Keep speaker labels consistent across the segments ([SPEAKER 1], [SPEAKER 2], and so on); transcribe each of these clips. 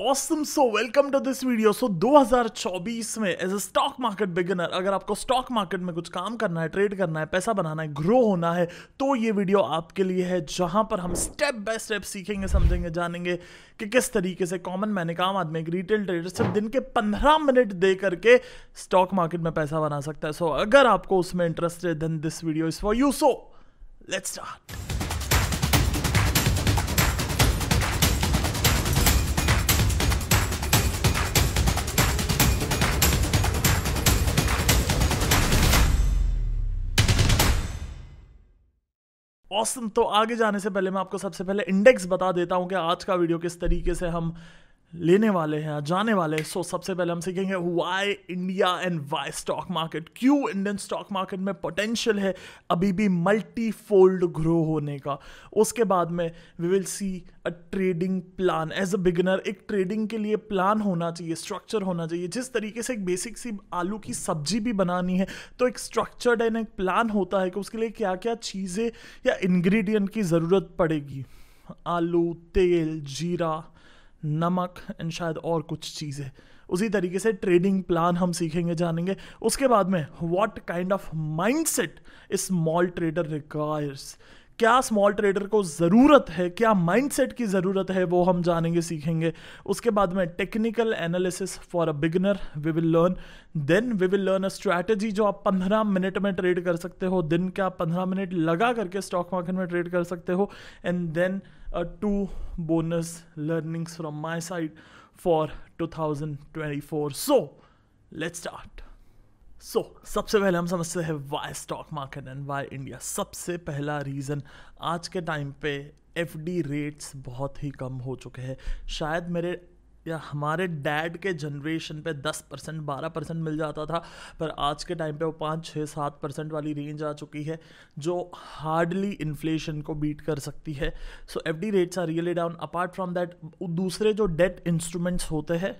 [SPEAKER 1] Awesome so welcome to this video so 2024 में as a stock market beginner अगर आपको stock market में कुछ काम करना है ट्रेड करना है पैसा बनाना है ग्रो होना है तो ये वीडियो आपके लिए है जहां पर हम स्टेप बाय स्टेप सीखेंगे समझेंगे जानेंगे कि किस तरीके से कॉमन मैनिक आम आदमी एक रिटेल ट्रेडर सिर्फ दिन के पंद्रह मिनट दे करके स्टॉक मार्केट में पैसा बना सकता है सो so, अगर आपको उसमें इंटरेस्ट है then this video is for you so let's start awesome तो आगे जाने से पहले मैं आपको सबसे पहले इंडेक्स बता देता हूं कि आज का वीडियो किस तरीके से हम लेने वाले हैं जाने वाले हैं सो सबसे पहले हम सीखेंगे why India and why stock market क्यों इंडियन स्टॉक मार्केट में पोटेंशियल है अभी भी मल्टी फोल्ड ग्रो होने का उसके बाद में we will see a trading plan as a beginner एक ट्रेडिंग के लिए प्लान होना चाहिए स्ट्रक्चर होना चाहिए जिस तरीके से एक बेसिक सी आलू की सब्जी भी बनानी है तो एक स्ट्रक्चर्ड एंड एक प्लान होता है कि उसके लिए क्या क्या चीज़ें या इन्ग्रीडियंट की ज़रूरत पड़ेगी आलू तेल जीरा नमक एंड शायद और कुछ चीज़ें उसी तरीके से ट्रेडिंग प्लान हम सीखेंगे जानेंगे उसके बाद में what kind of mindset small trader requires क्या स्मॉल ट्रेडर को ज़रूरत है क्या माइंडसेट की ज़रूरत है वो हम जानेंगे सीखेंगे उसके बाद में technical analysis for a beginner we will learn then we will learn a strategy जो आप पंद्रह मिनट में ट्रेड कर सकते हो दिन का पंद्रह मिनट लगा करके स्टॉक मार्केट में ट्रेड कर सकते हो and then two bonus learnings from my side for four so let start so so, सबसे पहले हम समझते हैं why stock market and why India सबसे पहला रीज़न आज के टाइम पे एफ रेट्स बहुत ही कम हो चुके हैं शायद मेरे या हमारे डैड के जनरेशन पे 10 परसेंट बारह परसेंट मिल जाता था पर आज के टाइम पे वो पाँच छः सात परसेंट वाली रेंज आ चुकी है जो हार्डली इन्फ्लेशन को बीट कर सकती है so F D rates are really down apart from that दूसरे जो डेट इंस्ट्रूमेंट्स होते हैं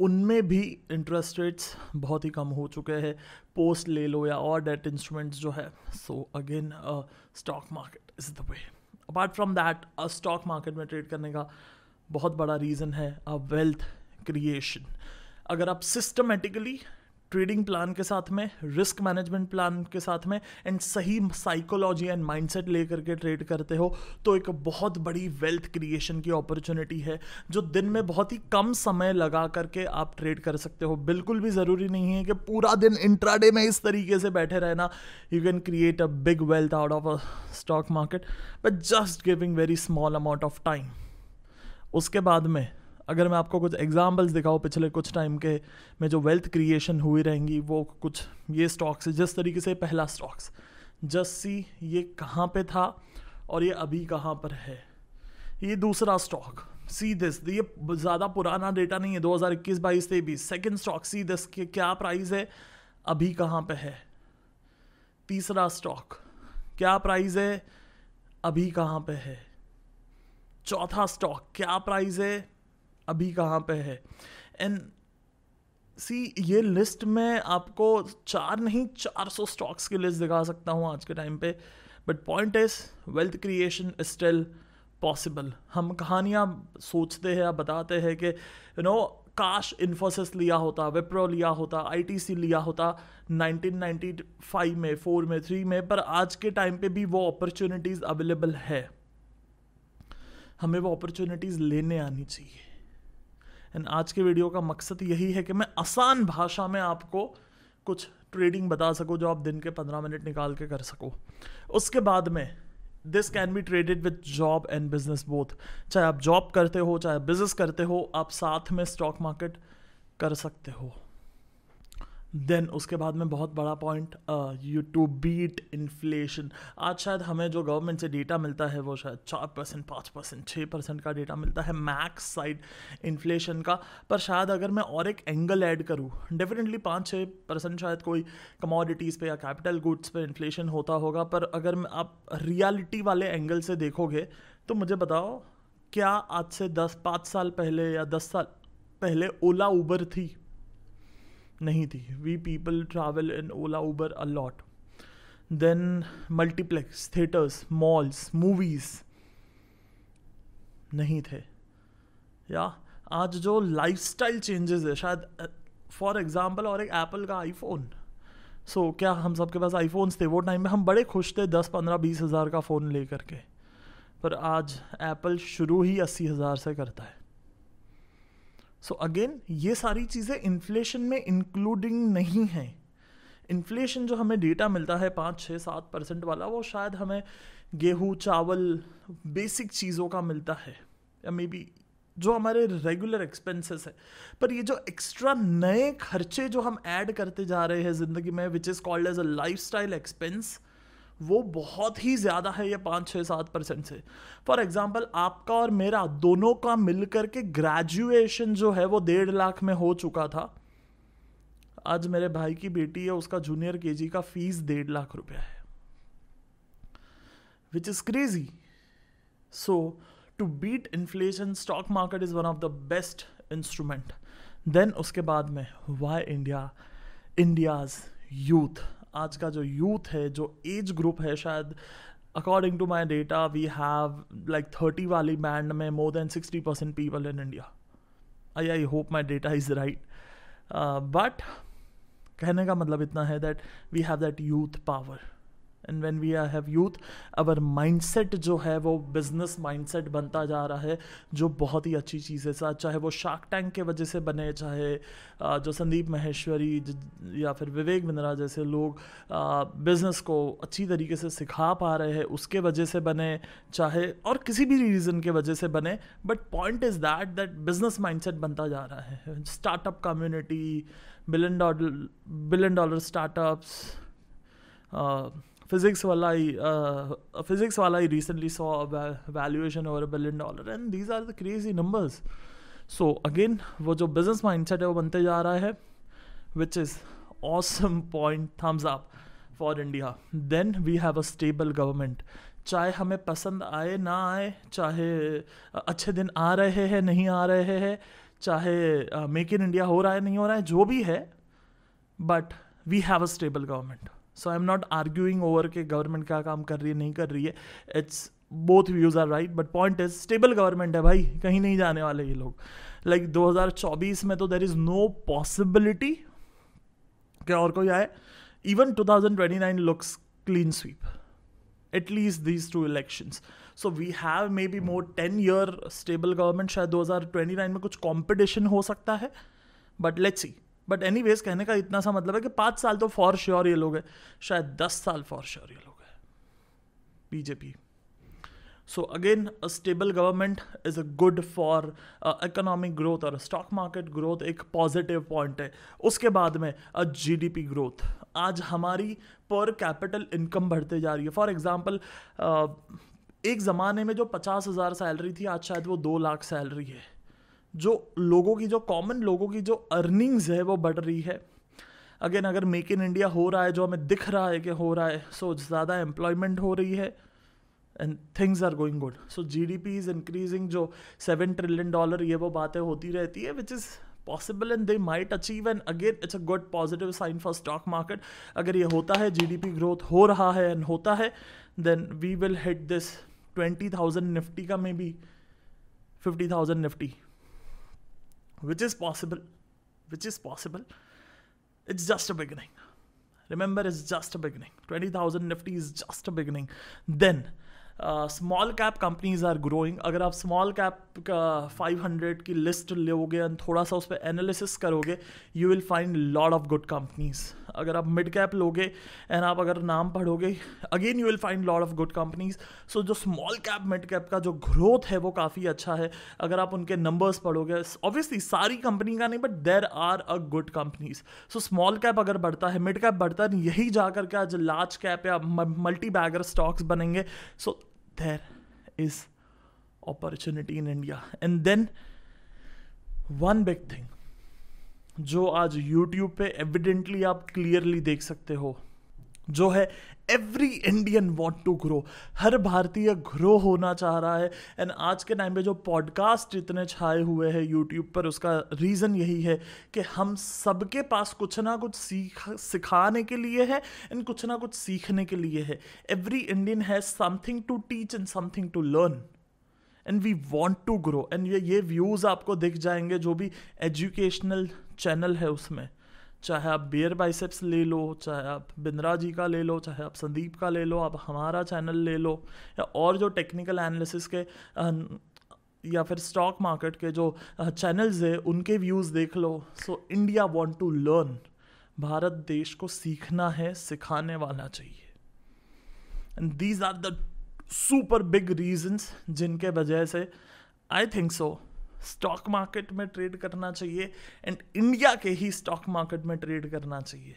[SPEAKER 1] उनमें भी इंटरेस्ट रेट्स बहुत ही कम हो चुके हैं पोस्ट ले लो या और डेट इंस्ट्रूमेंट्स जो है so again stock market is the way apart from that stock market में ट्रेड करने का बहुत बड़ा रीज़न है अ वेल्थ क्रिएशन अगर आप सिस्टमेटिकली ट्रेडिंग प्लान के साथ में रिस्क मैनेजमेंट प्लान के साथ में एंड सही साइकोलॉजी एंड माइंडसेट लेकर के ट्रेड करते हो तो एक बहुत बड़ी वेल्थ क्रिएशन की अपॉर्चुनिटी है जो दिन में बहुत ही कम समय लगा करके आप ट्रेड कर सकते हो बिल्कुल भी ज़रूरी नहीं है कि पूरा दिन इंट्राडे में इस तरीके से बैठे रहना you can create a big wealth out of a stock market but just giving very small amount of time उसके बाद में अगर मैं आपको कुछ एग्जाम्पल्स दिखाऊँ पिछले कुछ टाइम के में जो वेल्थ क्रिएशन हुई रहेंगी वो कुछ ये स्टॉक्स जिस तरीके से पहला स्टॉक्स जस्सी ये कहाँ पे था और ये अभी कहाँ पर है ये दूसरा स्टॉक सी दिस ये ज़्यादा पुराना डेटा नहीं है 2021 22 से भी सेकेंड स्टॉक सी दिस के क्या प्राइस है अभी कहाँ पे है तीसरा स्टॉक क्या प्राइस है अभी कहाँ पे है चौथा स्टॉक क्या प्राइस है अभी कहाँ पे है एंड सी ये लिस्ट में आपको चार नहीं चार सौ स्टॉक्स की लिस्ट दिखा सकता हूँ आज के टाइम पे but point is wealth creation still possible हम कहानियाँ सोचते हैं बताते हैं कि यू नो काश इन्फोसिस लिया होता विप्रो लिया होता आईटीसी लिया होता 1995 में फोर में थ्री में पर आज के टाइम पे भी वो अपॉर्चुनिटीज़ अवेलेबल है हमें वो अपॉर्चुनिटीज़ लेने आनी चाहिए एंड आज के वीडियो का मकसद यही है कि मैं आसान भाषा में आपको कुछ ट्रेडिंग बता सकूँ जो आप दिन के पंद्रह मिनट निकाल के कर सको उसके बाद में this can be traded with job and business both चाहे आप जॉब करते हो चाहे बिजनेस करते हो आप साथ में स्टॉक मार्केट कर सकते हो देन उसके बाद में बहुत बड़ा point you to beat inflation आज शायद हमें जो गवर्नमेंट से डेटा मिलता है वो शायद चार परसेंट पाँच परसेंट छः परसेंट का डेटा मिलता है मैक्स साइड इन्फ्लेशन का पर शायद अगर मैं और एक एंगल ऐड करूँ डेफिनेटली पाँच छः परसेंट शायद कोई कमोडिटीज़ पे या कैपिटल गुड्स पे इन्फ्लेशन होता होगा पर अगर आप रियलिटी वाले एंगल से देखोगे तो मुझे बताओ क्या आज से दस पाँच साल पहले या दस साल पहले ओला उबर थी नहीं थी we people travel in Ola Uber a lot then multiplex theatres malls movies नहीं थे या आज जो लाइफ स्टाइल चेंजेस है शायद फॉर एग्ज़ाम्पल और एक एप्पल का आईफोन सो so, क्या हम सबके पास आईफोन्स थे वो टाइम में हम बड़े खुश थे दस पंद्रह बीस हज़ार का फ़ोन ले करके पर आज एप्पल शुरू ही अस्सी हज़ार से करता है सो अगेन ये सारी चीज़ें इन्फ्लेशन में इंक्लूडिंग नहीं हैं इन्फ्लेशन जो हमें डेटा मिलता है पाँच छः सात परसेंट वाला वो शायद हमें गेहूँ चावल बेसिक चीज़ों का मिलता है या मे बी जो हमारे रेगुलर एक्सपेंसेस है पर ये जो एक्स्ट्रा नए खर्चे जो हम ऐड करते जा रहे हैं ज़िंदगी में which is called as a life style expense वो बहुत ही ज़्यादा है ये पाँच छः सात परसेंट से फॉर एग्ज़ाम्पल आपका और मेरा दोनों का मिल के ग्रेजुएशन जो है वो डेढ़ लाख में हो चुका था आज मेरे भाई की बेटी है उसका जूनियर जी का फीस डेढ़ लाख रुपया है which is crazy so to beat inflation stock market is one of the best instrument then उसके बाद में वाई इंडिया इंडियाज़ यूथ आज का जो यूथ है जो एज ग्रुप है शायद according to my data we have like thirty वाली बैंड में more than sixty percent people in India I I hope my data is right but कहने का मतलब इतना है that we have that youth power and when we are have youth our mindset जो है वो बिजनेस माइंडसेट बनता जा रहा है जो बहुत ही अच्छी चीज़ है साथ चाहे वो शार्क टैंक के वजह से बने चाहे जो संदीप महेश्वरी या फिर विवेक बिंद्रा जैसे लोग बिजनेस को अच्छी तरीके से सिखा पा रहे हैं उसके वजह से बने चाहे और किसी भी रीज़न के वजह से बने but point is that that business set बनता जा रहा है startup community billion dollar billion dollar startups physics while I uh, physics while I recently saw a valuation over a billion dollar and these are the crazy numbers. So again, वो जो business mindset है वो बनते जा रहा है, which is awesome point, thumbs up for India. Then we have a stable government. चाहे हमें पसंद आए ना आए चाहे अच्छे दिन आ रहे हैं नहीं आ रहे हैं चाहे मेक इन इंडिया हो रहा है नहीं हो रहा है जो भी है but we have a stable government so I am not arguing over के गवर्नमेंट क्या काम कर रही है नहीं कर रही है it's both views are right but point is stable government है भाई कहीं नहीं जाने वाले ये लोग लाइक like 2024 में तो देर इज़ नो पॉसिबिलिटी क्या और कोई आए even 2029 looks clean sweep at least these two elections so we have maybe more ten year stable government शायद 2029 में कुछ कॉम्पिटिशन हो सकता है but let's see but anyways कहने का इतना सा मतलब है कि पाँच साल तो फॉर श्योर ये लोग है शायद दस साल फॉर श्योर ये लोग है BJP so again a stable government is a good for economic growth और स्टॉक मार्केट ग्रोथ एक पॉजिटिव पॉइंट है उसके बाद में a G D P growth आज हमारी पर कैपिटल इनकम बढ़ते जा रही है फॉर एग्जाम्पल uh, एक ज़माने में जो पचास हज़ार सैलरी थी आज शायद वो दो लाख सैलरी है जो लोगों की जो कॉमन लोगों की जो अर्निंग्स है वो बढ़ रही है अगेन अगर मेक इन इंडिया हो रहा है जो हमें दिख रहा है कि हो रहा है सो so, ज़्यादा एम्प्लॉयमेंट हो रही है and things are going good so G D P is increasing जो सेवन ट्रिलियन डॉलर ये वो बातें होती रहती है which is possible and they might achieve and again it's a good positive sign for stock market अगर ये होता है जी डी पी ग्रोथ हो रहा है एंड होता है then we will hit this twenty thousand Nifty का maybe fifty thousand Nifty which is possible which is possible it's just a beginning remember is just a beginning twenty thousand Nifty is just a beginning then small cap companies are growing अगर आप small cap का five hundred की list लोगे एंड थोड़ा सा उस पर एनालिसिस करोगे you will find lot of good companies अगर आप मिड कैप लोगे एंड आप अगर नाम पढ़ोगे again you will find lot of good companies so जो स्मॉल कैप मिड कैप का जो ग्रोथ है वो काफ़ी अच्छा है अगर आप उनके नंबर्स पढ़ोगे ऑब्वियसली सारी कंपनी का नहीं but there are a good companies so small cap अगर बढ़ता है मिड कैप बढ़ता है तो यही जा के आज लार्ज कैप या मल्टी बैगर स्टॉक्स बनेंगे so there is opportunity in India and then one big thing जो आज यूट्यूब पे एविडेंटली आप क्लियरली देख सकते हो जो है every Indian want to grow हर भारतीय ग्रो होना चाह रहा है एंड आज के टाइम पे जो पॉडकास्ट इतने छाए हुए हैं यूट्यूब पर उसका रीज़न यही है कि हम सबके पास कुछ ना कुछ सीख सिखाने के लिए है एंड कुछ ना कुछ सीखने के लिए है every Indian has something to teach and something to learn and we want to grow एंड ये ये व्यूज़ आपको दिख जाएंगे जो भी एजुकेशनल चैनल है उसमें चाहे आप बियर बाइसेप्स ले लो चाहे आप बिंद्रा जी का ले लो चाहे आप संदीप का ले लो आप हमारा चैनल ले लो या और जो टेक्निकल एनालिसिस के या फिर स्टॉक मार्केट के जो चैनल्स है उनके व्यूज़ देख लो so India want to learn Bharat देश को सीखना है सिखाने वाला चाहिए and these are the super big reasons जिनके वजह से I think so stock market में ट्रेड करना चाहिए एंड इंडिया के ही स्टॉक मार्केट में ट्रेड करना चाहिए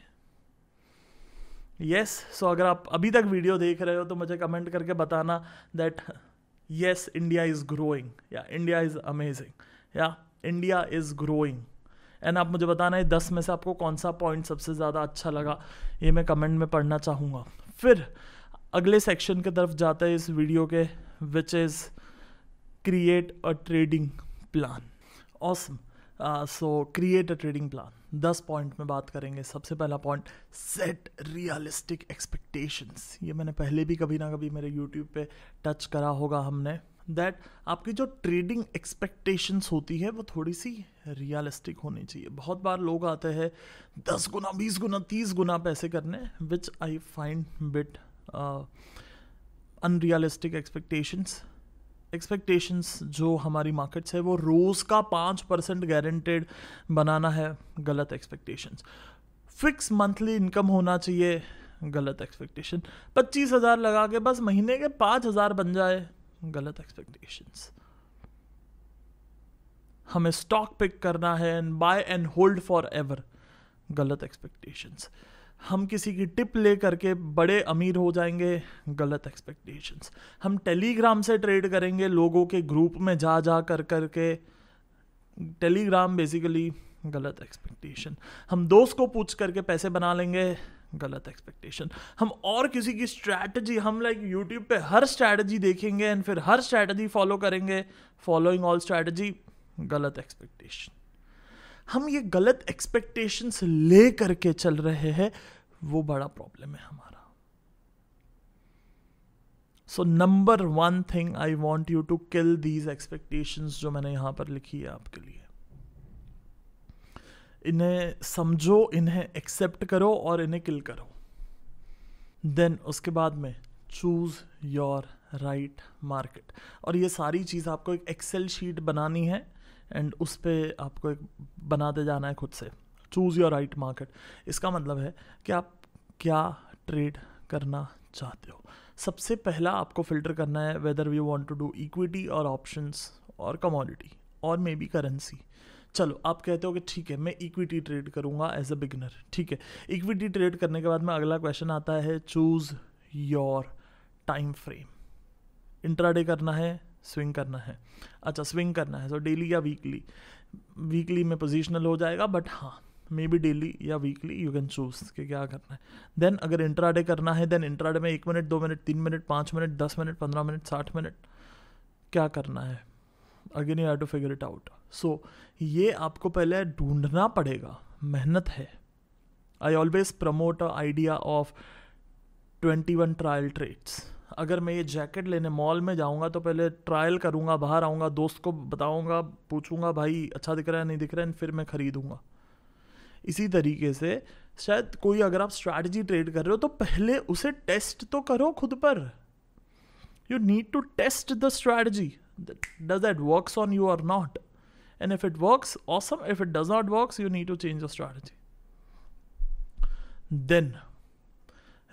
[SPEAKER 1] यस सो अगर आप अभी तक वीडियो देख रहे हो तो मुझे कमेंट करके बताना that yes India is growing या इंडिया इज़ अमेजिंग या इंडिया इज़ ग्रोइंग एंड आप मुझे बताना है दस में से आपको कौन सा पॉइंट सबसे ज़्यादा अच्छा लगा ये मैं कमेंट में पढ़ना चाहूँगा फिर अगले सेक्शन की तरफ जाता है इस वीडियो के which is create a trading plan awesome so create a trading plan दस पॉइंट में बात करेंगे सबसे पहला पॉइंट सेट रियलिस्टिक एक्सपेक्टेशंस ये मैंने पहले भी कभी ना कभी मेरे यूट्यूब पे टच करा होगा हमने दैट आपकी जो ट्रेडिंग एक्सपेक्टेशंस होती है वो थोड़ी सी रियलिस्टिक होनी चाहिए बहुत बार लोग आते हैं दस गुना बीस गुना तीस गुना पैसे करने which I find bit unrealistic expectations expectations जो हमारी मार्केट्स है वो रोज़ का पाँच परसेंट गारंटेड बनाना है गलत एक्सपेक्टेशंस फिक्स मंथली इनकम होना चाहिए गलत एक्सपेक्टेशन पच्चीस हज़ार लगा के बस महीने के पाँच हज़ार बन जाए गलत एक्सपेक्टेशंस हमें स्टॉक पिक करना है and buy and hold forever गलत एक्सपेक्टेशंस हम किसी की टिप ले करके बड़े अमीर हो जाएंगे गलत एक्सपेक्टेशंस हम टेलीग्राम से ट्रेड करेंगे लोगों के ग्रुप में जा जा कर कर के टेलीग्राम बेसिकली गलत एक्सपेक्टेशन हम दोस्त को पूछ करके पैसे बना लेंगे गलत एक्सपेक्टेशन हम और किसी की स्ट्रैटेजी हम लाइक यूट्यूब पे हर स्ट्रैटेजी देखेंगे एंड फिर हर स्ट्रैटेजी फॉलो करेंगे फॉलोइंग ऑल स्ट्रैटेजी गलत एक्सपेक्टेशन हम ये गलत एक्सपेक्टेशंस ले करके चल रहे हैं वो बड़ा प्रॉब्लम है हमारा so number one thing I want you to kill these expectations जो मैंने यहां पर लिखी है आपके लिए इन्हें समझो इन्हें एक्सेप्ट करो और इन्हें किल करो देन उसके बाद में चूज़ योर राइट मार्केट और ये सारी चीज़ आपको एक एक्सेल शीट बनानी है एंड उस पर आपको एक बनाते जाना है खुद से चूज़ योर राइट मार्केट इसका मतलब है कि आप क्या ट्रेड करना चाहते हो सबसे पहला आपको फिल्टर करना है whether we want to do equity और ऑप्शंस और कमोडिटी और मे बी करेंसी चलो आप कहते हो कि ठीक है मैं इक्विटी ट्रेड करूँगा एज अ बिगनर ठीक है इक्विटी ट्रेड करने के बाद में अगला क्वेश्चन आता है choose your time frame intraday करना है स्विंग करना है अच्छा स्विंग करना है सो डेली या वीकली वीकली में पोजिशनल हो जाएगा बट हाँ मे बी डेली या वीकली यू कैन चूज कि क्या करना है देन अगर इंट्राडे करना है देन इंट्राडे में एक मिनट दो मिनट तीन मिनट पाँच मिनट दस मिनट पंद्रह मिनट साठ मिनट क्या करना है again you have to figure it out so ये आपको पहले ढूंढना पड़ेगा मेहनत है I always promote a idea of twenty one trial trades अगर मैं ये जैकेट लेने मॉल में जाऊँगा तो पहले ट्रायल करूँगा बाहर आऊँगा दोस्त को बताऊँगा पूछूँगा भाई अच्छा दिख रहा है नहीं दिख रहा है फिर मैं ख़रीदूँगा इसी तरीके से शायद कोई अगर आप स्ट्रैटेजी ट्रेड कर रहे हो तो पहले उसे टेस्ट तो करो खुद पर you need to test the strategy does that works on you are not and if it works awesome if it does not work you need to change the strategy then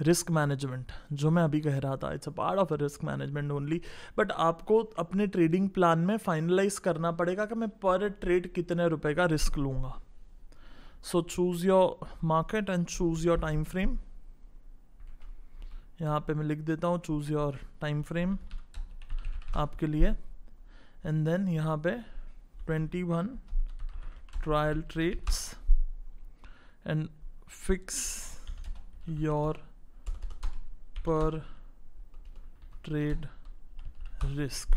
[SPEAKER 1] risk management जो मैं अभी कह रहा था it's a part of a risk management only but आपको अपने trading plan में finalise करना पड़ेगा कि मैं पर ट्रेड कितने रुपए का रिस्क लूँगा so choose your market and choose your time frame यहाँ पे मैं लिख देता हूँ चूज़ योर टाइम फ्रेम आपके लिए एंड देन यहाँ पे twenty one trial trades and fix your per trade risk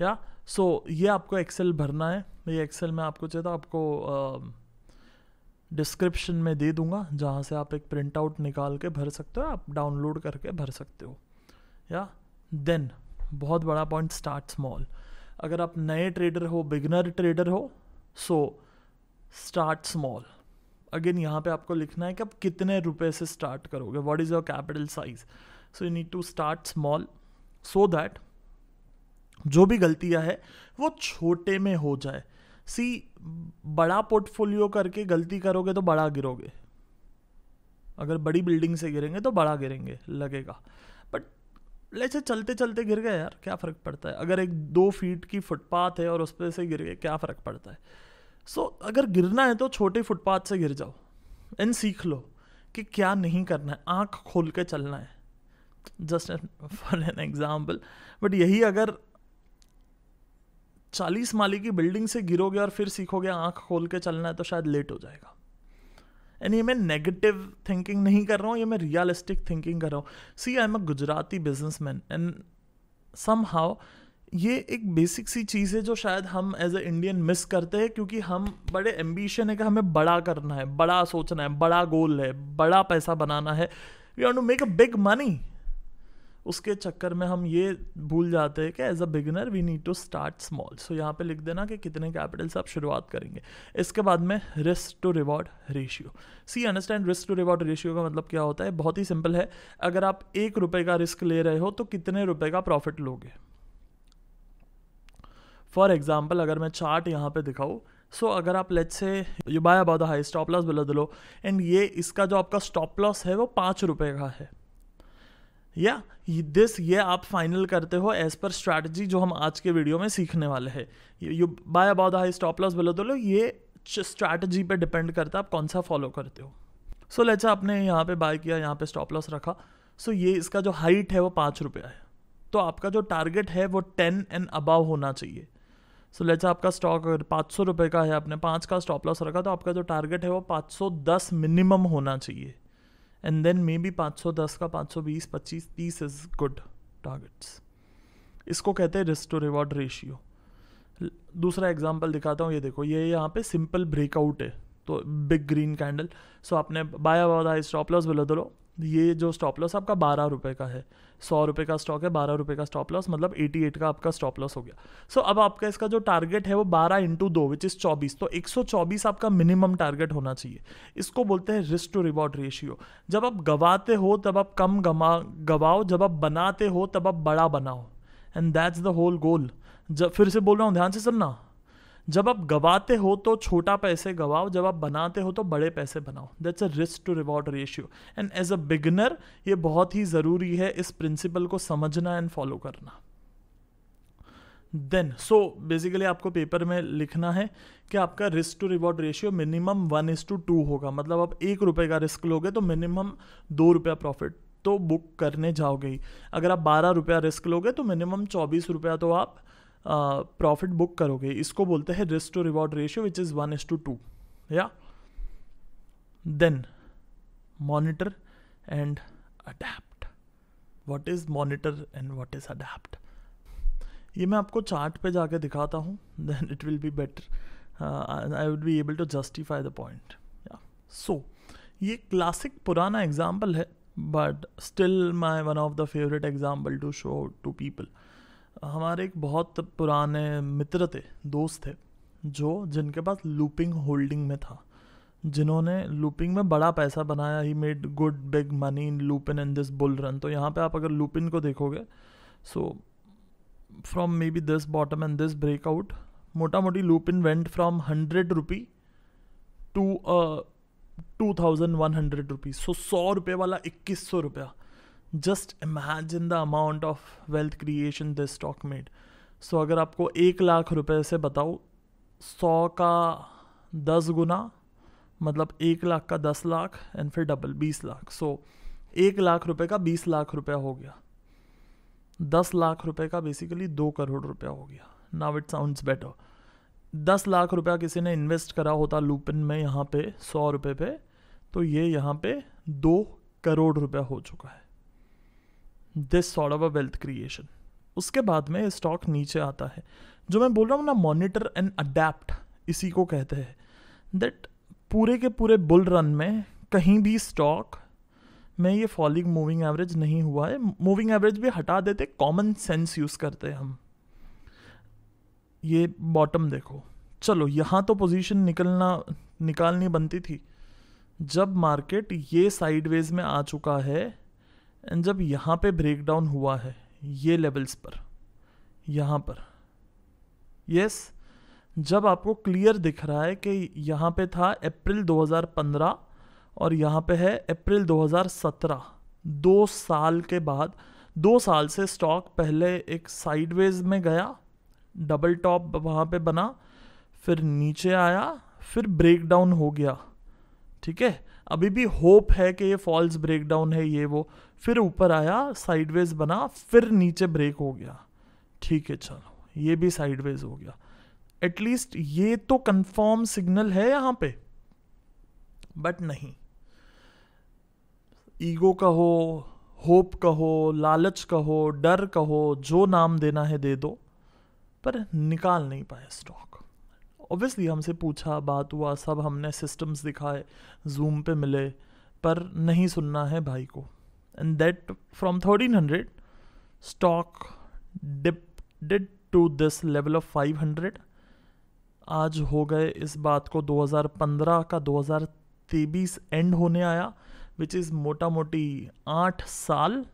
[SPEAKER 1] या सो ये आपको एक्सेल भरना है ये एक्सेल में आपको चाहिए था आपको डिस्क्रिप्शन में दे दूंगा जहाँ से आप एक प्रिंट आउट निकाल के भर सकते हो आप डाउनलोड करके भर सकते हो या देन बहुत बड़ा पॉइंट स्टार्ट स्मॉल अगर आप नए ट्रेडर हो बिगनर ट्रेडर हो सो स्टार्ट स्मॉल अगेन यहाँ पे आपको लिखना है कि आप कितने रुपए से स्टार्ट करोगे what is your capital size so you need to start small so that जो भी गलतियां है वो छोटे में हो जाए सी बड़ा पोर्टफोलियो करके गलती करोगे तो बड़ा गिरोगे अगर बड़ी बिल्डिंग से गिरेंगे तो बड़ा गिरेंगे लगेगा बट जैसे चलते चलते गिर गए यार क्या फ़र्क पड़ता है अगर एक दो फीट की फुटपाथ है और उस पर से गिर गए क्या फ़र्क पड़ता है सो so, अगर गिरना है तो छोटे फुटपाथ से गिर जाओ एंड सीख लो कि क्या नहीं करना है आँख खोल के चलना है just for an example but यही अगर चालीस माली की बिल्डिंग से गिरोगे और फिर सीखोगे आंख खोल के चलना है तो शायद लेट हो जाएगा एंड ये मैं नेगेटिव थिंकिंग नहीं कर रहा हूँ ये मैं रियलिस्टिक थिंकिंग कर रहा हूँ see I am a Gujarati businessman and somehow ये एक बेसिक सी चीज़ है जो शायद हम एज ए इंडियन मिस करते हैं क्योंकि हम बड़े एम्बिशन है कि हमें बड़ा करना है बड़ा सोचना है बड़ा गोल है बड़ा पैसा बनाना है we want to make a big money उसके चक्कर में हम ये भूल जाते हैं कि as a beginner we need to start small so यहाँ पे लिख देना कि कितने कैपिटल से आप शुरुआत करेंगे इसके बाद में risk to reward ratio see understand risk to reward ratio का मतलब क्या होता है बहुत ही सिंपल है अगर आप एक रुपये का रिस्क ले रहे हो तो कितने रुपये का प्रॉफिट लोगे फॉर एग्जाम्पल अगर मैं चार्ट यहाँ पे दिखाऊँ सो so, अगर आप let's say you buy about the high stop loss बोला दो एंड ये इसका जो आपका स्टॉप लॉस है वो पाँच रुपये का है या दिस ये आप फाइनल करते हो एज पर स्ट्रैटेजी जो हम आज के वीडियो में सीखने वाले हैं you buy about high stop loss बोलो तो लो ये स्ट्रैटेजी पे डिपेंड करता है आप कौन सा फॉलो करते हो सो लेचा आपने यहाँ पे बाय किया यहाँ पे स्टॉप लॉस रखा सो ये इसका जो हाइट है वो पाँच रुपया है तो आपका जो टारगेट है वो टेन एंड अबाव होना चाहिए सो लेचा आपका स्टॉक अगर पाँच सौ रुपये का है आपने पाँच का स्टॉप लॉस रखा तो आपका जो टारगेट है वो पाँच सौ दस मिनिमम होना चाहिए एंड देन मे बी पाँच सौ दस का पाँच सौ बीस पच्चीस तीस इज़ गुड टारगेट्स इसको कहते हैं रिस्क टू रिवॉर्ड रेशियो दूसरा एग्जाम्पल दिखाता हूँ ये देखो ये यहाँ पे सिंपल ब्रेकआउट है तो बिग ग्रीन कैंडल सो आपने बाया वादा स्टॉप लॉस बिलो दो ये जो स्टॉप लॉस आपका बारह रुपये का है सौ रुपये का स्टॉक है बारह रुपये का स्टॉप लॉस मतलब एटी एट का आपका स्टॉप लॉस हो गया सो so, अब आपका इसका जो टारगेट है वो बारह इंटू दो विच इज़ चौबीस तो एक सौ चौबीस आपका मिनिमम टारगेट होना चाहिए इसको बोलते हैं रिस्क टू रिवॉर्ड रेशियो जब आप गवाते हो तब आप कम गवा गवाओ जब आप बनाते हो तब आप बड़ा बनाओ and that's the whole goal जब फिर से बोल रहा हूँ ध्यान से सुनना जब आप गवाते हो तो छोटा पैसे गवाओ जब आप बनाते हो तो बड़े पैसे बनाओ that's a risk to reward ratio and as a beginner ये बहुत ही ज़रूरी है इस प्रिंसिपल को समझना एंड फॉलो करना देन सो बेसिकली आपको पेपर में लिखना है कि आपका रिस्क टू रिवॉर्ड रेशियो minimum one is to two होगा मतलब आप एक रुपये का रिस्क लोगे तो मिनिमम दो रुपया प्रॉफिट तो बुक करने जाओगे अगर आप बारह रुपया रिस्क लोगे तो मिनिमम चौबीस रुपया तो आप प्रॉफिट बुक करोगे इसको बोलते हैं risk to reward ratio which is one is to two या then monitor and adapt what is monitor and what is adapt ये मैं आपको चार्ट पे जाके दिखाता हूँ then it will be better I would be able to justify the point so ये classic पुराना एग्जाम्पल है but still my one of the favourite example to show to people हमारे एक बहुत पुराने मित्र थे दोस्त थे जो जिनके पास लूपिंग होल्डिंग में था जिन्होंने लूपिंग में बड़ा पैसा बनाया he made good big money in Lupin and this bull run तो यहाँ पे आप अगर लूपिन को देखोगे so from maybe this bottom and this breakout मोटा मोटी Lupin went from hundred rupee to two thousand one hundred rupees so सौ रुपये वाला इक्कीस सौ रुपया just imagine the amount of wealth creation this stock made so अगर आपको एक लाख रुपए से बताओ सौ का दस गुना मतलब एक लाख का दस लाख एंड फिर डबल बीस लाख सो so, एक लाख रुपए का बीस लाख रुपया हो गया दस लाख रुपए का बेसिकली दो करोड़ रुपया हो गया नाउ इट साउंड्स बेटर दस लाख रुपया किसी ने इन्वेस्ट करा होता लूपिन में यहाँ पे सौ रुपये पे तो ये यहाँ पे दो करोड़ रुपया हो चुका है this sort of a wealth creation उसके बाद में स्टॉक नीचे आता है जो मैं बोल रहा हूँ ना मॉनिटर एंड अडेप्ट इसी को कहते हैं दैट पूरे के पूरे बुल रन में कहीं भी स्टॉक में ये फॉलिंग मूविंग एवरेज नहीं हुआ है मूविंग एवरेज भी हटा देते कॉमन सेंस यूज़ करते हैं हम ये बॉटम देखो चलो यहाँ तो पोजीशन निकलना निकालनी बनती थी जब मार्केट ये साइडवेज में आ चुका है एंड जब यहाँ पे ब्रेक डाउन हुआ है ये लेवल्स पर यहाँ पर यस yes, जब आपको क्लियर दिख रहा है कि यहाँ पे था अप्रैल 2015 और यहाँ पे है अप्रैल 2017 दो साल के बाद दो साल से स्टॉक पहले एक साइडवेज में गया डबल टॉप वहाँ पे बना फिर नीचे आया फिर ब्रेक डाउन हो गया ठीक है अभी भी होप है कि ये फॉल्स ब्रेक डाउन है ये वो फिर ऊपर आया साइडवेज बना फिर नीचे ब्रेक हो गया ठीक है चलो ये भी साइडवेज हो गया एटलीस्ट ये तो कंफर्म सिग्नल है यहाँ पे बट नहीं ईगो का हो होप कहो लालच कहो डर कहो जो नाम देना है दे दो पर निकाल नहीं पाए स्टॉक ऑब्वियसली हमसे पूछा बात हुआ सब हमने सिस्टम्स दिखाए जूम पे मिले पर नहीं सुनना है भाई को and that from thirteen hundred stock dip did to this level of five hundred आज हो गए इस बात को 2015 का 2023 एंड होने आया विच इज़ मोटा मोटी आठ साल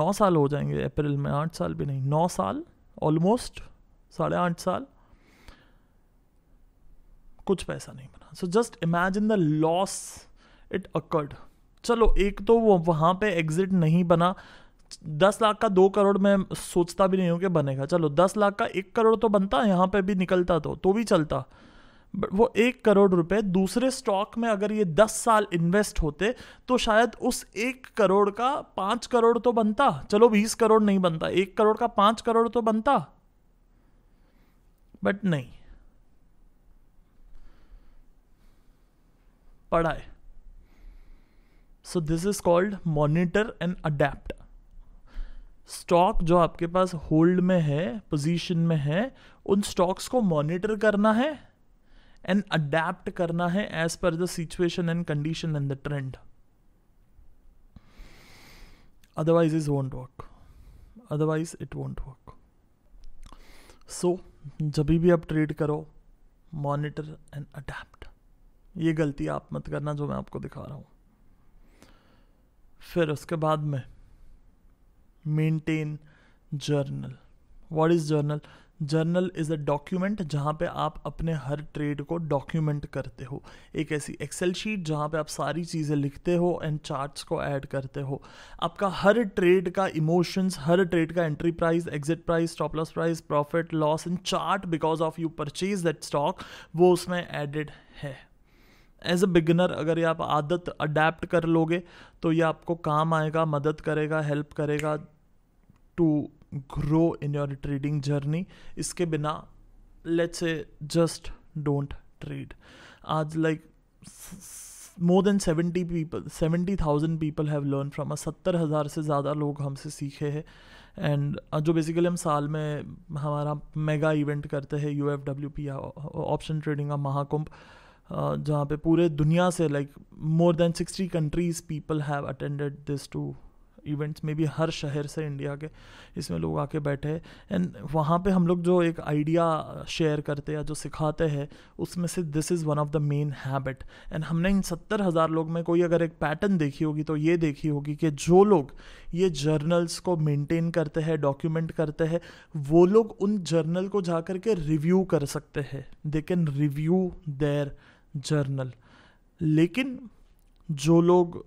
[SPEAKER 1] नौ साल हो जाएंगे अप्रैल में आठ साल भी नहीं नौ साल ऑलमोस्ट साढ़े आठ साल कुछ पैसा नहीं बना so just imagine the loss it occurred चलो एक तो वो वहाँ पे एग्जिट नहीं बना दस लाख का दो करोड़ में सोचता भी नहीं हूँ कि बनेगा चलो दस लाख का एक करोड़ तो बनता यहाँ पे भी निकलता तो तो भी चलता बट वो एक करोड़ रुपए दूसरे स्टॉक में अगर ये दस साल इन्वेस्ट होते तो शायद उस एक करोड़ का पाँच करोड़ तो बनता चलो बीस करोड़ नहीं बनता एक करोड़ का पाँच करोड़ तो बनता बट नहीं है so this is called monitor and adapt stock जो आपके पास होल्ड में है पोजीशन में है उन स्टॉक्स को मॉनिटर करना है एंड अडेप्ट करना है as per the situation and condition and the trend otherwise is won't work otherwise it won't work so जब भी आप ट्रेड करो मॉनिटर एंड अडेप्ट ये गलती आप मत करना जो मैं आपको दिखा रहा हूँ फिर उसके बाद में maintain journal what is journal journal is a document जहाँ पे आप अपने हर ट्रेड को डॉक्यूमेंट करते हो एक ऐसी एक्सेल शीट जहाँ पे आप सारी चीज़ें लिखते हो एंड चार्ट्स को ऐड करते हो आपका हर ट्रेड का इमोशंस हर ट्रेड का entry price exit price stop loss price profit loss and chart because of you purchase that stock वो उसमें एडेड है एज अ बिगनर अगर ये आप आदत अडेप्ट कर लोगे तो ये आपको काम आएगा मदद करेगा हेल्प करेगा to grow in your trading journey इसके बिना let's a just don't trade आज like more than seventy people seventy thousand people have learn from a सत्तर हज़ार से ज़्यादा लोग हमसे सीखे हैं एंड जो बेसिकली हम साल में हमारा मेगा इवेंट करते हैं U F W P option trading का महाकुंभ Uh, जहाँ पे पूरे दुनिया से like more than sixty countries people have attended this two events में भी हर शहर से इंडिया के इसमें लोग आके बैठे एंड वहाँ पे हम लोग जो एक आइडिया शेयर करते हैं जो सिखाते हैं उसमें से this is one of the main habit and हमने इन सत्तर हज़ार लोग में कोई अगर एक पैटर्न देखी होगी तो ये देखी होगी कि जो लोग ये जर्नल्स को मेंटेन करते हैं डॉक्यूमेंट करते हैं वो लोग उन जर्नल को जा के रिव्यू कर सकते हैं they can review their journal लेकिन जो लोग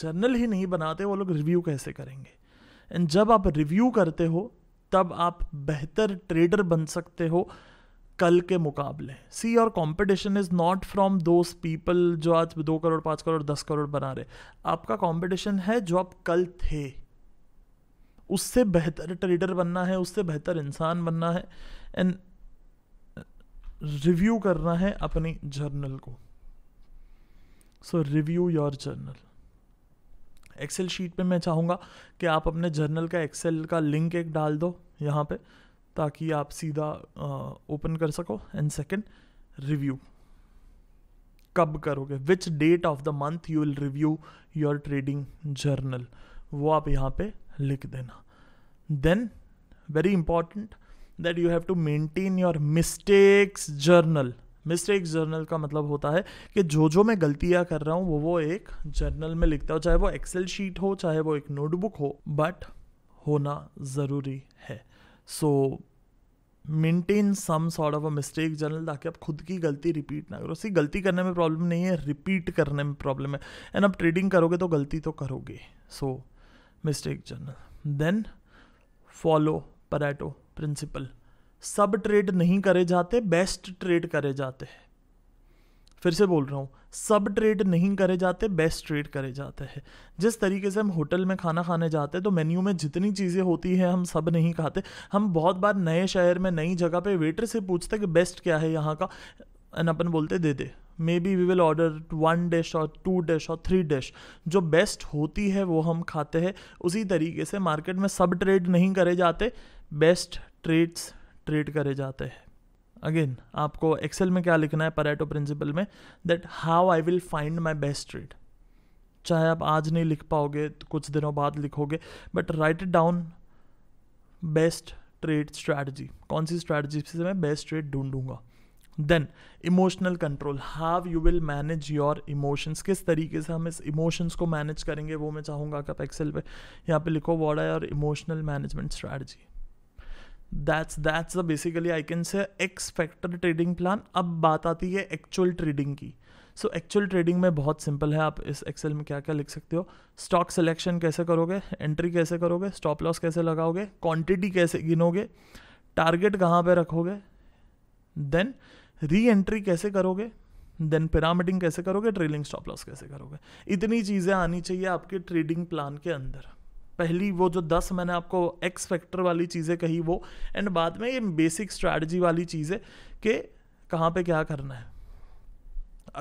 [SPEAKER 1] जर्नल ही नहीं बनाते वो लोग रिव्यू कैसे करेंगे एंड जब आप रिव्यू करते हो तब आप बेहतर ट्रेडर बन सकते हो कल के मुकाबले see your competition is not from those people जो आज दो करोड़ पाँच करोड़ दस करोड़ बना रहे आपका कॉम्पिटिशन है जो आप कल थे उससे बेहतर ट्रेडर बनना है उससे बेहतर इंसान बनना है एंड रिव्यू करना है अपने जर्नल को so review your journal excel sheet पे मैं चाहूँगा कि आप अपने जर्नल का एक्सेल का लिंक एक डाल दो यहाँ पे ताकि आप सीधा ओपन कर सको एंड सेकेंड रिव्यू कब करोगे which date of the month you will review your trading journal वो आप यहाँ पे लिख देना then very important that you have to maintain your mistakes journal mistakes journal का मतलब होता है कि जो जो मैं गलतियां कर रहा हूँ वो वो एक जर्नल में लिखता हूँ चाहे वो एक्सेल शीट हो चाहे वो एक नोटबुक हो बट होना ज़रूरी है so maintain some sort of a mistake journal ताकि आप खुद की गलती रिपीट ना करो सी गलती करने में प्रॉब्लम नहीं है रिपीट करने में प्रॉब्लम है एंड आप ट्रेडिंग करोगे तो गलती तो करोगे so mistake journal then follow pareto principle सब ट्रेड नहीं करे जाते बेस्ट ट्रेड करे जाते हैं फिर से बोल रहा हूँ सब ट्रेड नहीं करे जाते बेस्ट ट्रेड करे जाते हैं जिस तरीके से हम होटल में खाना खाने जाते हैं तो मेन्यू में जितनी चीज़ें होती हैं हम सब नहीं खाते हम बहुत बार नए शहर में नई जगह पे वेटर से पूछते कि बेस्ट क्या है यहाँ का एंड अपन बोलते दे दे maybe we will order one dish और टू डिश और थ्री डिश जो बेस्ट होती है वो हम खाते हैं उसी तरीके से मार्केट में सब ट्रेड नहीं करे जाते बेस्ट ट्रेड्स ट्रेड करे जाते हैं अगेन आपको एक्सेल में क्या लिखना है परेटो प्रिंसिपल में that how I will find my best trade चाहे आप आज नहीं लिख पाओगे तो कुछ दिनों बाद लिखोगे but write it down best trade strategy कौन सी स्ट्रैटी से मैं बेस्ट ट्रेड ढूंढूंगा then emotional control how you will manage your emotions किस तरीके से हम इस इमोशंस को मैनेज करेंगे वो मैं चाहूँगा कि आप एक्सेल पे यहाँ पे लिखो what are your emotional management strategy that's that's the basically I can say X factor trading plan अब बात आती है एक्चुअल ट्रेडिंग की सो एक्चुअल ट्रेडिंग में बहुत सिंपल है आप इस एक्सेल में क्या क्या लिख सकते हो स्टॉक सिलेक्शन कैसे करोगे एंट्री कैसे करोगे स्टॉप लॉस कैसे लगाओगे क्वांटिटी कैसे गिनोगे टारगेट कहाँ पे रखोगे देन री एंट्री कैसे करोगे देन पिरामिडिंग कैसे करोगे ट्रेलिंग स्टॉप लॉस कैसे करोगे इतनी चीज़ें आनी चाहिए आपके ट्रेडिंग प्लान के अंदर पहली वो जो दस मैंने आपको एक्स फैक्टर वाली चीज़ें कही वो एंड बाद में ये बेसिक स्ट्रैटी वाली चीज है कि कहाँ पे क्या करना है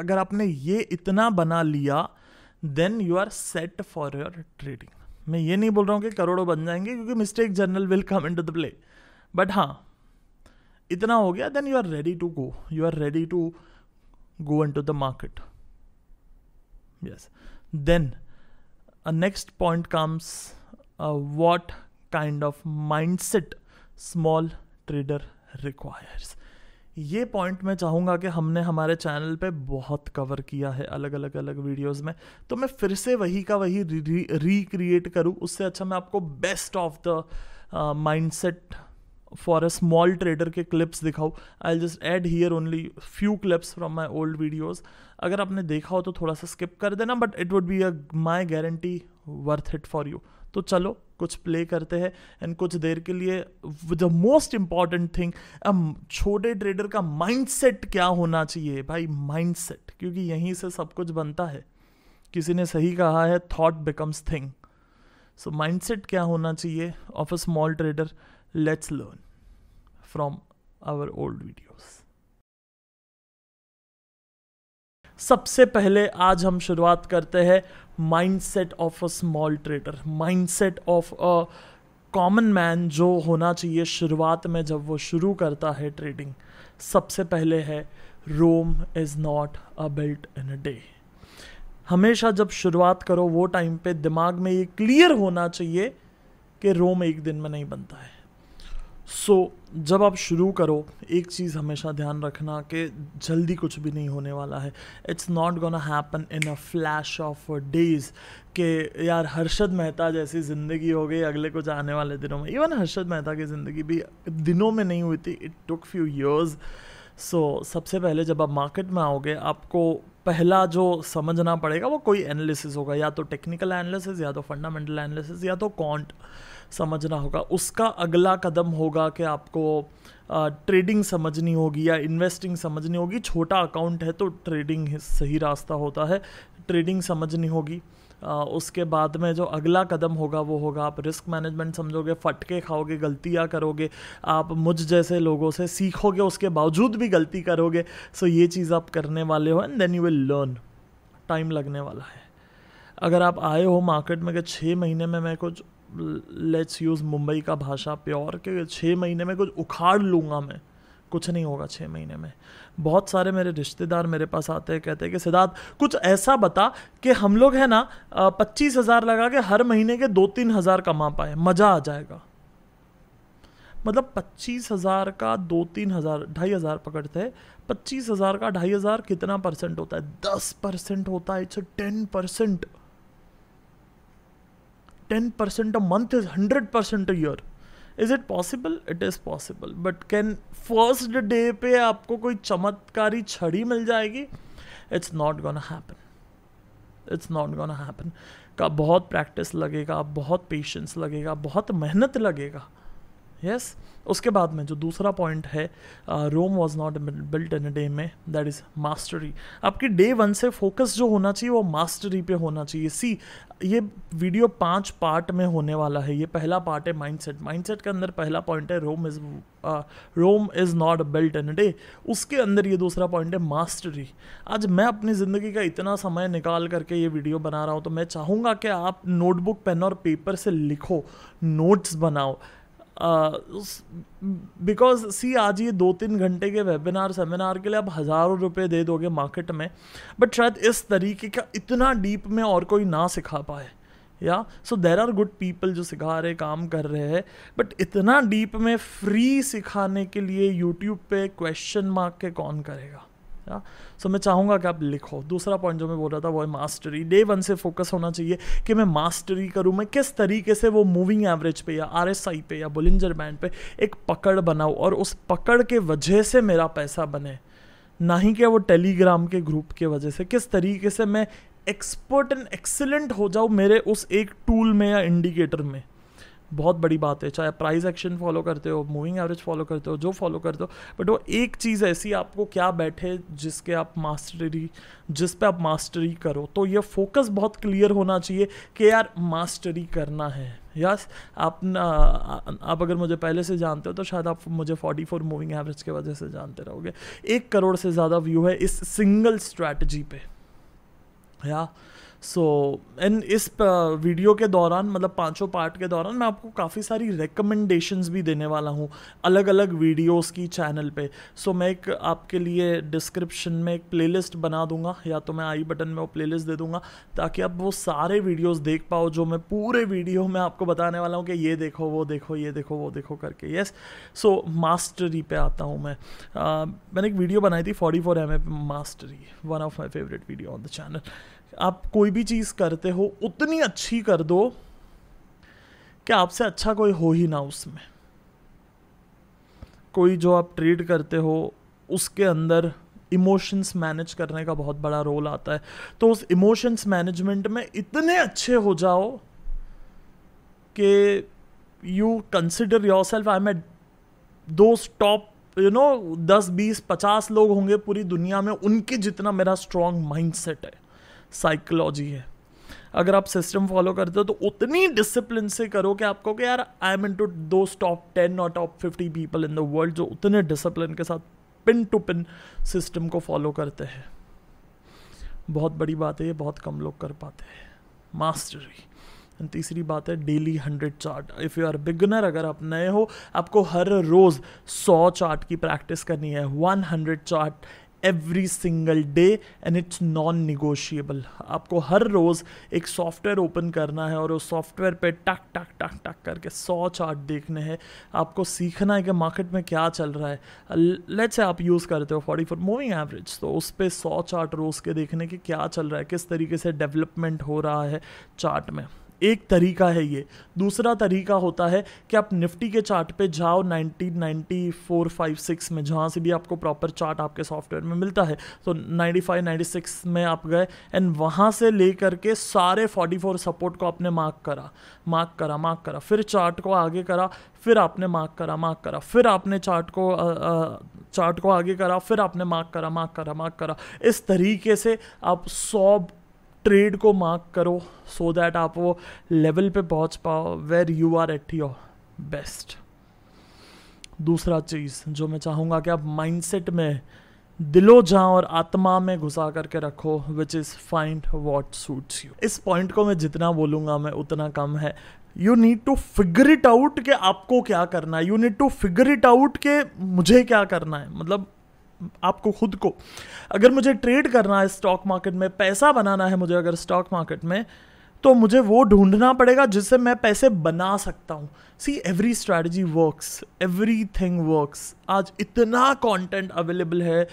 [SPEAKER 1] अगर आपने ये इतना बना लिया then you are set for your trading मैं ये नहीं बोल रहा हूँ कि करोड़ों बन जाएंगे क्योंकि mistake journal will come into the play but हाँ इतना हो गया then you are ready to go you are ready to go into the market yes then next point comes uh, what kind of mindset small trader requires ये point मैं चाहूँगा कि हमने हमारे चैनल पे बहुत कवर किया है अलग अलग अलग वीडियोस में तो मैं फिर से वही का वही रिक्रिएट करूँ उससे अच्छा मैं आपको best of the mindset for a small trader के क्लिप्स दिखाऊँ I just add here only few clips from my old videos अगर आपने देखा हो तो थोड़ा सा स्किप कर देना but it would be a my guarantee worth it for you तो चलो कुछ प्ले करते हैं एंड कुछ देर के लिए द मोस्ट इंपॉर्टेंट थिंग छोटे ट्रेडर का माइंडसेट क्या होना चाहिए भाई माइंडसेट क्योंकि यहीं से सब कुछ बनता है किसी ने सही कहा है thought becomes thing so mindset क्या होना चाहिए of a small trader let's learn from our old videos सबसे पहले आज हम शुरुआत करते हैं mindset of a small trader mindset of a common man जो होना चाहिए शुरुआत में जब वो शुरू करता है ट्रेडिंग सबसे पहले है Rome is not a built in a day हमेशा जब शुरुआत करो वो टाइम पे दिमाग में ये क्लियर होना चाहिए कि रोम एक दिन में नहीं बनता है सो so, जब आप शुरू करो एक चीज़ हमेशा ध्यान रखना कि जल्दी कुछ भी नहीं होने वाला है it's not gonna happen in a flash of days के यार हर्षद मेहता जैसी ज़िंदगी हो गई अगले कुछ आने वाले दिनों में इवन हर्षद मेहता की ज़िंदगी भी दिनों में नहीं हुई थी it took few years so सबसे पहले जब आप मार्केट में आओगे आपको पहला जो समझना पड़ेगा वो कोई एनालिसिस होगा या तो टेक्निकल एनालिसिस या तो फंडामेंटल एनालिसिस या तो कॉन्ट समझना होगा उसका अगला कदम होगा कि आपको ट्रेडिंग समझनी होगी या इन्वेस्टिंग समझनी होगी छोटा अकाउंट है तो ट्रेडिंग सही रास्ता होता है ट्रेडिंग समझनी होगी उसके बाद में जो अगला कदम होगा वो होगा आप रिस्क मैनेजमेंट समझोगे फटके खाओगे गलतियाँ करोगे आप मुझ जैसे लोगों से सीखोगे उसके बावजूद भी गलती करोगे सो ये चीज़ आप करने वाले हो and then you will learn time लगने वाला है अगर आप आए हो मार्केट में कि छः महीने में मैं कुछ लेट्स यूज़ मुंबई का भाषा प्योर के छः महीने में कुछ उखाड़ लूँगा मैं कुछ नहीं होगा छः महीने में बहुत सारे मेरे रिश्तेदार मेरे पास आते हैं कहते हैं कि सिद्धार्थ कुछ ऐसा बता कि हम लोग है ना पच्चीस हज़ार लगा के हर महीने के दो तीन हज़ार कमा पाए मज़ा आ जाएगा मतलब पच्चीस हज़ार का दो तीन हज़ार ढाई हज़ार पकड़ते हैं पच्चीस हज़ार का ढाई हज़ार कितना परसेंट होता है दस परसेंट होता है it's ten percent ten 10% a month is 100% a year is it possible it is possible but can first day पे आपको कोई चमत्कारी छड़ी मिल जाएगी it's not gonna happen it's not gonna happen का बहुत प्रैक्टिस लगेगा बहुत पेशेंस लगेगा बहुत मेहनत लगेगा यस उसके बाद में जो दूसरा पॉइंट है Rome was not built in day में दैट इज़ मास्टरी आपकी डे वन से फोकस जो होना चाहिए वो मास्टरी पे होना चाहिए सी ये वीडियो पांच पार्ट में होने वाला है ये पहला पार्ट है माइंडसेट माइंडसेट के अंदर पहला पॉइंट है Rome is Rome is not built in day उसके अंदर ये दूसरा पॉइंट है मास्टरी आज मैं अपनी ज़िंदगी का इतना समय निकाल करके ये वीडियो बना रहा हूँ तो मैं चाहूँगा कि आप नोटबुक पेन और पेपर से लिखो नोट्स बनाओ बिकॉज सी आज ये दो तीन घंटे के वेबिनार सेमिनार के लिए आप हज़ारों रुपए दे दोगे मार्केट में बट शायद इस तरीके का इतना डीप में और कोई ना सिखा पाए या so there are good people जो सिखा रहे काम कर रहे हैं बट इतना डीप में फ्री सिखाने के लिए यूट्यूब पे क्वेश्चन मार्क के कौन करेगा या हाँ, सो मैं चाहूँगा कि आप लिखो दूसरा पॉइंट जो मैं बोल रहा था वो है मास्टरी डे वन से फोकस होना चाहिए कि मैं मास्टरी करूँ मैं किस तरीके से वो मूविंग एवरेज पे या आर एस आई पे या बुलिंजर बैंड पे एक पकड़ बनाऊँ और उस पकड़ के वजह से मेरा पैसा बने ना ही क्या वो टेलीग्राम के ग्रुप के वजह से किस तरीके से मैं एक्सपर्ट एंड एक्सीलेंट हो जाऊँ मेरे उस एक टूल में या इंडिकेटर में बहुत बड़ी बात है चाहे प्राइस एक्शन फॉलो करते हो मूविंग एवरेज फॉलो करते हो जो फॉलो करते हो बट वो एक चीज़ ऐसी आपको क्या बैठे जिसके आप मास्टरी जिस पे आप मास्टरी करो तो ये फोकस बहुत क्लियर होना चाहिए कि यार मास्टरी करना है यस आप न, आप अगर मुझे पहले से जानते हो तो शायद आप मुझे 44 मूविंग एवरेज के वजह से जानते रहोगे एक करोड़ से ज़्यादा व्यू है इस सिंगल स्ट्रैटी पे या yeah. सो एंड इस वीडियो के दौरान मतलब पांचों पार्ट के दौरान मैं आपको काफ़ी सारी रिकमेंडेशंस भी देने वाला हूँ अलग अलग वीडियोस की चैनल पे सो so, मैं एक आपके लिए डिस्क्रिप्शन में एक प्लेलिस्ट बना दूंगा या तो मैं आई बटन में वो प्लेलिस्ट दे दूंगा ताकि आप वो सारे वीडियोस देख पाओ जो मैं पूरे वीडियो में आपको बताने वाला हूँ कि ये देखो वो देखो ये देखो वो देखो करके येस सो मास्टरी पे आता हूँ मैं uh, मैंने एक वीडियो बनाई थी forty four M mastery one of my favourite video on the channel आप कोई भी चीज़ करते हो उतनी अच्छी कर दो कि आपसे अच्छा कोई हो ही ना उसमें कोई जो आप ट्रीट करते हो उसके अंदर इमोशंस मैनेज करने का बहुत बड़ा रोल आता है तो उस इमोशंस मैनेजमेंट में इतने अच्छे हो जाओ कि you consider yourself I am the top you know दस बीस पचास लोग होंगे पूरी दुनिया में उनके जितना मेरा स्ट्रांग माइंड सेट है साइकोलॉजी है अगर आप सिस्टम फॉलो करते हो तो उतनी डिसिप्लिन से करो कि आपको कि यार आई एम इन टू दो टॉप टेन और top fifty people in the world जो उतने डिसिप्लिन के साथ पिन टू पिन सिस्टम को फॉलो करते हैं बहुत बड़ी बात है ये बहुत कम लोग कर पाते हैं मास्टरी एंड तीसरी बात है daily hundred chart if you are beginner अगर आप नए हो आपको हर रोज़ सौ चार्ट की प्रैक्टिस करनी है one hundred chart every single day and it's non negotiable आपको हर रोज़ एक सॉफ्टवेयर ओपन करना है और उस सॉफ्टवेयर पे टक टक टक टक करके सौ चार्ट देखने हैं आपको सीखना है कि मार्केट में क्या चल रहा है लेट्स आप यूज़ करते हो फॉर्टी फोर मूविंग एवरेज तो उस पर सौ चार्ट रोज़ के देखने के क्या चल रहा है किस तरीके से डेवलपमेंट हो रहा है चार्ट में एक तरीका है ये दूसरा तरीका होता है कि आप निफ्टी के चार्ट पे जाओ 1994 फाइव सिक्स में जहाँ से भी आपको प्रॉपर चार्ट आपके सॉफ्टवेयर में मिलता है तो 95 96 में आप गए एंड वहाँ से ले करके सारे 44 सपोर्ट को आपने मार्क करा मार्क करा मार्क करा फिर चार्ट को आगे करा फिर आपने मार्क करा मार्क करा फिर आपने चार्ट को आ, आ, चार्ट को आगे करा फिर आपने मार्क करा मार्क करा मार्क करा इस तरीके से आप सौ ट्रेड को मार्क करो सो so दैट आप वो लेवल पे पहुंच पाओ where you are at your best दूसरा चीज़ जो मैं चाहूंगा कि आप माइंडसेट में दिलो जहाँ और आत्मा में घुसा करके रखो which is find what suits you इस पॉइंट को मैं जितना बोलूँगा मैं उतना कम है you need to figure it out कि आपको क्या करना है you need to figure it out कि मुझे क्या करना है मतलब आपको खुद को अगर मुझे ट्रेड करना है स्टॉक मार्केट में पैसा बनाना है मुझे अगर स्टॉक मार्केट में तो मुझे वो ढूंढना पड़ेगा जिससे मैं पैसे बना सकता हूँ see every strategy works everything works आज इतना कॉन्टेंट अवेलेबल है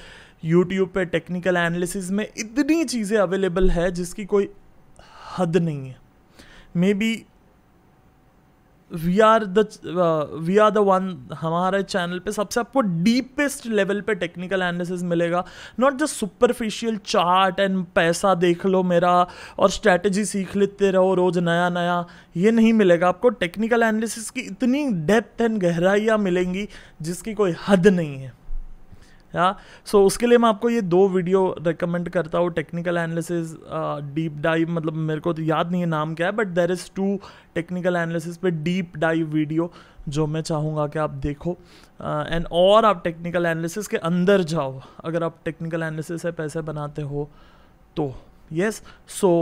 [SPEAKER 1] यूट्यूब पे टेक्निकल एनालिसिस में इतनी चीज़ें अवेलेबल है जिसकी कोई हद नहीं है maybe we are the we are the one हमारे चैनल पे सबसे आपको डीपेस्ट लेवल पे टेक्निकल एनालिसिस मिलेगा not just superficial chart and पैसा देख लो मेरा और स्ट्रेटजी सीख लेते रहो रोज नया नया ये नहीं मिलेगा आपको टेक्निकल एनालिसिस की इतनी डेप्थ एंड गहराइयाँ मिलेंगी जिसकी कोई हद नहीं है या सो so, उसके लिए मैं आपको ये दो वीडियो रिकमेंड करता हूँ टेक्निकल एनालिसिस डीप डाइव मतलब मेरे को तो याद नहीं है नाम क्या है but there is two technical analysis पे डीप डाइव वीडियो जो मैं चाहूँगा कि आप देखो एंड uh, और आप टेक्निकल एनालिसिस के अंदर जाओ अगर आप टेक्निकल एनालिसिस से पैसे बनाते हो तो yes so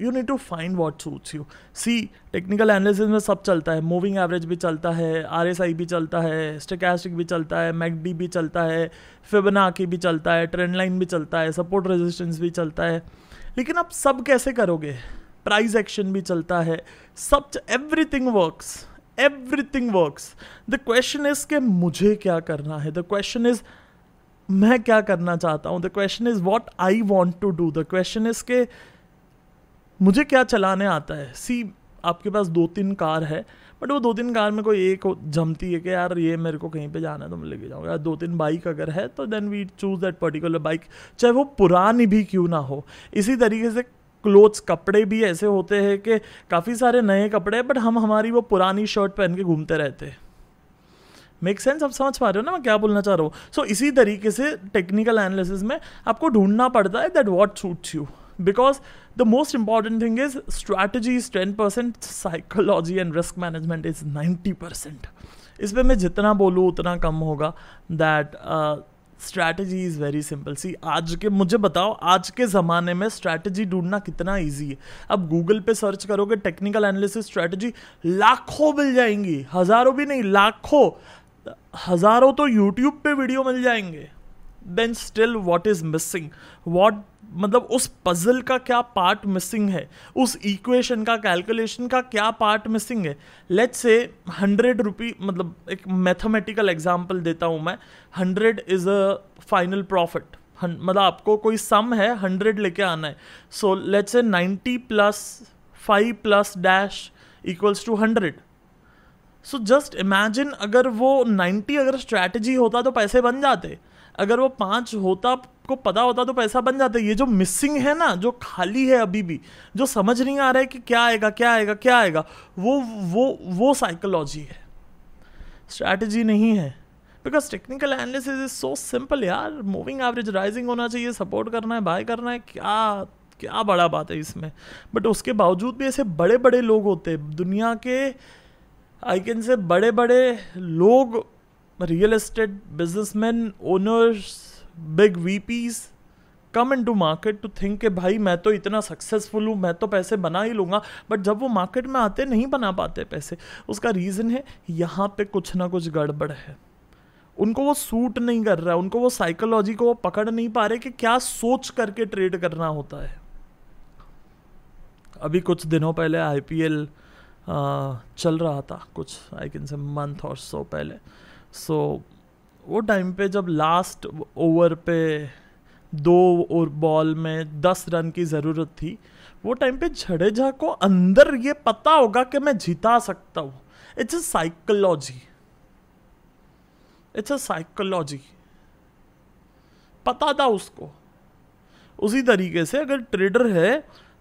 [SPEAKER 1] you need to find what suits you see technical analysis में सब चलता है मूविंग एवरेज भी चलता है आर एस आई भी चलता है स्टेकैस्टिक भी चलता है मैकडी भी चलता है फिबनाकी भी चलता है ट्रेंड लाइन भी चलता है सपोर्ट रेजिस्टेंस भी चलता है लेकिन आप सब कैसे करोगे प्राइज एक्शन भी चलता है सब everything works everything works the question is के मुझे क्या करना है द क्वेश्चन इज़ मैं क्या करना चाहता हूँ the question is what I want to do the question is के मुझे क्या चलाने आता है सी आपके पास दो तीन कार है बट वो दो तीन कार में कोई एक जमती है कि यार ये मेरे को कहीं पे जाना है तो मैं लेके जाऊँगा यार दो तीन बाइक अगर है तो then we choose that particular bike चाहे वो पुरानी भी क्यों ना हो इसी तरीके से क्लोथ्स कपड़े भी ऐसे होते हैं कि काफ़ी सारे नए कपड़े हैं बट हम हमारी वो पुरानी शर्ट पहन के घूमते रहते हैं मेक सेंस आप समझ पा रहे हो ना मैं क्या बोलना चाह रहा हूँ सो so, इसी तरीके से टेक्निकल एनालिसिस में आपको ढूंढना पड़ता है that what suits you because most important thing is strategy is ten percent psychology and risk management is ninety percent इस पर मैं जितना बोलूँ उतना कम होगा that strategy is very simple see आज के मुझे बताओ आज के ज़माने में स्ट्रैटेजी ढूंढना कितना ईजी है अब गूगल पे सर्च करोगे टेक्निकल एनालिसिस स्ट्रैटेजी लाखों मिल जाएंगी हज़ारों भी नहीं लाखों हज़ारों तो यूट्यूब पे वीडियो मिल जाएंगे then still what is missing what मतलब उस पजल का क्या पार्ट मिसिंग है उस इक्वेशन का कैलकुलेशन का क्या पार्ट मिसिंग है लेट्स से हंड्रेड रुपी मतलब एक मैथमेटिकल एग्जांपल देता हूँ मैं hundred is a final profit मतलब आपको कोई सम है हंड्रेड लेके आना है so let's say ninety plus five plus dash equals to hundred so just imagine अगर वो नाइन्टी अगर स्ट्रैटेजी होता तो पैसे बन जाते अगर वो पाँच होता को पता होता तो पैसा बन जाता ये जो मिसिंग है ना जो खाली है अभी भी जो समझ नहीं आ रहा है कि क्या आएगा क्या आएगा क्या आएगा वो वो वो साइकोलॉजी है स्ट्रैटेजी नहीं है because technical analysis is so simple यार मूविंग एवरेज राइजिंग होना चाहिए सपोर्ट करना है बाय करना है क्या क्या बड़ा बात है इसमें बट उसके बावजूद भी ऐसे बड़े बड़े लोग होते दुनिया के आई कैन से बड़े बड़े लोग real businessman owners big we piece come into market to think के भाई मैं तो इतना सक्सेसफुल हूँ मैं तो पैसे बना ही लूँगा बट जब वो मार्केट में आते नहीं बना पाते पैसे उसका रीज़न है यहाँ पे कुछ ना कुछ गड़बड़ है उनको वो सूट नहीं कर रहा है उनको वो साइकोलॉजी को वो पकड़ नहीं पा रहे कि क्या सोच करके ट्रेड करना होता है अभी कुछ दिनों पहले आई चल रहा था कुछ आई कैन से मंथ और सो पहले सो so, वो टाइम पे जब लास्ट ओवर पे दो और बॉल में दस रन की ज़रूरत थी वो टाइम पे जडेजा को अंदर ये पता होगा कि मैं जिता सकता हूँ it's a psychology it's a psychology पता था उसको उसी तरीके से अगर ट्रेडर है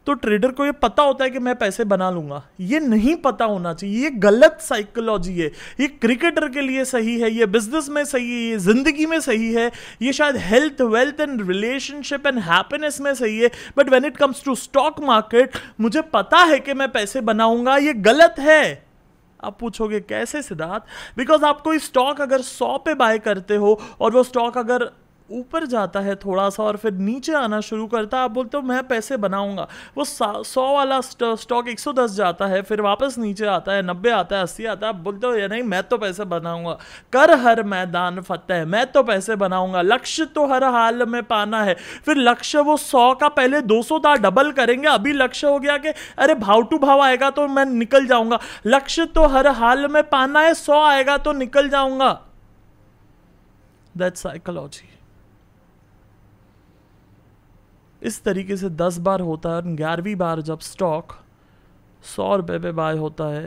[SPEAKER 1] तो ट्रेडर को ये पता होता है कि मैं पैसे बना लूंगा ये नहीं पता होना चाहिए ये गलत साइकोलॉजी है ये क्रिकेटर के लिए सही है ये बिजनेस में सही है ये जिंदगी में सही है ये शायद health wealth and relationship and happiness में सही है but when it comes to stock market मुझे पता है कि मैं पैसे बनाऊंगा ये गलत है आप पूछोगे कैसे सिद्धार्थ बिकॉज आप कोई स्टॉक अगर सौ पे बाय करते हो और वो स्टॉक अगर ऊपर जाता है थोड़ा सा और फिर नीचे आना शुरू करता है आप बोलते हो मैं पैसे बनाऊंगा वो सौ वाला स्टॉक एक सौ दस जाता है फिर वापस नीचे आता है नब्बे आता है अस्सी आता है आप बोलते हो या नहीं मैं तो पैसे बनाऊंगा कर हर मैदान फतेह मैं तो पैसे बनाऊंगा लक्ष्य तो हर हाल में पाना है फिर लक्ष्य वो सौ का पहले दो सौ था डबल करेंगे अभी लक्ष्य हो गया कि अरे भाव टू भाव आएगा तो मैं निकल जाऊंगा लक्ष्य तो हर हाल में पाना है सौ आएगा तो निकल जाऊंगा दैट साइकोलॉजी इस तरीके से दस बार होता है ग्यारहवीं बार जब स्टॉक सौ रुपये पे बाय होता है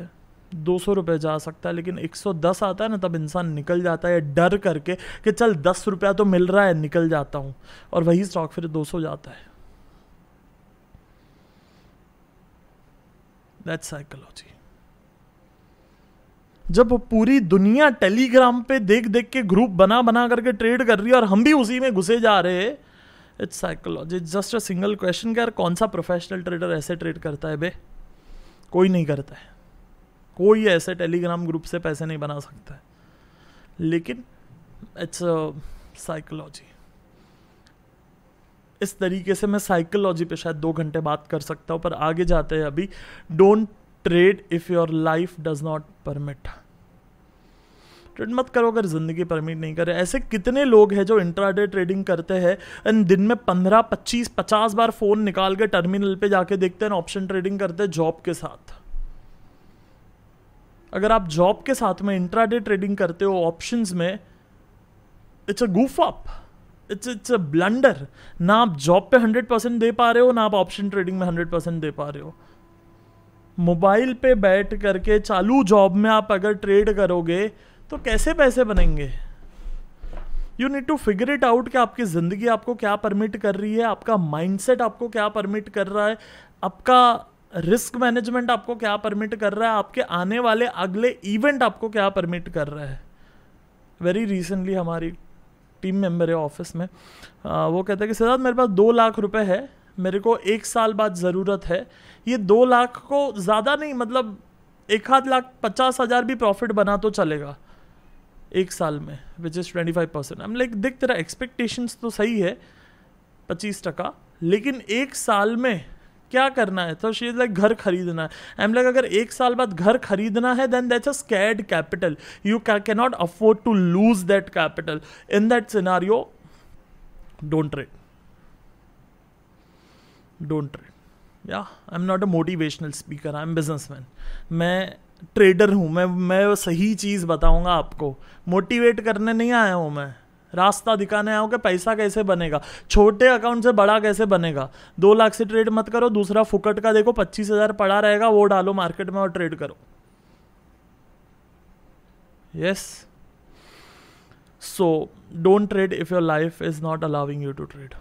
[SPEAKER 1] दो सौ रुपये जा सकता है लेकिन एक सौ दस आता है ना तब इंसान निकल जाता है डर करके कि चल दस रुपया तो मिल रहा है निकल जाता हूँ और वही स्टॉक फिर दो सौ जाता है साइकोलॉजी जब पूरी दुनिया टेलीग्राम पे देख देख के ग्रुप बना बना करके ट्रेड कर रही है और हम भी उसी में घुसे जा रहे हैं it's psychology it's just a single question कि यार कौन सा प्रोफेशनल ट्रेडर ऐसे ट्रेड करता है बे कोई नहीं करता है कोई ऐसे टेलीग्राम ग्रुप से पैसे नहीं बना सकता है लेकिन इट्स साइकोलॉजी इस तरीके से मैं साइकोलॉजी पे शायद दो घंटे बात कर सकता हूँ पर आगे जाते हैं अभी don't trade if your life does not permit trade मत करो अगर ज़िंदगी परमिट नहीं करे ऐसे कितने लोग हैं जो इंट्राडे ट्रेडिंग करते हैं एंड दिन में पंद्रह पच्चीस पचास बार फ़ोन निकाल के टर्मिनल पे जाके देखते हैं ऑप्शन ट्रेडिंग करते हैं जॉब के साथ अगर आप जॉब के साथ में इंट्राडे ट्रेडिंग करते हो ऑप्शन में it's a goof up it's it's a blunder ना आप जॉब पे हंड्रेड परसेंट दे पा रहे हो ना आप ऑप्शन ट्रेडिंग में हंड्रेड परसेंट दे पा रहे हो मोबाइल पे बैठ करके चालू जॉब में आप अगर ट्रेड करोगे तो कैसे पैसे बनेंगे you need to figure it out कि आपकी ज़िंदगी आपको क्या परमिट कर रही है आपका माइंडसेट आपको क्या परमिट कर रहा है आपका रिस्क मैनेजमेंट आपको क्या परमिट कर रहा है आपके आने वाले अगले इवेंट आपको क्या परमिट कर रहा है वेरी रिसेंटली हमारी टीम मेंबर है ऑफिस में आ, वो कहते हैं कि सिद्धार्थ मेरे पास दो लाख रुपए है मेरे को एक साल बाद ज़रूरत है ये दो लाख को ज़्यादा नहीं मतलब एक आध लाख पचास हज़ार भी प्रॉफिट बना तो चलेगा एक साल में which is twenty five percent I like देख तेरा एक्सपेक्टेशंस तो सही है पच्चीस टका लेकिन एक साल में क्या करना है तो शी इज़ लाइक घर खरीदना है आई एम लाइक अगर एक साल बाद घर खरीदना है then that's a scared capital you can not afford to lose that capital in that scenario don't trade don't trade yeah I am not a motivational speaker I am man मैं trader हूँ मैं मैं सही चीज़ बताऊँगा आपको motivate करने नहीं आया हूँ मैं रास्ता दिखाने हूँ कि पैसा कैसे बनेगा छोटे अकाउंट से बड़ा कैसे बनेगा दो लाख से ट्रेड मत करो दूसरा फुकट का देखो पच्चीस हज़ार पड़ा रहेगा वो डालो मार्केट में और ट्रेड करो yes so don't trade if your life is not allowing you to trade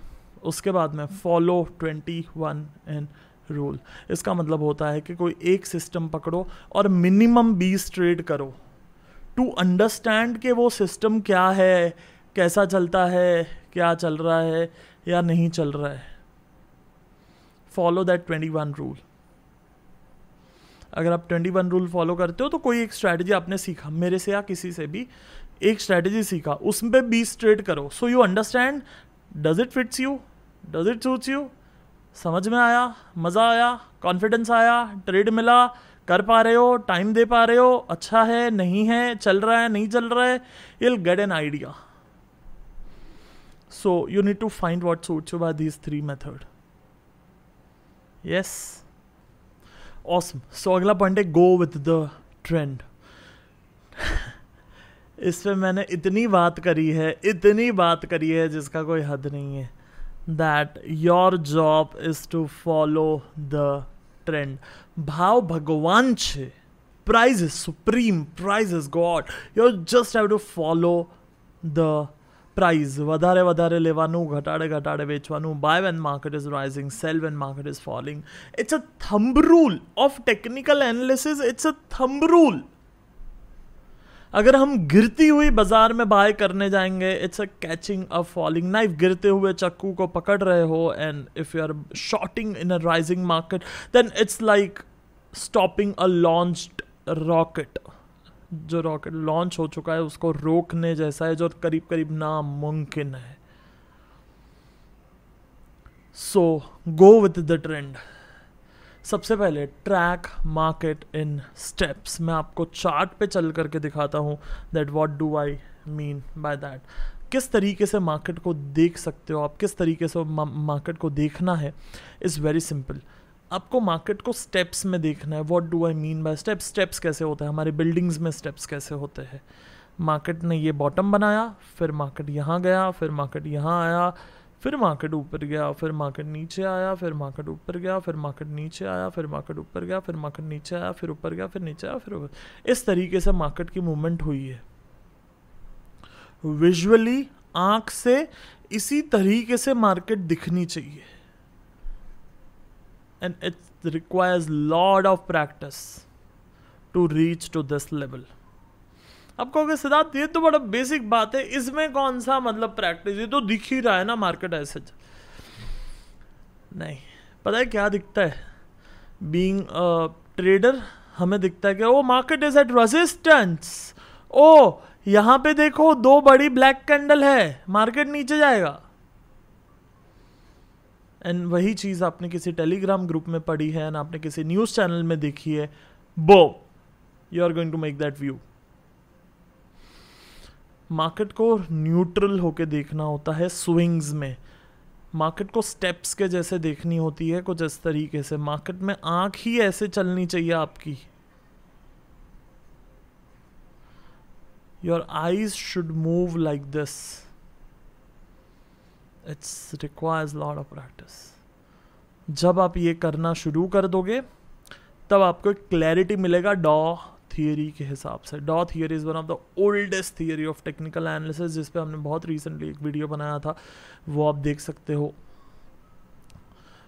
[SPEAKER 1] उसके बाद में follow twenty one and rule इसका मतलब होता है कि कोई एक सिस्टम पकड़ो और मिनिमम बीस ट्रेड करो टू अंडरस्टैंड कि वो सिस्टम क्या है कैसा चलता है क्या चल रहा है या नहीं चल रहा है follow that twenty one rule अगर आप ट्वेंटी वन रूल फॉलो करते हो तो कोई एक स्ट्रैटेजी आपने सीखा मेरे से या किसी से भी एक स्ट्रैटेजी सीखा उसमें बीस ट्रेड करो so you understand does it fits you does it suits you समझ में आया मज़ा आया कॉन्फिडेंस आया ट्रेड मिला कर पा रहे हो टाइम दे पा रहे हो अच्छा है नहीं है चल रहा है नहीं चल रहा है I'll get an idea so you need to find what suit you by these three method yes awesome so अगला पॉइंट है गो विथ द ट्रेंड इस पर मैंने इतनी बात करी है इतनी बात करी है जिसका कोई हद नहीं है that your job is to follow the trend. Bhav Bhagwan che. Price is supreme. Price is God. You just have to follow the price. વધારે વધારે લેવાનું ઘટાડે ઘટાડે વેચવાનું buy when market is rising, sell when market is falling. It's a thumb rule of technical analysis. It's a thumb rule. अगर हम गिरती हुई बाजार में बाय करने जाएंगे it's a catching a falling knife गिरते हुए चक्कू को पकड़ रहे हो and if you are shorting in a rising market then it's like stopping a launch rocket जो रॉकेट लॉन्च हो चुका है उसको रोकने जैसा है जो करीब करीब नामुमकिन है so go with the trend सबसे पहले ट्रैक मार्केट इन स्टेप्स मैं आपको चार्ट पे चल करके दिखाता हूँ that what do I mean by that किस तरीके से मार्केट को देख सकते हो आप किस तरीके से मार्केट को देखना है इज़ वेरी सिंपल आपको मार्केट को स्टेप्स में देखना है what do I mean by steps steps कैसे होते हैं हमारे बिल्डिंग्स में स्टेप्स कैसे होते हैं मार्केट ने ये बॉटम बनाया फिर मार्केट यहाँ गया फिर मार्केट यहाँ आया फिर मार्केट ऊपर गया फिर मार्केट नीचे आया फिर मार्केट ऊपर गया फिर मार्केट नीचे आया फिर मार्केट ऊपर गया फिर मार्केट नीचे आया फिर ऊपर गया फिर नीचे आया फिर ऊपर इस तरीके से मार्केट की मूवमेंट हुई है विजुअली आंख से इसी तरीके से मार्केट दिखनी चाहिए and it's requires lot of practice to reach to this level अब कहोगे सिद्धार्थ ये तो बड़ा बेसिक बात है इसमें कौन सा मतलब प्रैक्टिस ये तो दिख ही रहा है ना मार्केट ऐसे नहीं पता है क्या दिखता है बींग ट्रेडर हमें दिखता है कि oh market is at resistance oh यहां पे देखो दो बड़ी ब्लैक कैंडल है मार्केट नीचे जाएगा एंड वही चीज़ आपने किसी टेलीग्राम ग्रुप में पढ़ी है एंड आपने किसी न्यूज़ चैनल में देखी है बो you are going to make that view market को न्यूट्रल होके देखना होता है स्विंग्स में मार्केट को स्टेप्स के जैसे देखनी होती है कुछ इस तरीके से मार्केट में आंख ही ऐसे चलनी चाहिए आपकी your eyes should move like this it's requires lot of practice जब आप ये करना शुरू कर दोगे तब आपको एक क्लैरिटी मिलेगा डॉ थियरी के हिसाब से Dow theory is one of the oldest theory of technical analysis जिस पे हमने बहुत रिसेंटली एक वीडियो बनाया था वो आप देख सकते हो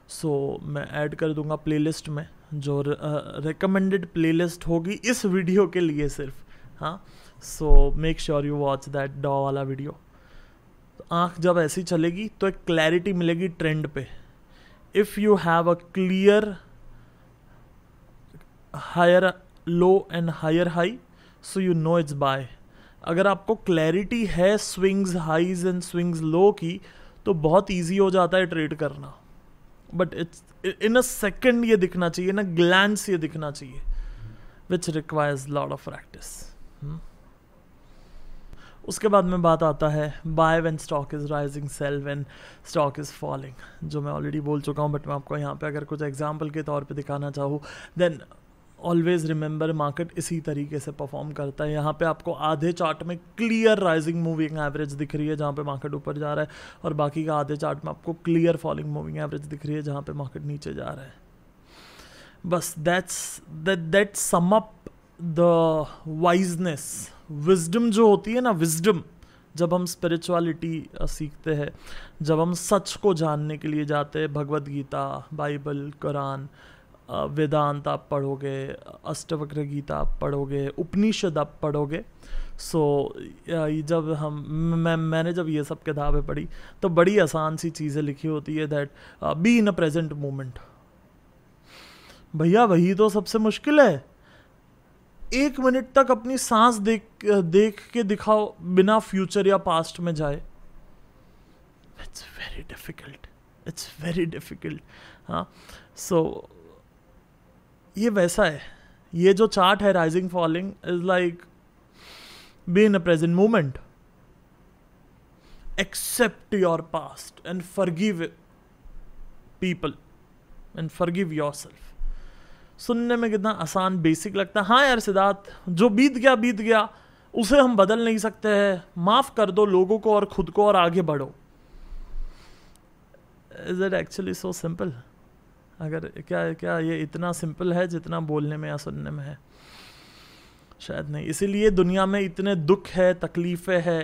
[SPEAKER 1] सो so, मैं ऐड कर दूंगा प्लेलिस्ट में जो रिकमेंडेड प्लेलिस्ट होगी इस वीडियो के लिए सिर्फ हाँ so make sure you watch that Dow वाला वीडियो तो आँख जब ऐसी चलेगी तो एक क्लैरिटी मिलेगी ट्रेंड पे if you have a clear higher low and higher high so you know it's buy अगर आपको क्लैरिटी है swings highs and swings low की तो बहुत ईजी हो जाता है ट्रेड करना but it's in a second ये दिखना चाहिए ना ग्लैंस ये दिखना चाहिए which requires lot of practice उसके बाद में बात आता है buy when stock is rising sell when stock is falling जो मैं ऑलरेडी बोल चुका हूँ बट मैं आपको यहाँ पे अगर कुछ एग्जाम्पल के तौर पे दिखाना चाहूँ देन ऑलवेज रिमेंबर मार्केट इसी तरीके से परफॉर्म करता है यहाँ पे आपको आधे चार्ट में क्लियर राइजिंग मूविंग एवरेज दिख रही है जहाँ पे मार्केट ऊपर जा रहा है और बाकी का आधे चार्ट में आपको क्लियर फॉलिंग मूविंग एवरेज दिख रही है जहाँ पे मार्केट नीचे जा रहा है बस that's that sum up the wiseness wisdom जो होती है ना विजडम जब हम स्पिरिचुअलिटी सीखते हैं जब हम सच को जानने के लिए जाते हैं भगवद गीता बाइबल कुरान वेदांत आप पढ़ोगे अष्टवक्र गीता आप पढ़ोगे उपनिषद आप पढ़ोगे सो so, जब हम मैं मैंने जब ये सब किताबें पढ़ी तो बड़ी आसान सी चीज़ें लिखी होती है that be in a present moment भैया वही तो सबसे मुश्किल है एक मिनट तक अपनी सांस देख देख के दिखाओ बिना फ्यूचर या पास्ट में जाए it's very difficult it's very difficult हाँ सो ये वैसा है ये जो चार्ट है rising falling is like be in a present moment accept your past and forgive people and forgive yourself सुनने में कितना आसान बेसिक लगता है हाँ यार सिद्धार्थ जो बीत गया बीत गया उसे हम बदल नहीं सकते हैं माफ़ कर दो लोगों को और खुद को और आगे बढ़ो is it actually so simple अगर क्या क्या ये इतना सिंपल है जितना बोलने में या सुनने में है शायद नहीं इसीलिए दुनिया में इतने दुख है तकलीफ़ें है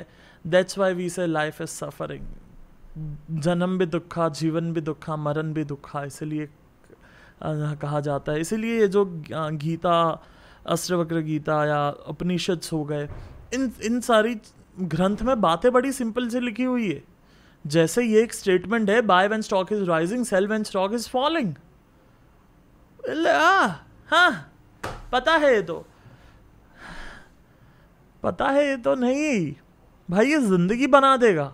[SPEAKER 1] that's why we say life is suffering जन्म भी दुखा जीवन भी दुखा मरण भी दुखा इसीलिए कहा जाता है इसीलिए ये जो गीता अष्टवक्र गीता या उपनिषद्स हो गए इन इन सारी ग्रंथ में बातें बड़ी सिंपल से लिखी हुई है जैसे ये एक स्टेटमेंट है buy when stock is rising sell when stock is falling आ, हाँ पता है ये तो पता है ये तो नहीं भाई ये जिंदगी बना देगा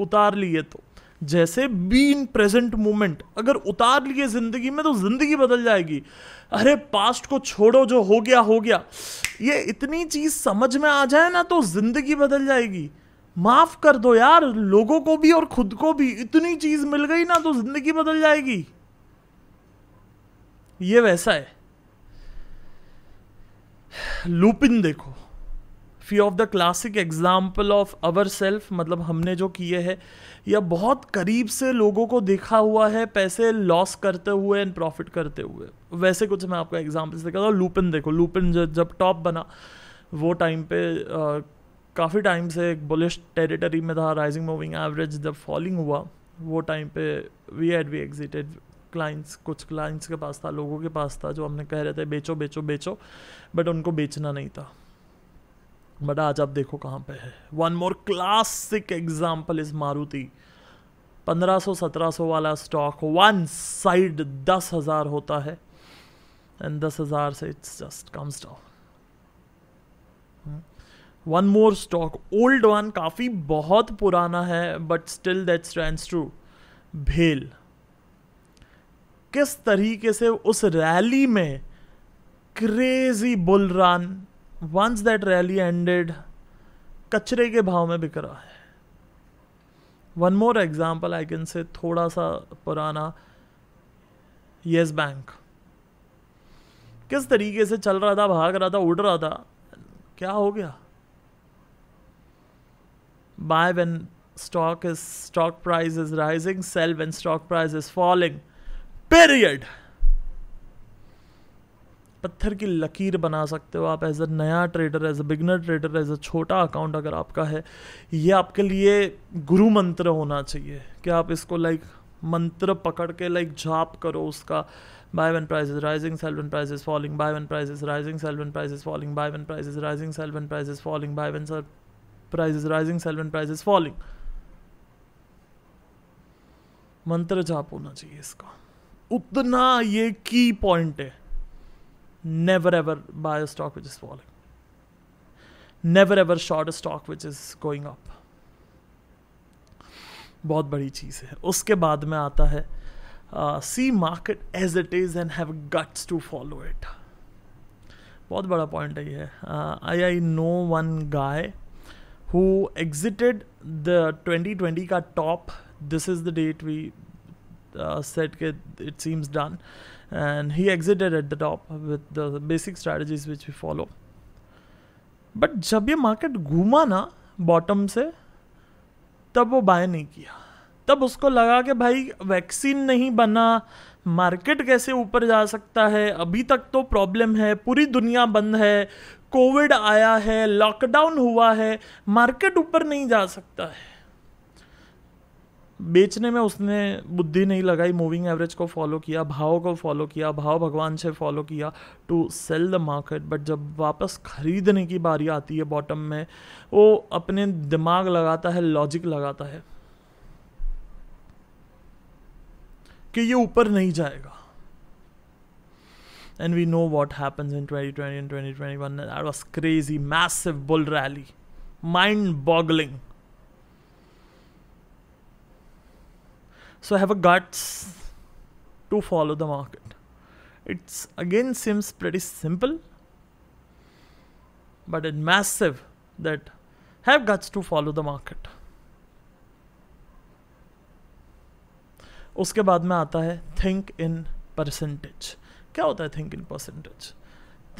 [SPEAKER 1] उतार लिए तो जैसे बी इन प्रेजेंट मोमेंट अगर उतार लिए जिंदगी में तो जिंदगी बदल जाएगी अरे पास्ट को छोड़ो जो हो गया हो गया ये इतनी चीज समझ में आ जाए ना तो जिंदगी बदल जाएगी माफ कर दो यार लोगों को भी और खुद को भी इतनी चीज मिल गई ना तो जिंदगी बदल जाएगी ये वैसा है लूपिन देखो few of the classic example of our self मतलब हमने जो किए हैं या बहुत करीब से लोगों को देखा हुआ है पैसे लॉस करते हुए एंड प्रॉफिट करते हुए वैसे कुछ मैं आपको से देखा था लूपिन देखो लूपिन जब टॉप बना वो टाइम पे काफ़ी टाइम से एक बुलिश टेरिटरी में था राइजिंग मूविंग एवरेज जब फॉलिंग हुआ वो टाइम पे we add we exited clients कुछ क्लाइंट्स के पास था लोगों के पास था जो हमने कह रहे थे बेचो बेचो बेचो बट उनको बेचना नहीं था बट आज आप देखो कहाँ पे है one more classic example is Maruti 1500 1700 वाला स्टॉक वन साइड दस हज़ार होता है एंड दस हज़ार से it's just comes down one more stock old one काफ़ी बहुत पुराना है but still that stands true भेल किस तरीके से उस रैली में crazy bull run once that rally ended कचरे के भाव में बिक रहा है one more example I can say थोड़ा सा पुराना येस बैंक किस तरीके से चल रहा था भाग रहा था उड़ रहा था क्या हो गया buy when stock is stock price is rising sell when stock price is falling period पत्थर की लकीर बना सकते हो आप एज अ नया trader as a beginner trader as a छोटा अकाउंट अगर आपका है ये आपके लिए गुरु मंत्र होना चाहिए कि आप इसको लाइक मंत्र पकड़ के लाइक जाप करो उसका buy when price is rising sell when price is falling buy when price is rising sell when price is falling buy when price is rising sell when price is falling buy when price is rising sell when price is falling मंत्र जाप होना चाहिए इसका उतना ये key point है never ever buy stock which is falling never ever short stock which is going up बहुत बड़ी चीज़ है उसके बाद में आता है see market as it is and have guts to follow it बहुत बड़ा पॉइंट है ये I I know one guy who exited the 2020 का top this is the date we uh, said it seems done and he exited at the top with the basic strategies which we follow but जब ये market घूमा ना bottom से तब वो bye नहीं किया तब उसको लगा कि भाई वैक्सीन नहीं बना मार्केट कैसे ऊपर जा सकता है अभी तक तो प्रॉब्लम है पूरी दुनिया बंद है कोविड आया है लॉकडाउन हुआ है मार्केट ऊपर नहीं जा सकता है बेचने में उसने बुद्धि नहीं लगाई मूविंग एवरेज को फॉलो किया भाव को फॉलो किया भाव भगवान से फॉलो किया to sell the market but जब वापस खरीदने की बारी आती है बॉटम में वो अपने दिमाग लगाता है लॉजिक लगाता है कि ये ऊपर नहीं जाएगा and we know what happens in twenty twenty twenty twenty one that was crazy massive bull rally mind boggling so have a guts to follow the market it's again seems pretty simple but it's massive that have guts to follow the market उसके बाद में आता है think in percentage क्या होता है think in percentage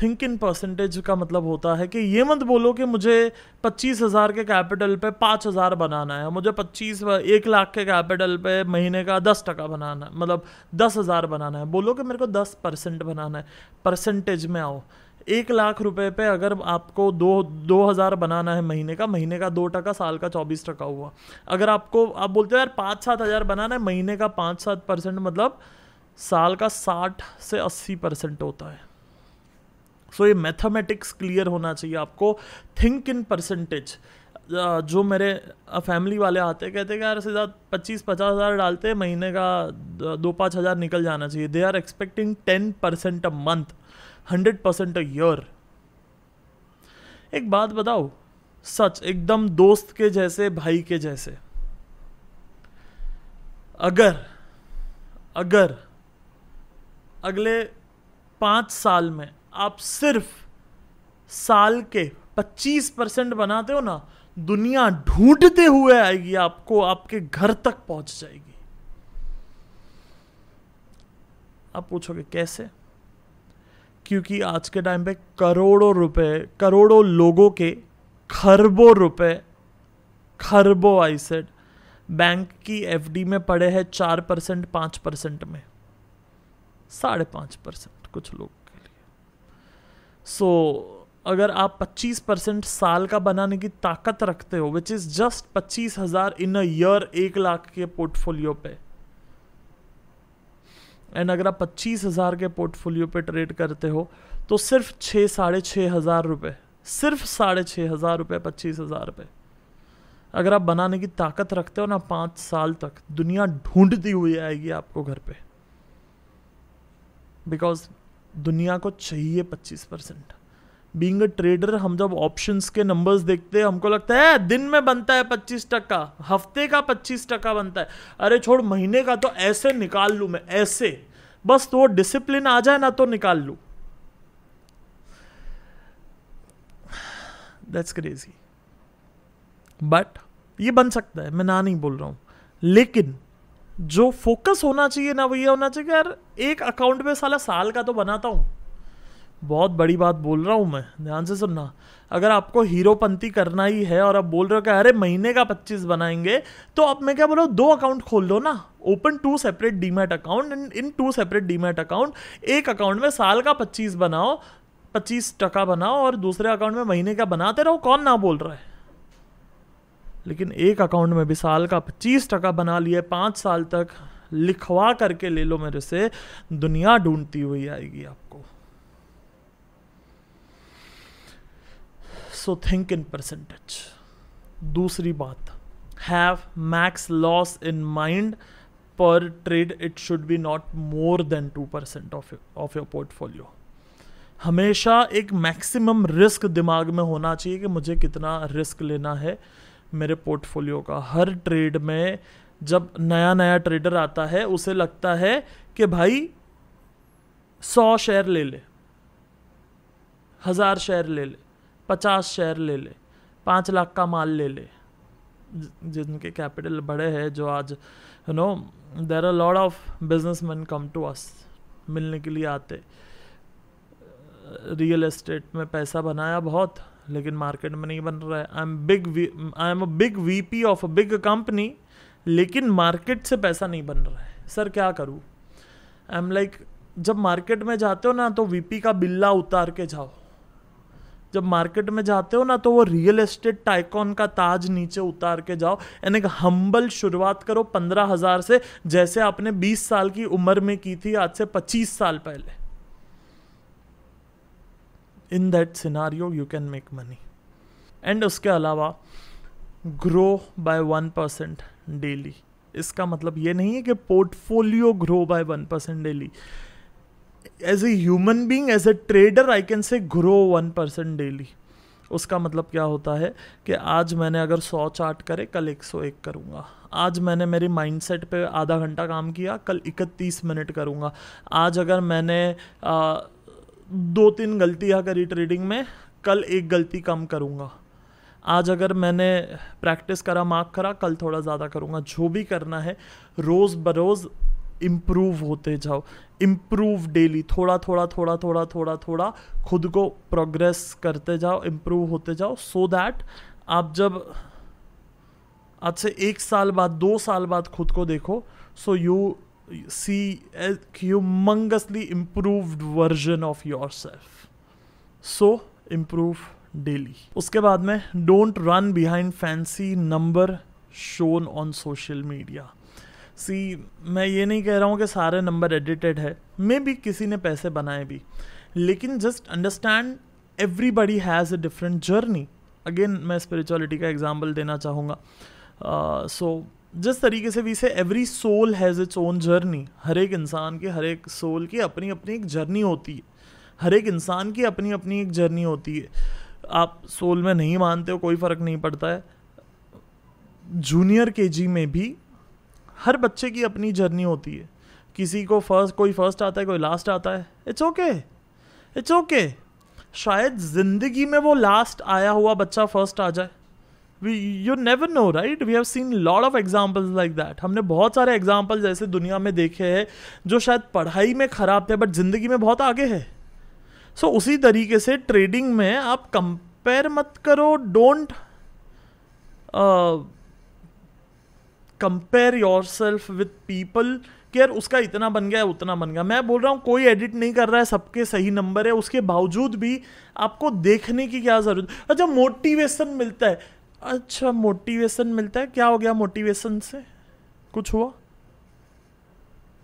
[SPEAKER 1] think in percentage का मतलब होता है कि ये मत बोलो कि मुझे पच्चीस हज़ार के कैपिटल पे पाँच हज़ार बनाना है मुझे पच्चीस एक लाख के कैपिटल पे महीने का दस टका बनाना है मतलब दस हज़ार बनाना है बोलो कि मेरे को दस परसेंट बनाना है परसेंटेज में आओ एक लाख रुपए पे अगर आपको दो दो हज़ार बनाना है महीने का महीने का दो टका साल का चौबीस टका हुआ अगर आपको आप बोलते हो यार पाँच सात हज़ार बनाना है महीने का पाँच सात परसेंट मतलब साल का साठ से अस्सी परसेंट होता है सो ये मैथमेटिक्स क्लियर होना चाहिए आपको थिंक इन परसेंटेज जो मेरे फैमिली वाले आते हैं कहते हैं यार सीधा पच्चीस पचास हज़ार डालते हैं महीने का दो पाँच हज़ार निकल जाना चाहिए they are expecting ten percent a month hundred percent a year एक बात बताओ सच एकदम दोस्त के जैसे भाई के जैसे अगर अगर अगले पाँच साल में आप सिर्फ साल के 25 परसेंट बनाते हो ना दुनिया ढूंढते हुए आएगी आपको आपके घर तक पहुंच जाएगी आप पूछोगे कैसे क्योंकि आज के टाइम पे करोड़ों रुपए करोड़ों लोगों के खरबों रुपए खरबों आईसेड बैंक की एफडी में पड़े हैं चार परसेंट पांच परसेंट में साढ़े पांच परसेंट कुछ लोग सो so, अगर आप 25 परसेंट साल का बनाने की ताकत रखते हो विच इज़ जस्ट पच्चीस हज़ार इन अ ईयर एक लाख के पोर्टफोलियो पे एंड अगर आप पच्चीस हज़ार के पोर्टफोलियो पे ट्रेड करते हो तो सिर्फ छः साढ़े छः हज़ार रुपये सिर्फ साढ़े छः हज़ार रुपये पच्चीस हज़ार रुपये अगर आप बनाने की ताकत रखते हो ना पाँच साल तक दुनिया ढूंढती हुई आएगी आपको घर पे बिकॉज दुनिया को चाहिए पच्चीस परसेंट बींग ट्रेडर हम जब ऑप्शंस के नंबर्स देखते हैं हमको लगता है दिन में बनता है पच्चीस टका हफ्ते का पच्चीस टका बनता है अरे छोड़ महीने का तो ऐसे निकाल लूँ मैं ऐसे बस तो वो डिसिप्लिन आ जाए ना तो निकाल लूँ दैट्स क्रेजी बट ये बन सकता है मैं ना नहीं बोल रहा हूँ लेकिन जो फोकस होना चाहिए ना वो ये होना चाहिए यार एक अकाउंट में साला साल का तो बनाता हूँ बहुत बड़ी बात बोल रहा हूँ मैं ध्यान से सुनना अगर आपको हीरोपंती करना ही है और आप बोल रहे हो कि अरे महीने का पच्चीस बनाएंगे तो अब मैं क्या बोल रहा हूँ दो अकाउंट खोल लो ना open two separate demat account and in two separate demat account एक अकाउंट में साल का पच्चीस बनाओ पच्चीस टका बनाओ और दूसरे अकाउंट में महीने का बनाते रहो कौन ना बोल रहा है लेकिन एक अकाउंट में भी साल का पच्चीस टका बना लिए पाँच साल तक लिखवा करके ले लो मेरे से दुनिया ढूंढती हुई आएगी आपको सो थिंक इन परसेंटेज दूसरी बात have max loss in mind per trade it should be not more than two percent of of your portfolio हमेशा एक मैक्सिमम रिस्क दिमाग में होना चाहिए कि मुझे कितना रिस्क लेना है मेरे पोर्टफोलियो का हर ट्रेड में जब नया नया ट्रेडर आता है उसे लगता है कि भाई सौ शेयर ले ले हज़ार शेयर ले ले पचास शेयर ले ले पाँच लाख का माल ले ले जिनके कैपिटल बड़े हैं जो आज you know there are lord of business man come to us मिलने के लिए आते रियल एस्टेट में पैसा बनाया बहुत लेकिन मार्केट में नहीं बन रहा है I am big I am a big V P of a big company लेकिन मार्केट से पैसा नहीं बन रहा है सर क्या करूँ आई एम लाइक जब मार्केट में जाते हो ना तो वीपी का बिल्ला उतार के जाओ जब मार्केट में जाते हो ना तो वो रियल एस्टेट टाइकॉन का ताज नीचे उतार के जाओ यानी कि हम्बल शुरुआत करो पंद्रह हज़ार से जैसे आपने बीस साल की उम्र में की थी आज से पच्चीस साल पहले in that scenario you can make money and उसके अलावा grow by one percent daily इसका मतलब ये नहीं है कि portfolio grow by one percent daily as a human being as a trader I can say grow one percent daily उसका मतलब क्या होता है कि आज मैंने अगर सौ चार्ट करे कल एक सौ एक करूँगा आज मैंने मेरी माइंडसेट पे आधा घंटा काम किया कल इकतीस मिनट करूँगा आज अगर मैंने आ, दो तीन गलतियाँ करी ट्रेडिंग में कल एक गलती कम करूँगा आज अगर मैंने प्रैक्टिस करा मार्क करा कल थोड़ा ज़्यादा करूँगा जो भी करना है रोज़ बरोज़ इम्प्रूव होते जाओ इम्प्रूव डेली थोड़ा थोड़ा थोड़ा थोड़ा थोड़ा थोड़ा खुद को प्रोग्रेस करते जाओ इम्प्रूव होते जाओ सो so दैट आप जब आज से एक साल बाद दो साल बाद खुद को देखो so you see a humongously improved version of yourself. So improve daily. उसके बाद में don't run behind fancy number shown on social media. सी मैं ये नहीं कह रहा हूँ कि सारे नंबर एडिटेड है मे भी किसी ने पैसे बनाए भी लेकिन just understand everybody has a different journey again मैं स्पिरिचुअलिटी का एग्जाम्पल देना चाहूँगा सो uh, so, जिस तरीके से we say every soul has its own journey हर एक इंसान की हर एक सोल की अपनी अपनी एक जर्नी होती है हर एक इंसान की अपनी अपनी एक जर्नी होती है आप सोल में नहीं मानते हो कोई फ़र्क नहीं पड़ता है जूनियर के जी में भी हर बच्चे की अपनी जर्नी होती है किसी को फर्स्ट कोई फर्स्ट आता है कोई लास्ट आता है इट्स ओके इट्स ओके शायद ज़िंदगी में वो लास्ट आया हुआ बच्चा फर्स्ट आ जाए you never know right we have seen lot of examples like that हमने बहुत सारे एग्जाम्पल्स ऐसे दुनिया में देखे हैं जो शायद पढ़ाई में ख़राब थे बट ज़िंदगी में बहुत आगे है सो so, उसी तरीके से ट्रेडिंग में आप कंपेयर मत करो don't compare yourself with people कि यार उसका इतना बन गया उतना बन गया मैं बोल रहा हूँ कोई एडिट नहीं कर रहा है सबके सही नंबर है उसके बावजूद भी आपको देखने की क्या ज़रूरत अच्छा मोटिवेशन मिलता है अच्छा मोटिवेशन मिलता है क्या हो गया मोटिवेशन से कुछ हुआ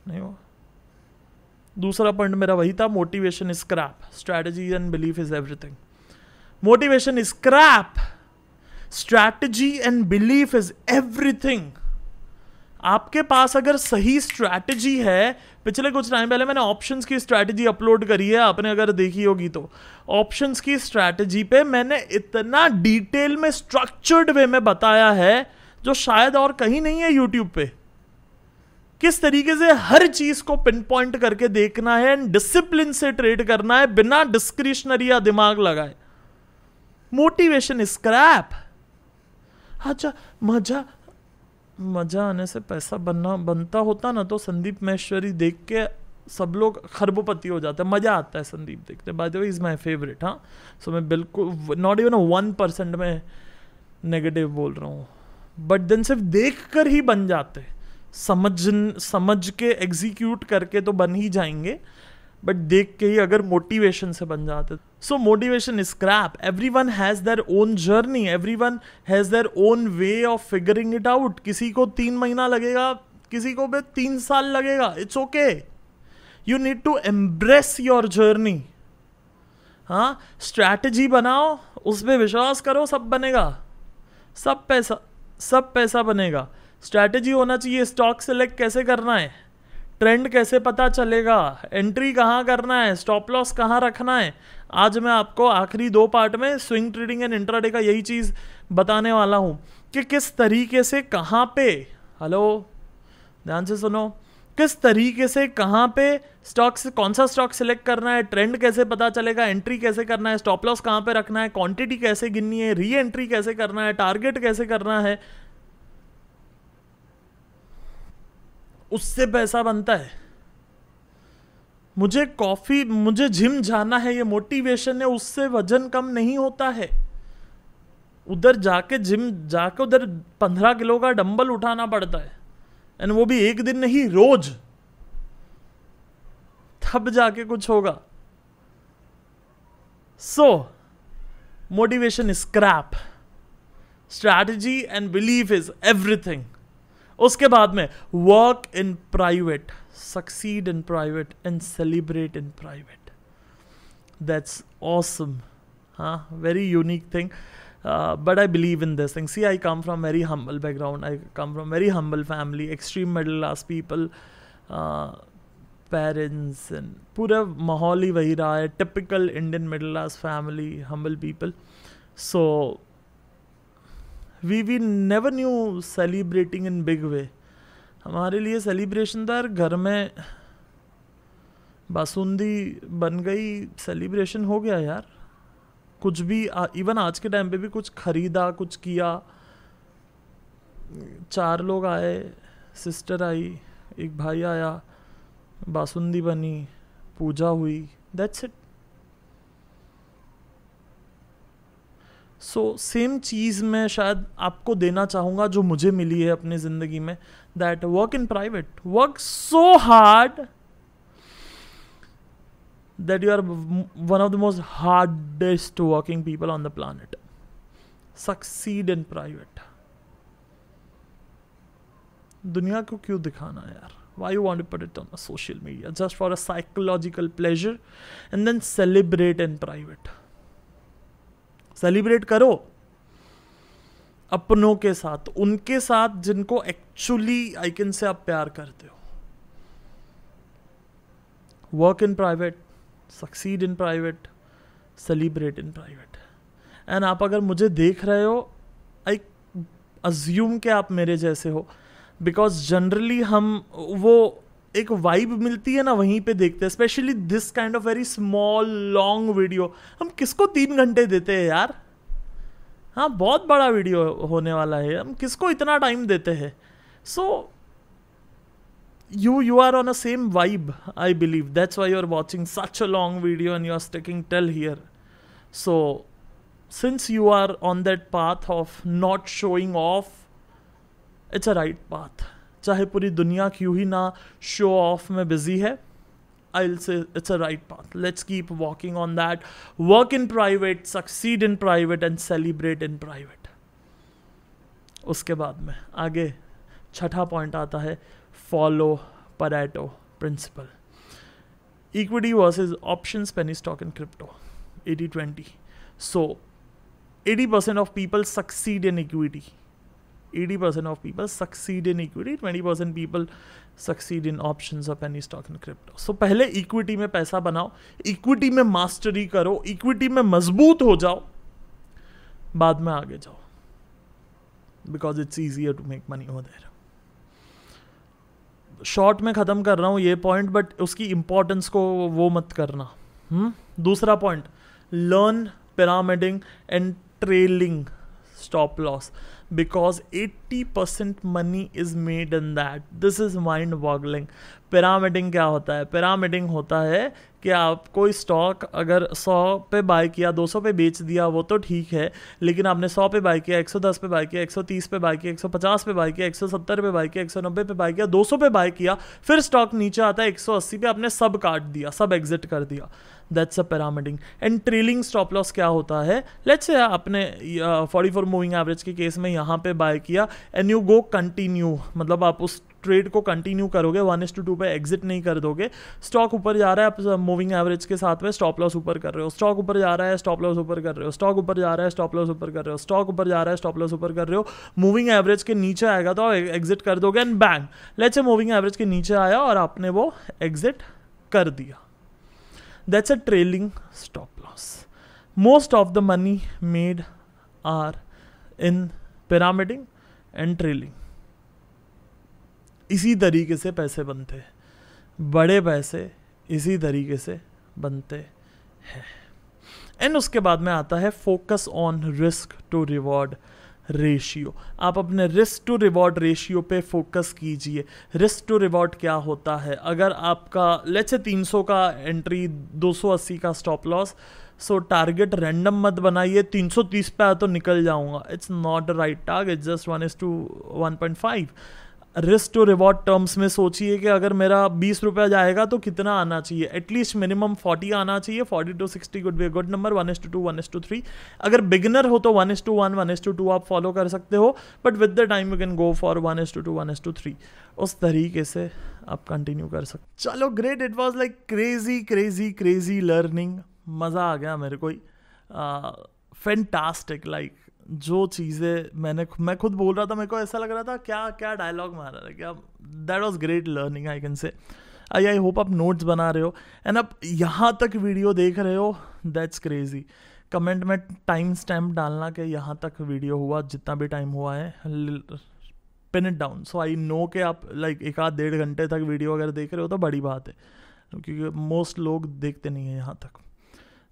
[SPEAKER 1] नहीं हुआ दूसरा पॉइंट मेरा वही था motivation is crap strategy and belief is everything motivation scrap strategy and belief is everything आपके पास अगर सही स्ट्रैटेजी है पिछले कुछ टाइम पहले मैंने ऑप्शंस की स्ट्रैटेजी अपलोड करी है आपने अगर देखी होगी तो ऑप्शंस की स्ट्रैटेजी पे मैंने इतना डिटेल में स्ट्रक्चर्ड वे में बताया है जो शायद और कहीं नहीं है यूट्यूब पे किस तरीके से हर चीज को पिन पॉइंट करके देखना है एंड डिसिप्लिन से ट्रेड करना है बिना डिस्क्रिशनरी या दिमाग लगाए मोटिवेशन स्क्रैप अच्छा मजा मजा आने से पैसा बनना बनता होता ना तो संदीप महेश्वरी देख के सब लोग खरबोपति हो जाते हैं मज़ा आता है संदीप देखते by the way is my favourite हाँ सो मैं बिल्कुल नॉट इवन वन परसेंट में नेगेटिव बोल रहा हूँ बट देन सिर्फ देख कर ही बन जाते समझ समझ के एग्जीक्यूट करके तो बन ही जाएंगे बट देख के ही अगर मोटिवेशन से बन जाते So motivation everyone has has own journey everyone has their own way of figuring it out किसी को तीन महीना लगेगा किसी को भी तीन साल लगेगा it's okay you need to embrace your journey हाँ स्ट्रैटेजी बनाओ उस पर विश्वास करो सब बनेगा सब पैसा सब पैसा बनेगा स्ट्रैटेजी होना चाहिए स्टॉक सेलेक्ट कैसे करना है ट्रेंड कैसे पता चलेगा एंट्री कहाँ करना है स्टॉप लॉस कहाँ रखना है आज मैं आपको आखिरी दो पार्ट में स्विंग ट्रेडिंग एंड इंट्राडे का यही चीज़ बताने वाला हूं कि किस तरीके से कहां पे हेलो ध्यान से सुनो किस तरीके से कहां पे स्टॉक्स कौन सा स्टॉक सिलेक्ट करना है ट्रेंड कैसे पता चलेगा एंट्री कैसे करना है स्टॉप लॉस कहां पे रखना है क्वांटिटी कैसे गिननी है री एंट्री कैसे करना है टारगेट कैसे करना है उससे पैसा बनता है मुझे कॉफ़ी मुझे जिम जाना है ये मोटिवेशन है उससे वजन कम नहीं होता है उधर जाके जिम जाके उधर पंद्रह किलो का डंबल उठाना पड़ता है एंड वो भी एक दिन नहीं रोज तब जाके कुछ होगा so motivation is crap strategy and belief is everything उसके बाद में work in private succeed in private and celebrate in private that's awesome huh very unique thing uh, but I believe in this thing. See, I come from very humble background. I come from very humble family, extreme middle class people, uh, parents, and pura mahali hi Typical Indian middle class family, humble people. So we we never knew celebrating in big way. हमारे लिए celebration था घर में बासुंदी बन गई celebration हो गया यार कुछ भी आ, इवन आज के टाइम पे भी कुछ खरीदा कुछ किया चार लोग आए सिस्टर आई एक भाई आया बासुंदी बनी पूजा हुई दैट्स इट सो सेम चीज़ मैं शायद आपको देना चाहूँगा जो मुझे मिली है अपनी ज़िंदगी में that work in private. Work so hard that you are one of the most hardest working people on the planet. Succeed in private. Dunya ko kyu दिखाना यार why you want to put it on social media just for a psychological pleasure and then celebrate in private celebrate karo. अपनों के साथ उनके साथ जिनको actually I can से आप प्यार करते हो work in private succeed in private celebrate in private and आप अगर मुझे देख रहे हो आई अज्यूम के आप मेरे जैसे हो बिकॉज जनरली हम वो एक वाइब मिलती है ना वहीं पे देखते हैं specially this kind of very small long video हम किसको तीन घंटे देते हैं यार हाँ बहुत बड़ा वीडियो होने वाला है हम किसको इतना टाइम देते हैं so you you are on a same vibe I believe that's why you are watching such a long video and you are sticking till here so since you are on that path of not showing off it's a right path चाहे पूरी दुनिया क्यों ही ना show off में busy है I'll say it's a right path. Let's keep walking on that. Work in private, succeed in private, and celebrate in private. उसके बाद में आगे छठा पॉइंट आता है follow Pareto principle equity versus option penny stock in crypto eighty twenty so eighty percent of people succeed in equity 80% of people succeed in equity 20% people succeed in options of any stock in crypto so पहले equity में पैसा बनाओ equity में mastery करो equity में मजबूत हो जाओ बाद में आगे जाओ because it's easier to make money हो देर शॉर्ट में ख़त्म कर रहा हूं ये पॉइंट बट उसकी इंपॉर्टेंस को वो मत करना हुँ? हम्म? दूसरा point learn pyramiding and trailing stop loss because 80% money is made in that This is mind boggling. Pyramiding क्या होता है पिरामिडिंग होता है कि आप कोई स्टॉक अगर 100 पे बाय किया 200 पे बेच दिया वो तो ठीक है लेकिन आपने 100 पे बाय किया 110 पे बाय किया 130 पे बाय किया 150 पे बाय किया 170 पे बाय किया 190 पे बाय किया 200 पे बाय किया फिर स्टॉक नीचे आता है 180 पे आपने सब काट दिया सब एग्जिट कर दिया that's a pyramiding and trailing stop loss क्या होता है लेट्स से आपने फोर्टी फोर मूविंग एवरेज के केस में यहाँ पे बाय किया एंड यू गो कंटिन्यू मतलब आप उस ट्रेड को कंटिन्यू करोगे वन एस टू टू पर एग्जिट नहीं कर दोगे स्टॉक ऊपर जा रहा है आप मूविंग uh, एवरेज के साथ में स्टॉप लॉस ऊपर कर रहे हो स्टॉक ऊपर जा रहा है स्टॉप लॉस ऊपर कर रहे हो स्टॉक ऊपर जा रहा है स्टॉप लॉस ऊपर कर रहे हो स्टॉक ऊपर जा रहा है स्टॉप लॉस ऊपर कर रहे हो मूविंग एवरेज के नीचे आएगा तो एग्जिट कर दोगे and bank let's say moving average के नीचे आया और आपने वो एग्जिट कर दिया that's a trailing stop loss most of the money made are in pyramiding and trailing इसी तरीके से पैसे बनते हैं बड़े पैसे इसी तरीके से बनते हैं एंड उसके बाद में आता है focus on risk to reward ratio आप अपने रिस्क टू रिवॉर्ड रेशियो पे फोकस कीजिए रिस्क टू रिवॉर्ड क्या होता है अगर आपका लेट्स से 300 का एंट्री 280 का stop loss so target random मत बनाइए 330 पे तो निकल जाऊंगा it's not right target just one is to one point five risk to reward terms में सोचिए कि अगर मेरा बीस रुपया जाएगा तो कितना आना चाहिए एटलीस्ट मिनिमम फोर्टी आना चाहिए forty to sixty good be good number one S to two two S is to three beginner हो तो one S to one one S to two आप फॉलो कर सकते हो but with the time you can go for one S to two two S is to उस तरीके से आप कंटिन्यू कर सकते चलो great it was like crazy crazy crazy learning मज़ा आ गया मेरे को ही फेंटास्टिक लाइक जो चीज़ें मैंने मैं खुद बोल रहा था मेरे को ऐसा लग रहा था क्या क्या डायलॉग मारा था क्या that was great learning I can say I I hope आप नोट्स बना रहे हो एंड आप यहाँ तक वीडियो देख रहे हो दैट्स क्रेजी कमेंट में टाइम स्टैम्प डालना कि यहाँ तक वीडियो हुआ जितना भी टाइम हुआ है pin it down so I know के आप लाइक like, एक आध डेढ़ घंटे तक वीडियो अगर देख रहे हो तो बड़ी बात है क्योंकि मोस्ट लोग देखते नहीं हैं यहाँ तक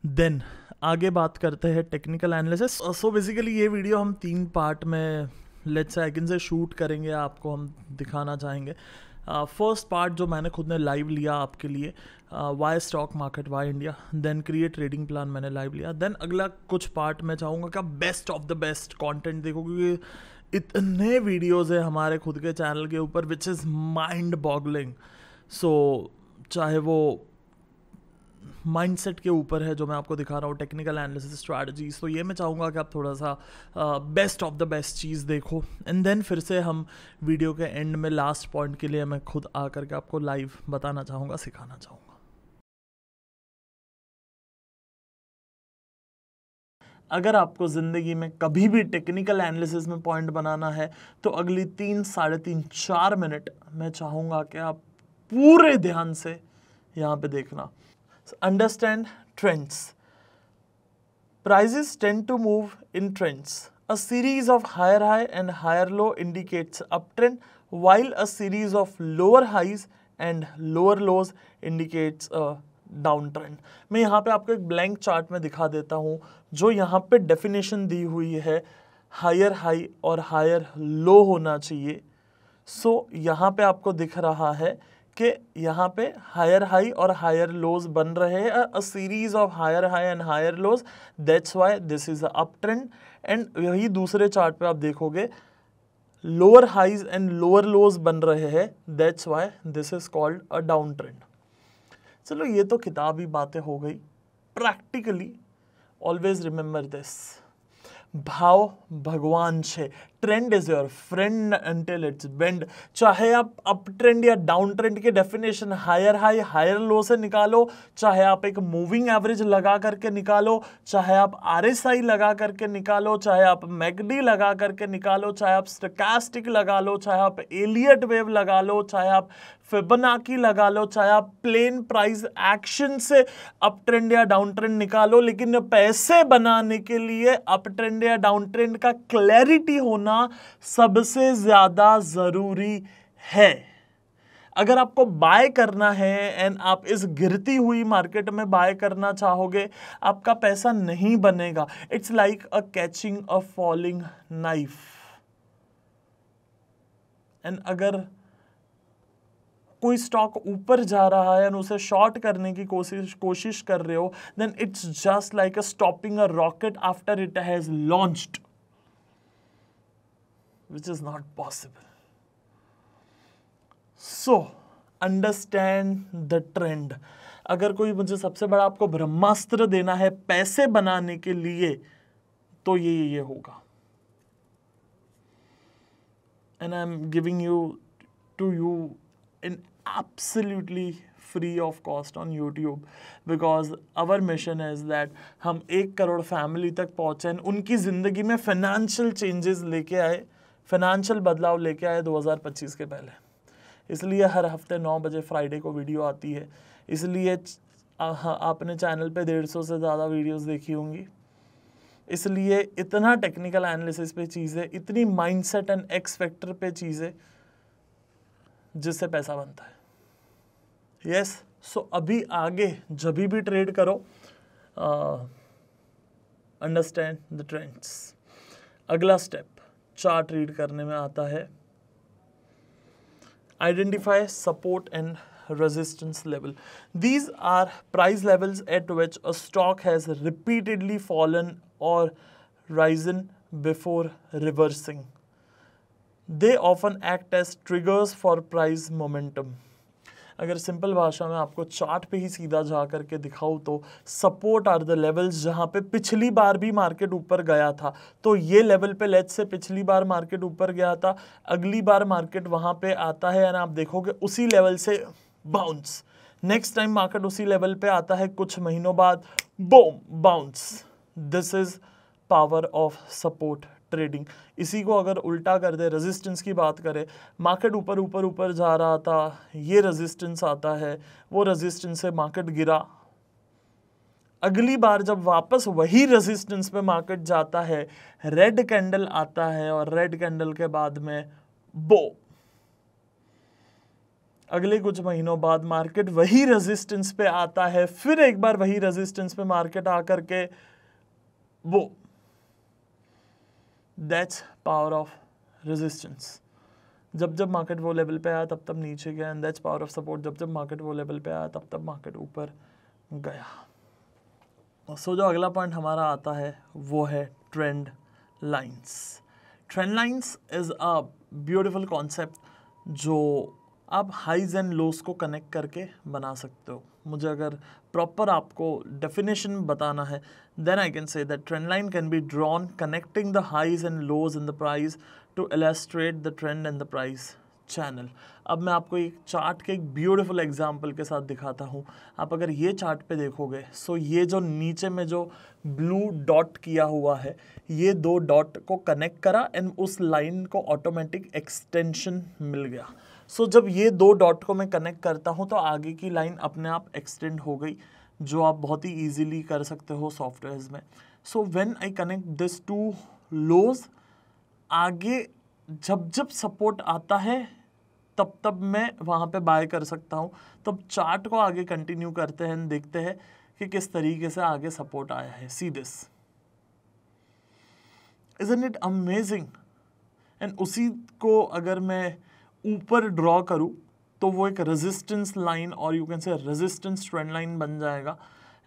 [SPEAKER 1] देन आगे बात करते हैं टेक्निकल एनालिसिस सो बेसिकली ये वीडियो हम तीन पार्ट में let's I can say shoot करेंगे आपको हम दिखाना चाहेंगे फर्स्ट uh, पार्ट जो मैंने खुद ने लाइव लिया आपके लिए why stock market why India then create trading plan मैंने लाइव लिया देन अगला कुछ पार्ट मैं चाहूँगा क्या best of the best content देखो क्योंकि इतने वीडियोज़ हैं हमारे खुद के चैनल के ऊपर which is mind boggling so चाहे वो माइंडसेट के ऊपर है जो मैं आपको दिखा रहा हूँ टेक्निकल एनालिसिस स्ट्रैटेजीज तो ये मैं चाहूँगा कि आप थोड़ा सा बेस्ट ऑफ द बेस्ट चीज़ देखो एंड देन फिर से हम वीडियो के एंड में लास्ट पॉइंट के लिए मैं खुद आकर के आपको लाइव बताना चाहूँगा सिखाना चाहूँगा अगर आपको ज़िंदगी में कभी भी टेक्निकल एनालिसिस में पॉइंट बनाना है तो अगली तीन साढ़े तीन चार मिनट मैं चाहूँगा कि आप पूरे ध्यान से यहाँ पे देखना So understand trends. Prices tend to move in trends. A series of higher high and higher low indicates uptrend while a series of lower highs and lower lows indicates a downtrend. मैं यहाँ पे आपको एक blank chart में दिखा देता हूँ जो यहाँ पे डेफिनेशन दी हुई है हायर हाई और हायर लो होना चाहिए so, यहाँ पे आपको दिख रहा है कि यहाँ पे हायर हाई और हायर लोज बन रहे हैं a series of higher high and higher lows that's why this is up trend and यही दूसरे चार्ट पे आप देखोगे lower highs and lower lows बन रहे हैं that's why this is called a down trend चलो ये तो किताबी बातें हो गई प्रैक्टिकली ऑलवेज रिमेंबर दिस भाव भगवान छे trend is your friend until it's bend चाहे आप अप ट्रेंड या डाउन ट्रेंड के definition higher high higher low से निकालो चाहे आप एक मूविंग एवरेज लगा करके निकालो चाहे आप आर एस आई लगा करके निकालो चाहे आप मैगडी लगा करके निकालो चाहे आप स्टकास्टिक लगा लो चाहे आप एलियट वेव लगा लो चाहे आप फिबनाकी लगा लो चाहे आप प्लेन प्राइस एक्शन से अप ट्रेंड या डाउन ट्रेंड निकालो लेकिन पैसे बनाने के लिए अप ट्रेंड या डाउन ट्रेंड का क्लैरिटी होना होना सबसे ज़्यादा ज़रूरी है अगर आपको बाय करना है एंड आप इस गिरती हुई मार्केट में बाय करना चाहोगे आपका पैसा नहीं बनेगा it's like a catching a falling knife and अगर कोई स्टॉक ऊपर जा रहा है एंड उसे शॉर्ट करने की कोशिश कोशिश कर रहे हो then it's just like a stopping a rocket after it has launched which is not possible. So, understand the trend अगर कोई मुझे सबसे बड़ा आपको ब्रह्मास्त्र देना है पैसे बनाने के लिए तो ये ये होगा and I am giving you to you in absolutely free of cost on YouTube because our mission is that हम एक करोड़ फैमिली तक पहुंचे उनकी ज़िंदगी में फाइनेंशियल चेंजेस लेके आए फाइनेंशियल बदलाव लेके आए 2025 के पहले इसलिए हर हफ्ते नौ बजे फ्राइडे को वीडियो आती है इसलिए आपने चैनल पे डेढ़ सौ से ज़्यादा वीडियोस देखी होंगी इसलिए इतना टेक्निकल एनालिसिस पे चीज़ें इतनी माइंडसेट एंड एक्स फैक्टर पे चीज़ें जिससे पैसा बनता है यस yes, सो so अभी आगे जब भी ट्रेड करो अंडरस्टैंड द ट्रेंड्स अगला स्टेप चार्ट रीड करने में आता है identify support and resistance level these are price levels at which a stock has repeatedly fallen और risen before reversing they often act as triggers for price momentum अगर simple भाषा में आपको chart पे ही सीधा जा करके दिखाऊँ तो सपोर्ट आर द लेवल्स जहाँ पे पिछली बार भी मार्केट ऊपर गया था तो ये लेवल पे लेट से पिछली बार मार्केट ऊपर गया था अगली बार मार्केट वहाँ पे आता है यानी आप देखोगे उसी लेवल से बाउंस नेक्स्ट टाइम मार्केट उसी लेवल पर आता है कुछ महीनों बाद boom bounce this is power of support trading इसी को अगर उल्टा कर दे रेजिस्टेंस की बात करें मार्केट ऊपर ऊपर ऊपर जा रहा था ये रेजिस्टेंस आता है वो रेजिस्टेंस से मार्केट गिरा अगली बार जब वापस वही रेजिस्टेंस पे मार्केट जाता है रेड कैंडल आता है और रेड कैंडल के बाद में बो अगले कुछ महीनों बाद मार्केट वही रेजिस्टेंस पे आता है फिर एक बार वही रेजिस्टेंस पे मार्केट आकर के वो दैट्स पावर ऑफ रेजिस्टेंस जब जब मार्केट वो लेवल पे आया तब तब नीचे गया and that's power of support जब जब मार्केट वो लेवल पे आया तब तब मार्केट ऊपर गया सो so, जो अगला पॉइंट हमारा आता है वो है trend lines trend lines is a beautiful concept जो आप हाईज एंड लोस को कनेक्ट करके बना सकते हो मुझे अगर प्रॉपर आपको डेफिनेशन बताना है then I can say that trend line can be drawn connecting the highs and lows in the price to illustrate the trend and the price channel अब मैं आपको एक चार्ट के एक ब्यूटिफुल एग्जाम्पल के साथ दिखाता हूँ आप अगर ये चार्ट पे देखोगे सो ये जो नीचे में जो ब्लू डॉट किया हुआ है ये दो डॉट को कनेक्ट करा एंड उस लाइन को ऑटोमेटिक एक्सटेंशन मिल गया सो so, जब ये दो डॉट को मैं कनेक्ट करता हूँ तो आगे की लाइन अपने आप एक्सटेंड हो गई जो आप बहुत ही ईजिली कर सकते हो सॉफ्टवेयर में so when I connect this two lows आगे जब जब सपोर्ट आता है तब तब मैं वहाँ पे बाय कर सकता हूँ तब तो चार्ट को आगे कंटिन्यू करते हैं देखते हैं कि किस तरीके से आगे सपोर्ट आया है see this is it amazing and उसी को अगर मैं ऊपर ड्रॉ करूँ तो वो एक रेजिस्टेंस लाइन और you can say resistance trend line बन जाएगा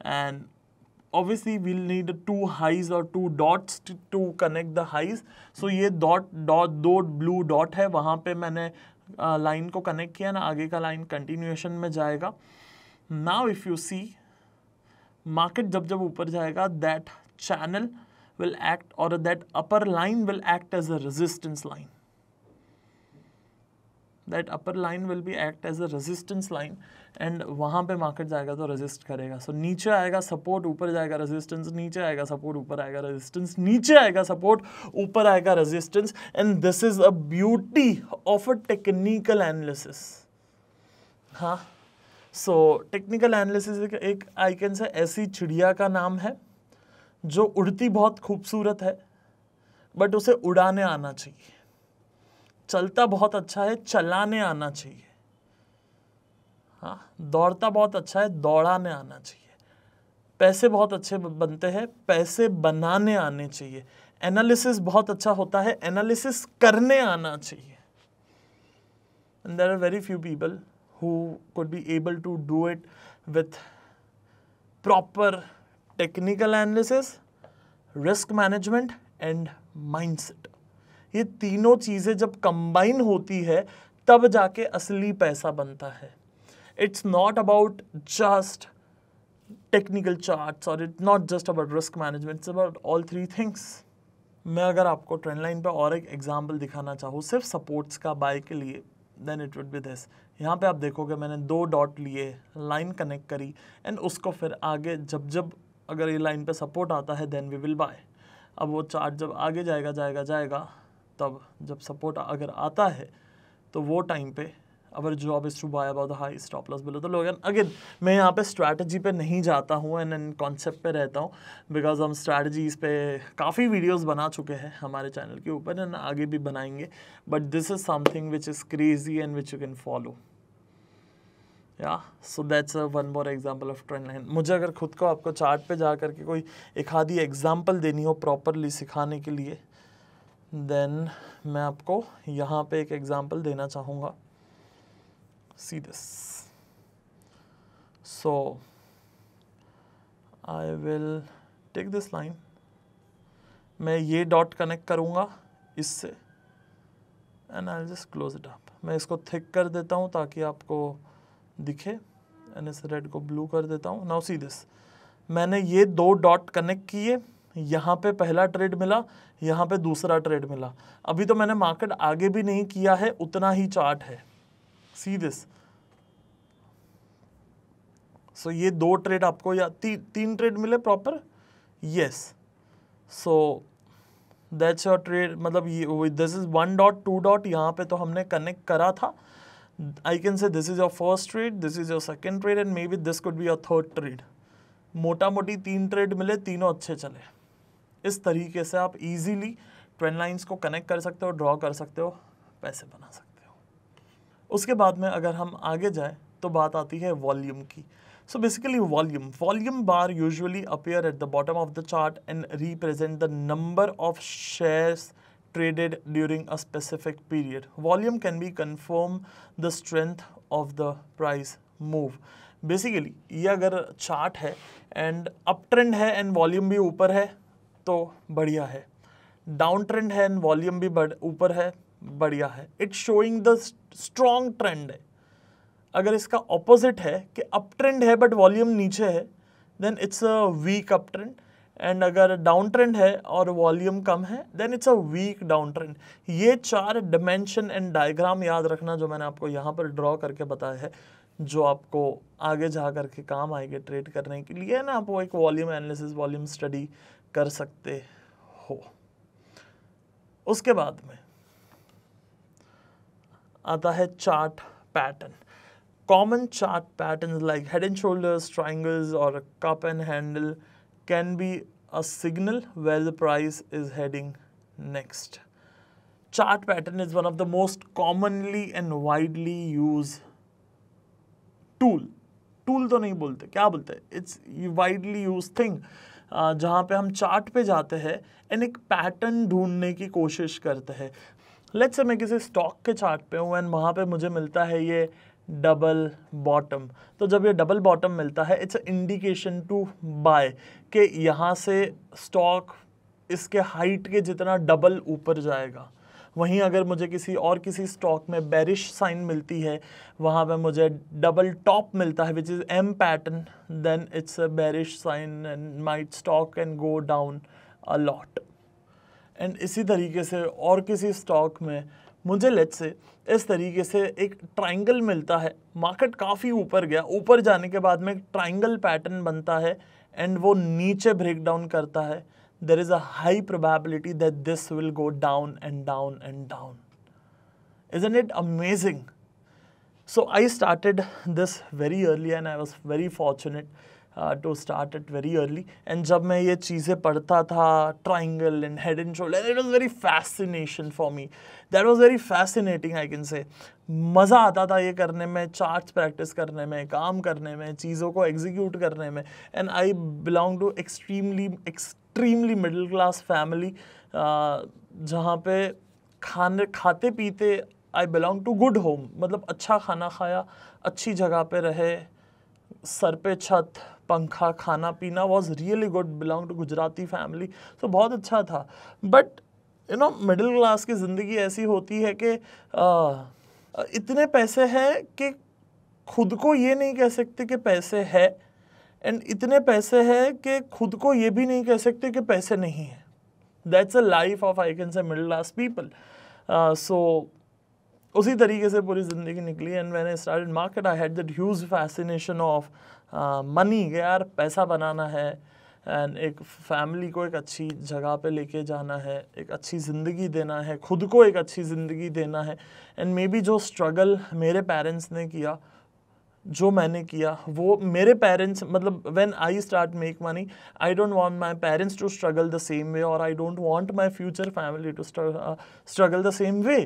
[SPEAKER 1] and obviously we'll need to highs और two dots to connect the highs so ये डॉट डॉट दो ब्लू डॉट है वहाँ पे मैंने लाइन uh, को कनेक्ट किया ना आगे का लाइन कंटिन्यूएशन में जाएगा now if you see market जब जब ऊपर जाएगा दैट चैनल विल एक्ट और that upper line will act as a resistance line that upper line will be act as a resistance line and वहाँ पे market जाएगा तो रेजिस्ट करेगा सो so, नीचे आएगा सपोर्ट ऊपर जाएगा रेजिस्टेंस नीचे आएगा सपोर्ट ऊपर आएगा रेजिस्टेंस नीचे आएगा सपोर्ट ऊपर आएगा resistance and this is a beauty of a technical analysis हाँ सो टेक्निकल एनालिसिस एक आई कैन से ऐसी चिड़िया का नाम है जो उड़ती बहुत खूबसूरत है बट उसे उड़ाने आना चाहिए चलता बहुत अच्छा है चलाने आना चाहिए हाँ दौड़ता बहुत अच्छा है दौड़ाने आना चाहिए पैसे बहुत अच्छे बनते हैं पैसे बनाने आने चाहिए एनालिसिस बहुत अच्छा होता है एनालिसिस करने आना चाहिए there are very few people who could be able to do it with proper technical analysis risk management and mindset ये तीनों चीज़ें जब कंबाइन होती है तब जाके असली पैसा बनता है it's not about just technical charts और it not just about risk management it's about all three things मैं अगर आपको ट्रेंड लाइन पर और एक एग्जाम्पल दिखाना चाहूँ सिर्फ सपोर्ट्स का बाय के लिए then it would be this यहाँ पे आप देखोगे मैंने दो डॉट लिए लाइन कनेक्ट करी एंड उसको फिर आगे जब जब अगर ये लाइन पे सपोर्ट आता है देन वी विल बाय अब वो चार्ट जब आगे जाएगा जाएगा जाएगा तब जब सपोर्ट अगर आता है तो वो टाइम पे our job is to buy about the high stop loss below तो लोग अगेन मैं यहाँ पे स्ट्रैटेजी पे नहीं जाता हूँ एंड एन कॉन्सेप्ट पे रहता हूँ बिकॉज हम स्ट्रैटेजीज पे काफ़ी वीडियोस बना चुके हैं हमारे चैनल के ऊपर एंड आगे भी बनाएंगे but this is something which is crazy and which you can follow या so that's a one more example of trend line मुझे अगर खुद को आपको चार्ट पे जा करके कोई एक आधी एग्जाम्पल देनी हो प्रॉपरली सिखाने के लिए देन मैं आपको यहाँ पे एक एग्जांपल देना चाहूँगा see this so I will take this line मैं ये डॉट कनेक्ट करूँगा इससे and I just close it up मैं इसको थिक कर देता हूँ ताकि आपको दिखे एंड इस रेड को ब्लू कर देता हूँ नाउ सी दिस मैंने ये दो डॉट कनेक्ट किए यहाँ पे पहला ट्रेड मिला यहाँ पे दूसरा ट्रेड मिला अभी तो मैंने मार्केट आगे भी नहीं किया है उतना ही चार्ट है सी दिस सो ये दो ट्रेड आपको या ती, तीन ट्रेड मिले proper yes so that's your trade मतलब ये this is one dot two dot यहाँ पे तो हमने कनेक्ट करा था I can say this is your first trade this is your second trade and maybe this could be your third trade मोटा मोटी तीन ट्रेड मिले तीनों अच्छे चले इस तरीके से आप इजीली ट्रेंड लाइंस को कनेक्ट कर सकते हो ड्रॉ कर सकते हो पैसे बना सकते हो उसके बाद में अगर हम आगे जाए तो बात आती है वॉल्यूम की so basically volume volume bar usually appear at the bottom of the chart and represent the number of shares traded during a specific period volume can be confirm the strength of the price move basically ये अगर chart है and up trend है and volume भी ऊपर है तो बढ़िया है डाउन ट्रेंड है एंड वॉल्यूम भी बढ़ ऊपर है बढ़िया है it's showing the strong trend है अगर इसका ऑपोजिट है कि अप ट्रेंड है बट वॉल्यूम नीचे है then it's a weak up trend and अगर डाउन ट्रेंड है और वॉल्यूम कम है then it's a weak down trend ये चार डिमेंशन एंड डायग्राम याद रखना जो मैंने आपको यहाँ पर ड्रॉ करके बताया है जो आपको आगे जा करके काम आएंगे ट्रेड करने के लिए ना आप वो एक वॉल्यूम एनालिसिस वॉल्यूम स्टडी कर सकते हो उसके बाद में आता है chart pattern common chart pattern like head and shoulders triangles और cup and handle can be a signal well price is heading next chart pattern is one of the most commonly and widely use tool tool तो नहीं बोलते क्या बोलते it's widely use thing जहाँ पे हम chart पे जाते हैं एंड एक पैटर्न ढूंढने की कोशिश करते हैं लेट्स से मैं किसी स्टॉक के चार्ट पे हूँ एंड वहाँ पे मुझे मिलता है ये डबल बॉटम तो जब ये डबल बॉटम मिलता है इट्स इंडिकेशन टू बाय कि यहाँ से स्टॉक इसके हाइट के जितना डबल ऊपर जाएगा वहीं अगर मुझे किसी और किसी स्टॉक में बैरिश साइन मिलती है वहाँ पे मुझे डबल टॉप मिलता है which is M pattern then it's a bearish sign and my stock and go down a lot and इसी तरीके से और किसी स्टॉक में मुझे लेट से इस तरीके से एक ट्राइंगल मिलता है मार्केट काफ़ी ऊपर गया ऊपर जाने के बाद में एक ट्राइंगल पैटर्न बनता है एंड वो नीचे ब्रेक डाउन करता है there is a probability that this will go down and down and down is an it amazing so I started this very early and I was very fortunate to start it very early and जब मैं ये चीज़ें पढ़ता था triangle and head and shoulder it was very fascination for me that was very fascinating I can say मज़ा आता था ये करने में चार्ट्स प्रैक्टिस करने में काम करने में चीज़ों को एग्जीक्यूट करने में and I belong to extremely extremely middle class family जहाँ पे खाने खाते पीते I belong to good home मतलब अच्छा खाना खाया अच्छी जगह पे रहे सर पे छत पंखा खाना पीना was really good belong to Gujarati family तो बहुत अच्छा था but you know middle class की ज़िंदगी ऐसी होती है कि uh, इतने पैसे हैं कि खुद को ये नहीं कह सकते कि पैसे है एंड इतने पैसे हैं कि खुद को ये भी नहीं कह सकते कि पैसे नहीं हैं that's a life of I can say middle class people so उसी तरीके से पूरी ज़िंदगी निकली एंड मैंने start market I had that huge fascination of money यार पैसा बनाना है एंड एक फैमिली को एक अच्छी जगह पे लेके जाना है एक अच्छी ज़िंदगी देना है खुद को एक अच्छी ज़िंदगी देना है एंड मे बी जो स्ट्रगल मेरे पेरेंट्स ने किया जो मैंने किया वो मेरे पेरेंट्स मतलब when I start make money I don't want my parents to struggle the same way और I don't want my future family to struggle the same way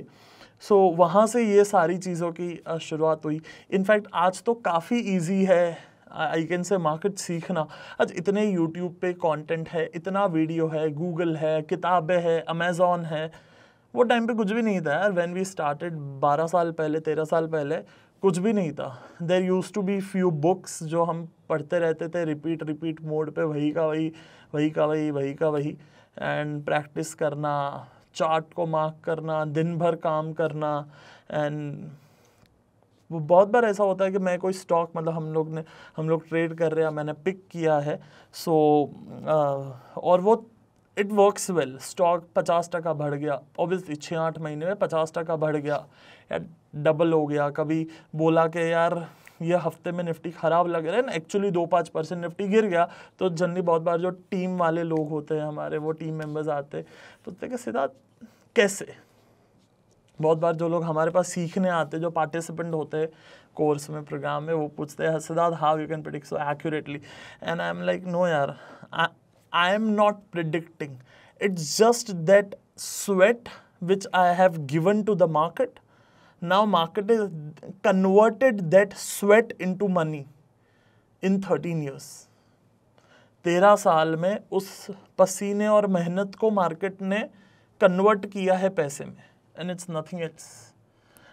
[SPEAKER 1] so वहाँ से ये सारी चीज़ों की शुरुआत हुई इनफैक्ट आज तो काफ़ी ईजी है आई कैन से मार्केट सीखना आज इतने यूट्यूब पे कंटेंट है इतना वीडियो है गूगल है किताबें है अमेज़ॉन है वो टाइम पे कुछ भी नहीं था यार व्हेन वी स्टार्टेड बारह साल पहले तेरह साल पहले कुछ भी नहीं था there used to be few books जो हम पढ़ते रहते थे रिपीट रिपीट मोड पे वही का वही वही का वही वही का वही एंड प्रैक्टिस करना चार्ट को मार्क करना दिन भर काम करना एंड वो बहुत बार ऐसा होता है कि मैं कोई स्टॉक मतलब हम लोग ने हम लोग ट्रेड कर रहे हैं मैंने पिक किया है सो so, और वो इट वर्क्स वेल स्टॉक पचास टका बढ़ गया ओबियसली छः आठ महीने में पचास टका बढ़ गया एंड डबल हो गया कभी बोला कि यार ये हफ्ते में निफ्टी ख़राब लग रहा है ना एक्चुअली दो पाँच परसेंट निफ्टी गिर गया तो जनरली बहुत बार जो टीम वाले लोग होते हैं हमारे वो टीम मेंबर्स आते तो देखिए सीधा कैसे बहुत बार जो लोग हमारे पास सीखने आते जो पार्टिसिपेंट होते हैं कोर्स में प्रोग्राम में वो पूछते हैं Siddharth how you can predict so accurately and I am like no यार I am not predicting it's just that sweat which I have given to the market now market converted converted that sweat into money in 13 years तेरह साल में उस पसीने और मेहनत को market ने कन्वर्ट किया है पैसे में and it's nothing it's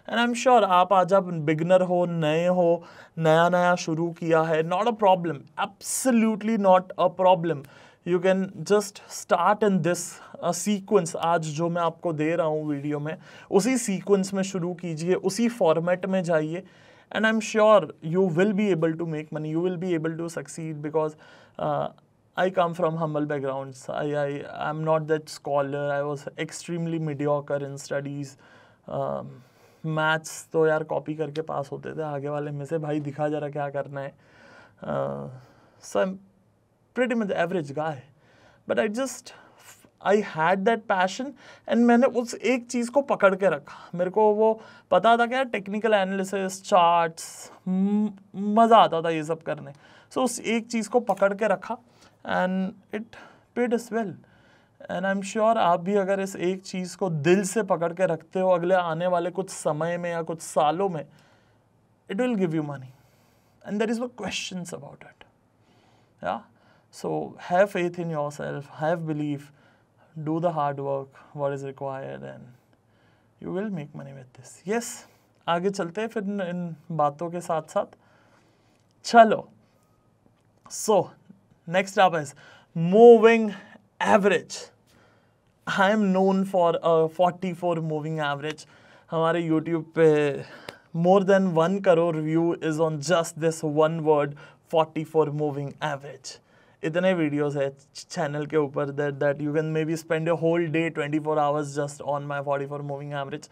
[SPEAKER 1] and I am sure आप आज आप बिगनर हो नए हो नया नया शुरू किया है not a problem absolutely not a problem you can just start in this sequence आज जो मैं आपको दे रहा हूँ वीडियो में उसी सीक्वेंस में शुरू कीजिए उसी फॉर्मेट में जाइए and I am sure you will be able to make money you will be able to succeed because I come from humble backgrounds. I, I am not that scholar. I was extremely mediocre in studies. Maths um, तो यार copy करके पास होते थे आगे वाले में से भाई दिखा जा रहा क्या करना है so uh, pretty much average guy. But I just I had that passion and मैंने उस एक चीज़ को पकड़ के रखा मेरे को वो पता था क्या टेक्निकल एनालिसिस चार्ट्स मज़ा आता था ये सब करने सो so, उस एक चीज़ को पकड़ के रखा and it paid is well and I am sure आप भी अगर इस एक चीज़ को दिल से पकड़ के रखते हो अगले आने वाले कुछ समय में या कुछ सालों में it will give you money and there is a question about it या So have faith in yourself, have belief, do the hard work, what is required, and you will make money with this. Yes, आगे चलते हैं फिर इन बातों के साथ साथ चलो सो नेक्स्ट आप is moving average I am known for forty four moving average हमारे यूट्यूब पे more than one crore view is on just this one word forty four moving average इतने वीडियोस है चैनल के ऊपर that that you can maybe spend a whole day 24 hours just on my 44 moving average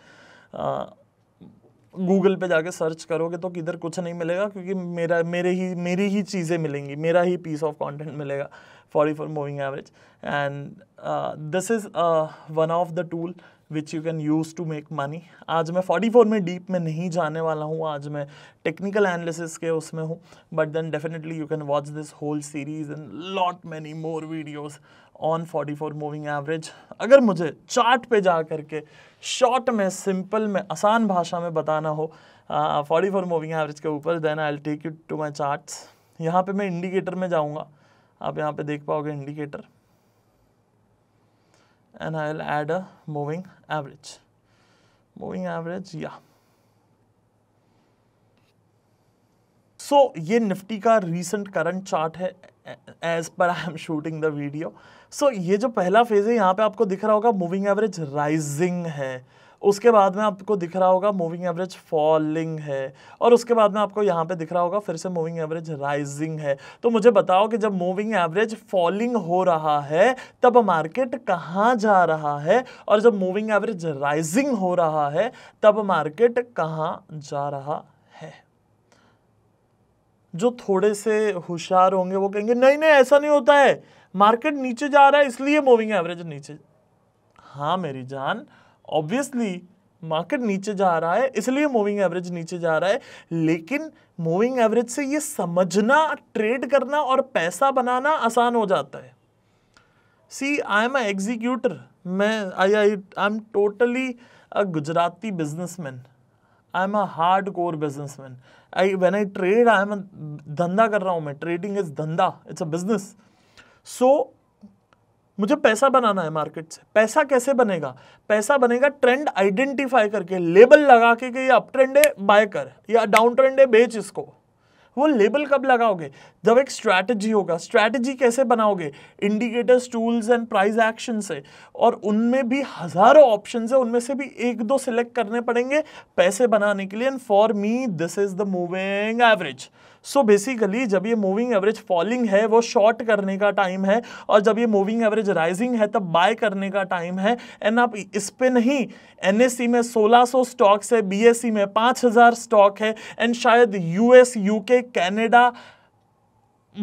[SPEAKER 1] Google पे जाके search करोगे तो किधर कुछ नहीं मिलेगा क्योंकि मेरा मेरे ही मेरी ही चीज़ें मिलेंगी मेरा ही पीस ऑफ कंटेंट मिलेगा for for moving average and this is one of the tool which you can use to make money आज मैं 44 में डीप में नहीं जाने वाला हूँ आज मैं टेक्निकल एनालिसिस के उसमें हूँ but then definitely you can watch this whole series in lot many more videos on 44 moving average अगर मुझे चार्ट पे जा करके शॉर्ट में सिंपल में आसान भाषा में बताना हो फोर्टी फोर मूविंग एवरेज के ऊपर then I take you to my chart यहाँ पर मैं इंडिकेटर में जाऊँगा आप यहाँ पर देख पाओगे indicator and I will add a moving average. Moving average, yeah. So so, ये निफ्टी का रीसेंट करंट चार्ट है as per I am shooting the video so ये जो पहला फेज है यहाँ पे आपको दिख रहा होगा मूविंग एवरेज राइजिंग है उसके बाद में आपको दिख रहा होगा मूविंग एवरेज फॉलिंग है और उसके बाद में आपको यहाँ पे दिख रहा होगा फिर से मूविंग एवरेज राइजिंग है तो मुझे बताओ कि जब मूविंग एवरेज फॉलिंग हो रहा है तब मार्केट कहाँ जा रहा है और जब मूविंग एवरेज राइजिंग हो रहा है तब मार्केट कहाँ जा रहा है जो थोड़े से होशियार होंगे वो कहेंगे नहीं नहीं ऐसा नहीं होता है मार्केट नीचे जा रहा है इसलिए मूविंग एवरेज नीचे हाँ मेरी जान ऑब्वियसली मार्केट नीचे जा रहा है इसलिए मूविंग एवरेज नीचे जा रहा है लेकिन मूविंग एवरेज से ये समझना ट्रेड करना और पैसा बनाना आसान हो जाता है सी आई एम अ एग्जीक्यूटर मैं I I I am totally a Gujarati businessman I am a hard core businessman I when I trade I am धंधा कर रहा हूँ मैं ट्रेडिंग इज धंधा इट्स अ बिजनेस सो मुझे पैसा बनाना है मार्केट से पैसा कैसे बनेगा पैसा बनेगा ट्रेंड आइडेंटिफाई करके लेबल लगा के कि ये अप ट्रेंड है बाय कर या डाउन ट्रेंड है बेच इसको वो लेबल कब लगाओगे जब एक स्ट्रैटेजी होगा स्ट्रैटेजी कैसे बनाओगे indicators tools and price action से और उनमें भी हज़ारों ऑप्शन है उनमें से भी एक दो सिलेक्ट करने पड़ेंगे पैसे बनाने के लिए and for me this is the moving average so basically जब ये मूविंग एवरेज फॉलिंग है वो शॉर्ट करने का टाइम है और जब ये मूविंग एवरेज राइजिंग है तब बाय करने का टाइम है एंड आप इस पर नहीं एन में 1600 स्टॉक्स है बी में 5000 स्टॉक है एंड शायद US UK Canada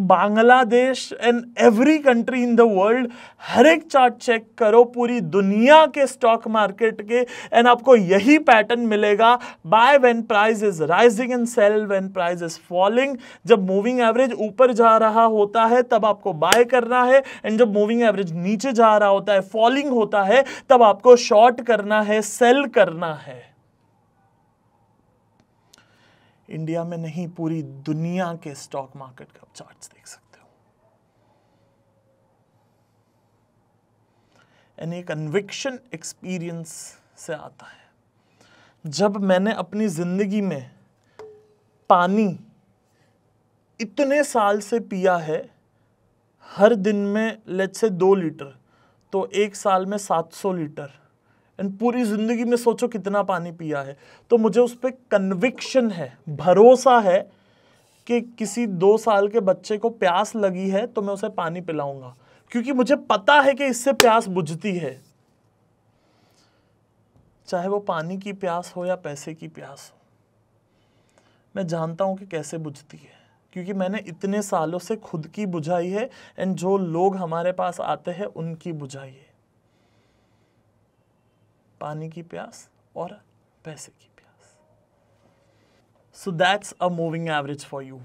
[SPEAKER 1] Bangladesh and every country in the world हर एक चार्ट चेक करो पूरी दुनिया के स्टॉक मार्केट के एंड आपको यही पैटर्न मिलेगा buy when price is rising and sell when price is falling जब मूविंग एवरेज ऊपर जा रहा होता है तब आपको बाय करना है एंड जब मूविंग एवरेज नीचे जा रहा होता है फॉलिंग होता है तब आपको शॉर्ट करना है सेल करना है इंडिया में नहीं पूरी दुनिया के स्टॉक मार्केट का चार्ट देख सकते हो यानी कन्विक्शन एक्सपीरियंस से आता है जब मैंने अपनी जिंदगी में पानी इतने साल से पिया है हर दिन में लेट से दो लीटर तो एक साल में 700 लीटर एंड पूरी ज़िंदगी में सोचो कितना पानी पिया है तो मुझे उस पर कन्विक्शन है भरोसा है कि किसी दो साल के बच्चे को प्यास लगी है तो मैं उसे पानी पिलाऊंगा क्योंकि मुझे पता है कि इससे प्यास बुझती है चाहे वो पानी की प्यास हो या पैसे की प्यास हो मैं जानता हूं कि कैसे बुझती है क्योंकि मैंने इतने सालों से खुद की बुझाई है एंड जो लोग हमारे पास आते हैं उनकी बुझाई है पानी की प्यास और पैसे की प्यास so that's a moving average for you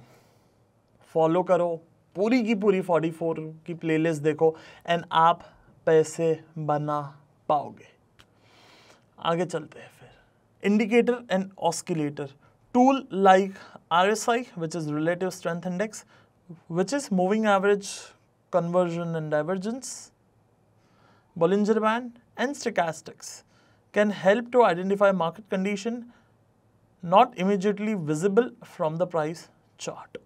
[SPEAKER 1] follow करो पूरी की पूरी 44 की प्लेलिस्ट देखो एंड आप पैसे बना पाओगे आगे चलते हैं फिर indicator and oscillator tool like R S I which is relative strength index which is moving average convergence and divergence Bollinger band and stochastics. can help to identify market condition not immediately visible from the price chart.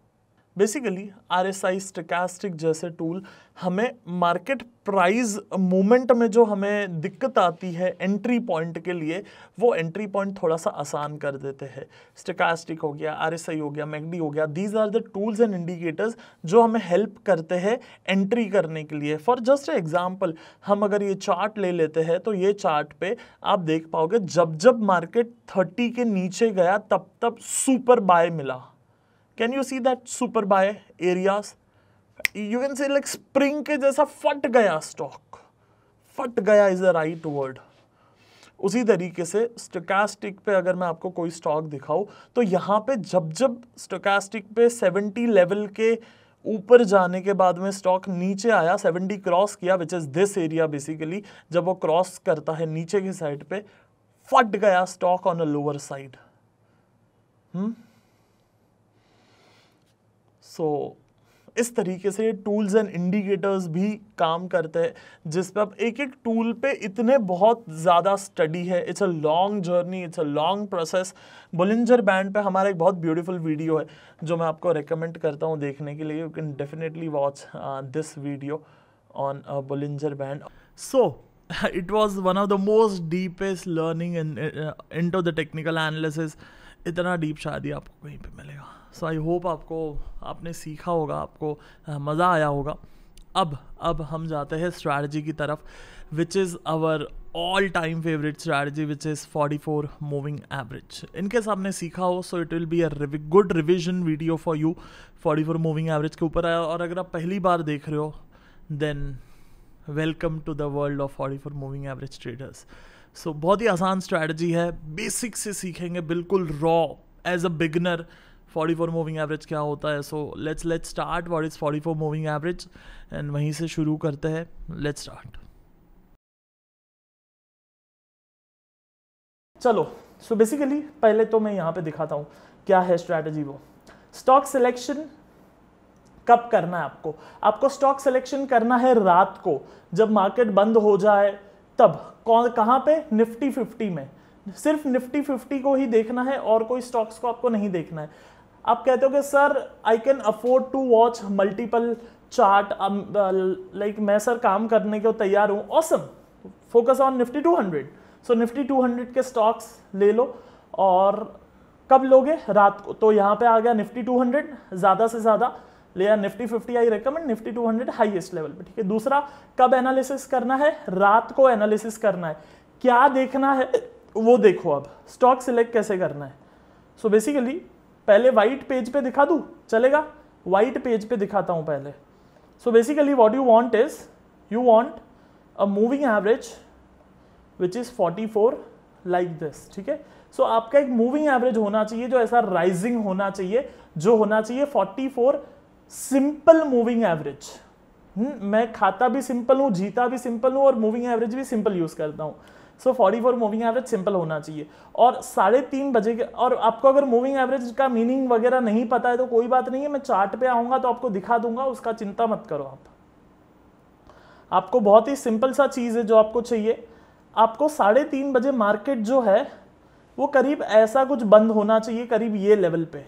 [SPEAKER 1] Basically R S I stochastic जैसे tool हमें market price moment में जो हमें दिक्कत आती है entry point के लिए वो एंट्री पॉइंट थोड़ा सा आसान कर देते हैं स्टिकास्टिक हो गया आर एस आई हो गया मैगडी हो गया these are the tools and indicators जो हमें हेल्प करते हैं एंट्री करने के लिए फॉर जस्ट एग्जाम्पल हम अगर ये चार्ट ले लेते हैं तो ये चार्ट पे आप देख पाओगे जब जब मार्केट थर्टी के नीचे गया तब तब सुपर बाय मिला can you see that super buy areas you can see like spring के जैसा फट गया स्टॉक फट गया इज अ राइट वर्ड उसी तरीके से स्टोकास्टिक पे अगर मैं आपको कोई स्टॉक दिखाऊं तो यहाँ पे जब जब स्टोकास्टिक पे 70 लेवल के ऊपर जाने के बाद में स्टॉक नीचे आया 70 क्रॉस किया which is this area basically जब वो क्रॉस करता है नीचे की साइड पे फट गया stock on a lower side hmm so so, इस तरीके से ये टूल्स एंड इंडिकेटर्स भी काम करते हैं जिस पर आप एक एक टूल पे इतने बहुत ज़्यादा स्टडी है it's a long journey it's a long process Bollinger band पे हमारा एक बहुत ब्यूटीफुल वीडियो है जो मैं आपको रिकमेंड करता हूँ देखने के लिए you can definitely watch this video on Bollinger band so it was one of the most deepest learning in in uh, into the technical इतना डीप शादी आपको कहीं पर मिलेगा सो आई होप आपको आपने सीखा होगा आपको मज़ा आया होगा अब अब हम जाते हैं स्ट्रैटी की तरफ which is our all time favourite strategy which is 44 moving average इनके सामने सीखा हो so it will be a good revision video for you 44 moving average के ऊपर आया और अगर आप पहली बार देख रहे हो then welcome to the world of 44 moving average traders so बहुत ही आसान स्ट्रैटी है बेसिक से सीखेंगे बिल्कुल raw as a beginner forty four moving average क्या होता है so let's let's start what is forty four moving average and वहीं से शुरू करते हैं लेट्स स्टार्ट चलो सो so बेसिकली पहले तो मैं यहाँ पे दिखाता हूँ क्या है स्ट्रैटेजी वो स्टॉक सिलेक्शन कब करना है आपको आपको स्टॉक सिलेक्शन करना है रात को जब मार्केट बंद हो जाए तब कौन कहाँ पे निफ्टी फिफ्टी में सिर्फ निफ्टी फिफ्टी को ही देखना है और कोई स्टॉक्स को आपको नहीं देखना है आप कहते हो कि sir I can afford to watch multiple chart like मैं सर काम करने को तैयार हूँ awesome focus on Nifty 200 so Nifty 200 के स्टॉक्स ले लो और कब लोगे रात को तो यहाँ पे आ गया निफ्टी 200 ज़्यादा से ज़्यादा या Nifty 50 I recommend Nifty 200 highest level पे ठीक है दूसरा कब एनालिसिस करना है रात को एनालिसिस करना है क्या देखना है वो देखो अब स्टॉक सिलेक्ट कैसे करना है सो so बेसिकली पहले व्हाइट पेज पे दिखा दूँ चलेगा व्हाइट पेज पे दिखाता हूँ पहले so basically what you want is you want a moving average which is forty four like this ठीक है सो आपका एक मूविंग एवरेज होना चाहिए जो ऐसा राइजिंग होना चाहिए जो होना चाहिए forty four simple moving average मैं खाता भी सिंपल हूँ जीता भी सिंपल हूँ और मूविंग एवरेज भी सिंपल यूज़ करता हूँ so forty four moving average simple होना चाहिए और साढ़े तीन बजे के और आपको अगर मूविंग एवरेज का मीनिंग वगैरह नहीं पता है तो कोई बात नहीं है मैं चार्ट पे आऊँगा तो आपको दिखा दूंगा उसका चिंता मत करो आप आपको बहुत ही सिंपल सा चीज़ है जो आपको चाहिए आपको साढ़े तीन बजे मार्केट जो है वो करीब ऐसा कुछ बंद होना चाहिए करीब ये लेवल पे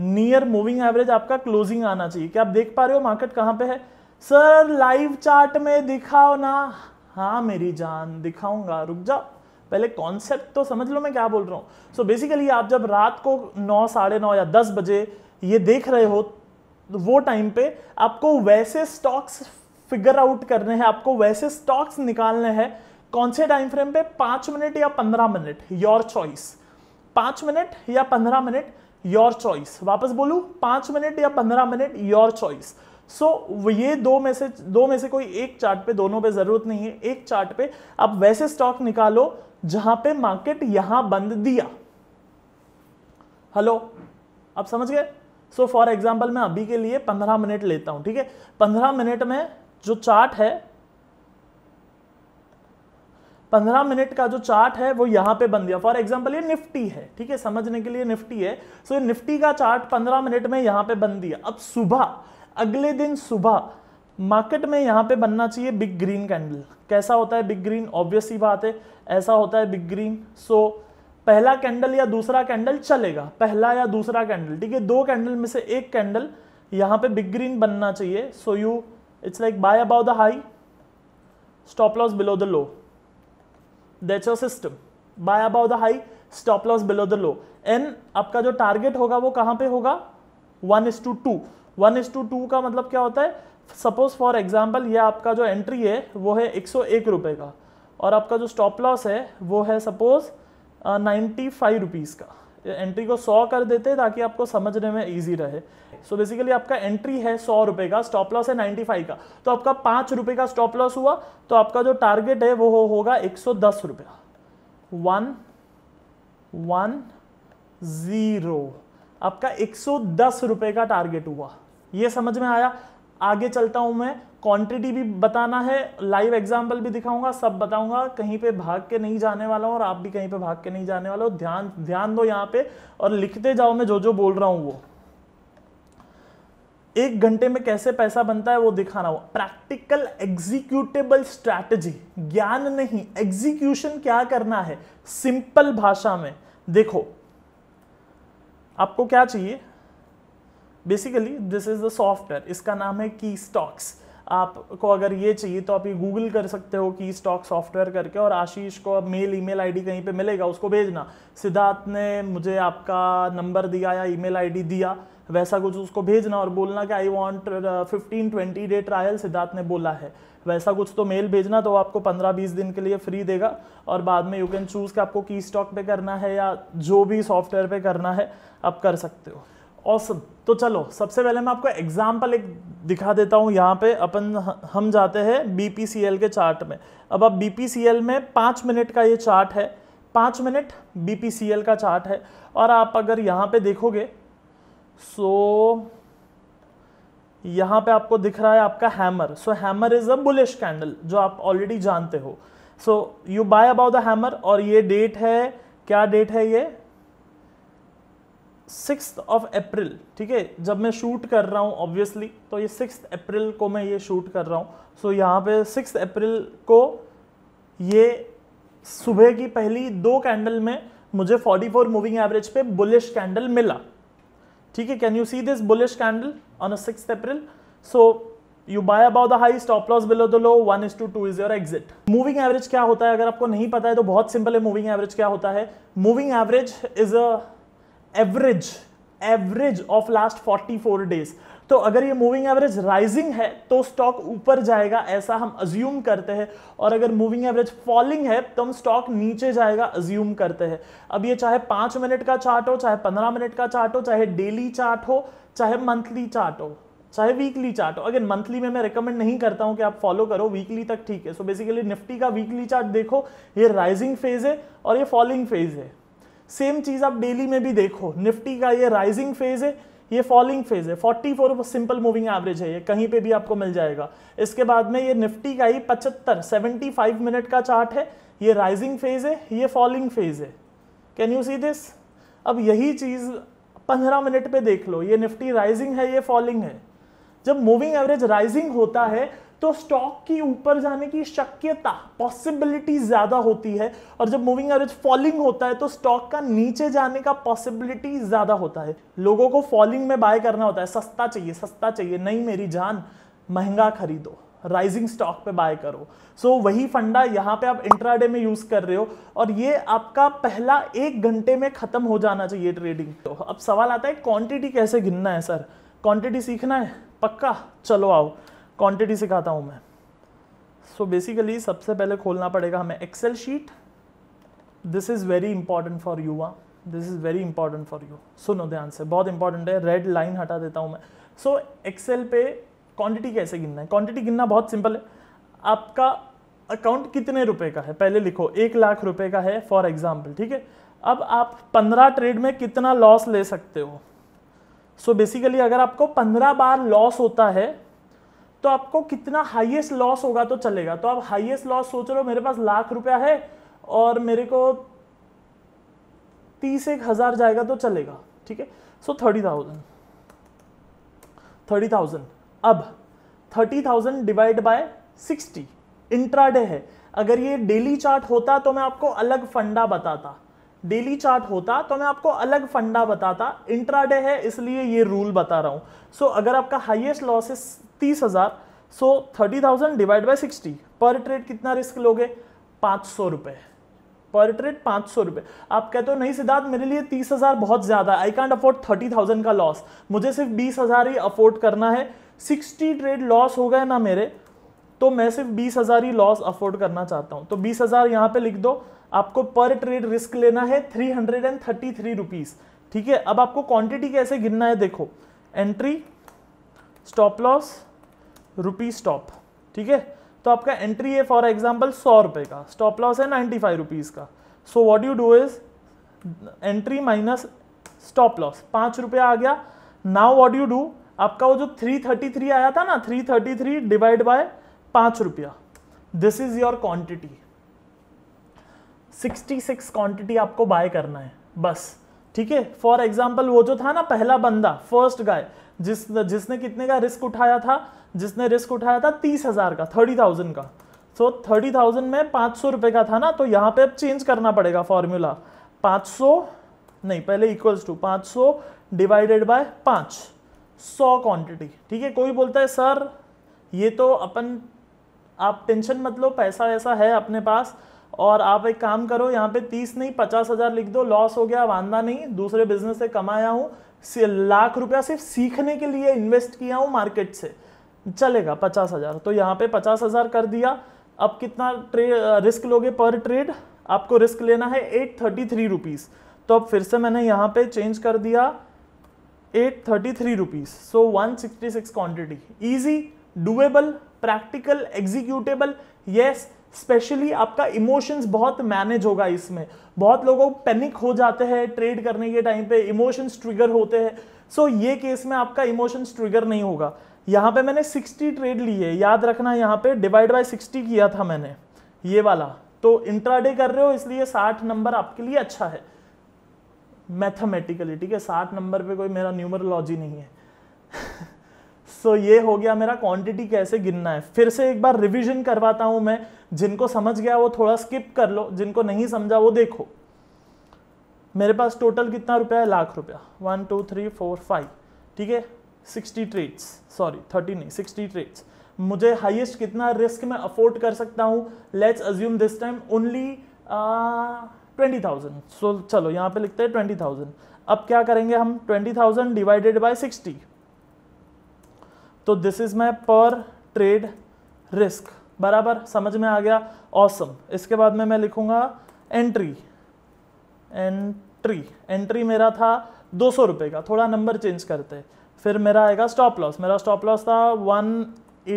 [SPEAKER 1] नियर मूविंग एवरेज आपका क्लोजिंग आना चाहिए क्या आप देख पा रहे हो मार्केट कहाँ पे है सर लाइव चार्ट में दिखाओ ना हाँ मेरी जान दिखाऊंगा रुक जा पहले कॉन्सेप्ट तो समझ लो मैं क्या बोल रहा हूँ सो बेसिकली आप जब रात को नौ साढ़े नौ या दस बजे ये देख रहे हो तो वो टाइम पे आपको वैसे स्टॉक्स फिगर आउट करने हैं आपको वैसे स्टॉक्स निकालने हैं कौन से टाइम फ्रेम पे पाँच मिनट या पंद्रह मिनट योर चॉइस पाँच मिनट या पंद्रह मिनट योर चॉइस वापस बोलूँ पाँच मिनट या पंद्रह minute your choice so so, ये दो में से दो में से कोई एक चार्ट पे दोनों पे ज़रूरत नहीं है एक चार्ट पे आप वैसे स्टॉक निकालो जहां पे मार्केट यहां बंद दिया हेलो आप समझ गए सो फॉर एग्जाम्पल मैं अभी के लिए पंद्रह मिनट लेता हूं ठीक है पंद्रह मिनट में जो चार्ट है पंद्रह मिनट का जो चार्ट है वो यहां पे बन दिया फॉर एग्जाम्पल ये निफ्टी है ठीक है समझने के लिए निफ्टी है सो so, ये निफ्टी का चार्ट पंद्रह मिनट में यहां पे बन दिया अब सुबह अगले दिन सुबह मार्केट में यहाँ पे बनना चाहिए बिग ग्रीन कैंडल कैसा होता है बिग ग्रीन ऑब्वियसली बात है ऐसा होता है बिग ग्रीन सो पहला कैंडल या दूसरा कैंडल चलेगा पहला या दूसरा कैंडल ठीक है दो कैंडल में से एक कैंडल यहाँ पे बिग ग्रीन बनना चाहिए so you it's like buy above the high stop loss below the low that's your system buy above the high stop loss below the low and आपका जो टारगेट होगा वो कहाँ पे होगा one is to two one is to two का मतलब क्या होता है सपोज फॉर एग्जाम्पल ये आपका जो एंट्री है वो है एक सौ एक रुपये का और आपका जो स्टॉप लॉस है वो है सपोज नाइन्टी फाइव रुपीज़ का एंट्री को सौ कर देते हैं ताकि आपको समझने में ईजी रहे सो so बेसिकली आपका एंट्री है सौ रुपये का स्टॉप लॉस है नाइन्टी फाइव का तो आपका पाँच रुपये का स्टॉप लॉस हुआ तो आपका जो टारगेट है वो हो, होगा एक सौ दस रुपया वन वन ज़ीरो आपका एक सौ दस रुपये का टारगेट हुआ ये समझ में आया आगे चलता हूं मैं क्वांटिटी भी बताना है लाइव एग्जाम्पल भी दिखाऊंगा सब बताऊंगा कहीं पे भाग के नहीं जाने वाला हूं और आप भी कहीं पे भाग के नहीं जाने वाला हो ध्यान ध्यान दो यहां पे और लिखते जाओ मैं जो जो बोल रहा हूं वो एक घंटे में कैसे पैसा बनता है वो दिखाना हो प्रैक्टिकल एग्जीक्यूटेबल स्ट्रैटेजी ज्ञान नहीं एग्जीक्यूशन क्या करना है सिंपल भाषा में देखो आपको क्या चाहिए basically this is the software इसका नाम है की स्टॉक्स आपको अगर ये चाहिए तो आप ये गूगल कर सकते हो की स्टॉक सॉफ्टवेयर करके और आशीष को अब मेल ईमेल आईडी कहीं पे मिलेगा उसको भेजना सिद्धार्थ ने मुझे आपका नंबर दिया या ईमेल आईडी दिया वैसा कुछ उसको भेजना और बोलना कि I want fifteen twenty day trial Siddharth ने बोला है वैसा कुछ तो मेल भेजना तो आपको पंद्रह बीस दिन के लिए फ्री देगा और बाद में यू कैन चूज़ कि आपको की स्टॉक पे करना है या जो भी सॉफ्टवेयर पे करना है आप कर सकते हो ऑसम तो चलो सबसे पहले मैं आपको एग्जाम्पल एक दिखा देता हूँ यहाँ पे अपन हम जाते हैं बी के चार्ट में अब आप बी में पाँच मिनट का ये चार्ट है पाँच मिनट बी का चार्ट है और आप अगर यहाँ पे देखोगे सो यहाँ पे आपको दिख रहा है आपका hammer so hammer is a bullish candle जो आप ऑलरेडी जानते हो so you buy about the hammer और ये डेट है क्या डेट है ये सिक्स ऑफ अप्रैल ठीक है जब मैं शूट कर रहा हूँ ऑब्वियसली तो ये सिक्स अप्रैल को मैं ये शूट कर रहा हूँ सो so, यहाँ पे सिक्स अप्रैल को ये सुबह की पहली दो कैंडल में मुझे 44 मूविंग एवरेज पे बुलिश कैंडल मिला ठीक है can you see this bullish candle on six April so you buy above the high stop loss below the low one is to two is your exit moving average क्या होता है अगर आपको नहीं पता है तो बहुत सिंपल है मूविंग एवरेज क्या होता है moving average is a average average of last 44 days तो अगर ये मूविंग एवरेज राइजिंग है तो स्टॉक ऊपर जाएगा ऐसा हम अज्यूम करते हैं और अगर मूविंग एवरेज फॉलिंग है तो हम स्टॉक नीचे जाएगा अज्यूम करते हैं अब ये चाहे पांच मिनट का चार्ट हो चाहे पंद्रह मिनट का चार्ट हो चाहे डेली चार्ट हो चाहे मंथली चार्ट हो चाहे वीकली चार्ट हो अगेन मंथली में मैं रिकमेंड नहीं करता हूं कि आप फॉलो करो वीकली तक ठीक है सो बेसिकली निफ्टी का वीकली चार्ट देखो ये राइजिंग फेज है और ये फॉलिंग फेज है सेम चीज़ आप डेली में भी देखो निफ्टी का ये राइजिंग फेज है ये फॉलिंग फेज है 44 सिंपल मूविंग एवरेज है ये कहीं पे भी आपको मिल जाएगा इसके बाद में ये निफ्टी का ही 75 75 मिनट का चार्ट है ये राइजिंग फेज है ये फॉलिंग फेज है कैन यू सी दिस अब यही चीज़ 15 मिनट पे देख लो ये निफ्टी राइजिंग है ये फॉलिंग है जब मूविंग एवरेज राइजिंग होता है तो स्टॉक की ऊपर जाने की शक्यता पॉसिबिलिटी ज्यादा होती है और जब मूविंग एवरेज फॉलिंग होता है तो स्टॉक का नीचे जाने का पॉसिबिलिटी ज्यादा होता है लोगों को फॉलिंग में बाय करना होता है सस्ता चाहिए सस्ता चाहिए नहीं मेरी जान महंगा खरीदो राइजिंग स्टॉक पे बाय करो सो so, वही फंडा यहाँ पे आप इंट्राडे में यूज कर रहे हो और ये आपका पहला एक घंटे में खत्म हो जाना चाहिए ट्रेडिंग तो अब सवाल आता है क्वांटिटी कैसे गिनना है सर क्वांटिटी सीखना है पक्का चलो आओ क्वांटिटी सिखाता हूँ मैं सो so बेसिकली सबसे पहले खोलना पड़ेगा हमें Excel sheet this is very important for you ah this is very important for you सुनो ध्यान से बहुत इंपॉर्टेंट है रेड लाइन हटा देता हूँ मैं सो so, एक्सेल पे क्वांटिटी कैसे गिनना है क्वांटिटी गिनना बहुत सिंपल है आपका अकाउंट कितने रुपए का है पहले लिखो एक लाख रुपए का है फॉर एग्जाम्पल ठीक है अब आप पंद्रह ट्रेड में कितना लॉस ले सकते हो सो so बेसिकली अगर आपको पंद्रह बार लॉस होता है तो आपको कितना हाईएस्ट लॉस होगा तो चलेगा तो आप हाईएस्ट लॉस सोच रहे हो मेरे पास लाख रुपया है और मेरे को तीस एक हज़ार जाएगा तो चलेगा ठीक है so thirty thousand thirty thousand अब thirty thousand divide by sixty intraday है अगर ये डेली चार्ट होता तो मैं आपको अलग फंडा बताता डेली चार्ट होता तो मैं आपको अलग फंडा बताता इंट्राडे है इसलिए ये रूल बता रहा हूँ सो so, अगर आपका हाईएस्ट लॉस है तीस हज़ार so thirty thousand divide by sixty per trade कितना रिस्क लोगे पाँच सौ रुपये पर ट्रेड पाँच सौ रुपये आप कहते हो नहीं सिद्धार्थ मेरे लिए तीस हज़ार बहुत ज़्यादा I can't afford thirty thousand का लॉस मुझे सिर्फ बीस हज़ार ही अफोर्ड करना है सिक्सटी ट्रेड लॉस हो गए ना मेरे तो मैं सिर्फ बीस हज़ार ही लॉस अफोर्ड करना चाहता हूँ तो बीस हज़ार यहाँ पर लिख दो आपको पर ट्रेड रिस्क लेना है three hundred and thirty three rupees ठीक है अब आपको क्वांटिटी कैसे गिनना है देखो entry stop loss rupee stop ठीक है तो आपका एंट्री है फॉर एग्जाम्पल सौ रुपये का स्टॉप लॉस है नाइन्टी फाइव रुपीज़ का so what you do is entry minus stop loss पाँच रुपया आ गया नाउ वॉट यू डू आपका वो जो थ्री थर्टी थ्री आया था ना three thirty three divide by पांच रुपया this is your quantity 66 quantity आपको बाय करना है बस ठीक है फॉर एग्जाम्पल वो जो था ना पहला बंदा फर्स्ट गाय जिस जिसने कितने का रिस्क उठाया था जिसने रिस्क उठाया था तीस हज़ार का थर्टी थाउजेंड का सो थर्टी थाउजेंड में पाँच सौ रुपये का था ना तो यहाँ पे अब चेंज करना पड़ेगा फॉर्मूला पाँच सौ नहीं पहले इक्वल्स टू पाँच सौ डिवाइडेड बाय पाँच सौ क्वांटिटी ठीक है कोई बोलता है सर ये तो अपन आप टेंशन मतलब पैसा वैसा है अपने पास और आप एक काम करो यहाँ पे तीस नहीं पचास हज़ार लिख दो लॉस हो गया वादा नहीं दूसरे बिजनेस से कमाया हूँ लाख रुपया सिर्फ सीखने के लिए इन्वेस्ट किया हूँ मार्केट से चलेगा पचास हज़ार तो यहाँ पे पचास हज़ार कर दिया अब कितना रिस्क लोगे पर ट्रेड आपको रिस्क लेना है एट थर्टी थ्री रुपीज़ तो अब फिर से मैंने यहाँ पे चेंज कर दिया eight thirty three rupees so one sixty six quantity easy doable practical executable yes specially आपका इमोशंस बहुत मैनेज होगा इसमें बहुत लोगों पैनिक हो जाते हैं ट्रेड करने के टाइम पे इमोशंस ट्रिगर होते हैं सो so, ये केस में आपका इमोशंस ट्रिगर नहीं होगा यहाँ पे मैंने 60 ट्रेड ली है याद रखना यहाँ पे डिवाइड बाय 60 किया था मैंने ये वाला तो इंट्राडे कर रहे हो इसलिए 60 नंबर आपके लिए अच्छा है मैथमेटिकली ठीक है 60 नंबर पे कोई मेरा न्यूमरोलॉजी नहीं है सो so, ये हो गया मेरा क्वांटिटी कैसे गिनना है फिर से एक बार रिवीजन करवाता हूं मैं जिनको समझ गया वो थोड़ा स्किप कर लो जिनको नहीं समझा वो देखो मेरे पास टोटल कितना रुपया है लाख रुपया one two three four five ठीक है सिक्सटी ट्रेड्स सॉरी थर्टी नहीं सिक्सटी ट्रेड्स मुझे हाइएस्ट कितना रिस्क मैं अफोर्ड कर सकता हूँ let's assume this time only twenty thousand so चलो यहाँ पे लिखते हैं ट्वेंटी थाउजेंड अब क्या करेंगे हम twenty thousand divided by sixty तो this is my per trade risk बराबर समझ में आ गया ऑसम awesome. इसके बाद में मैं लिखूंगा एंट्री एंट्री एंट्री मेरा था दो सौ रुपये का थोड़ा नंबर चेंज करते फिर मेरा आएगा स्टॉप लॉस मेरा स्टॉप लॉस था वन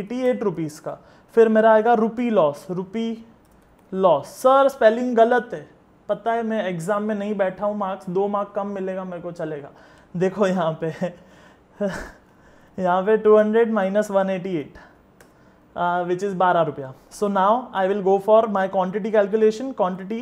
[SPEAKER 1] एटी एट रुपीज़ का फिर मेरा आएगा rupee loss rupee loss sir spelling गलत है पता है मैं एग्ज़ाम में नहीं बैठा हूँ मार्क्स दो मार्क कम मिलेगा मेरे को चलेगा देखो यहाँ पे यहाँ पे 200 hundred minus one eighty eight which is बारह रुपया so now I will go for my quantity calculation quantity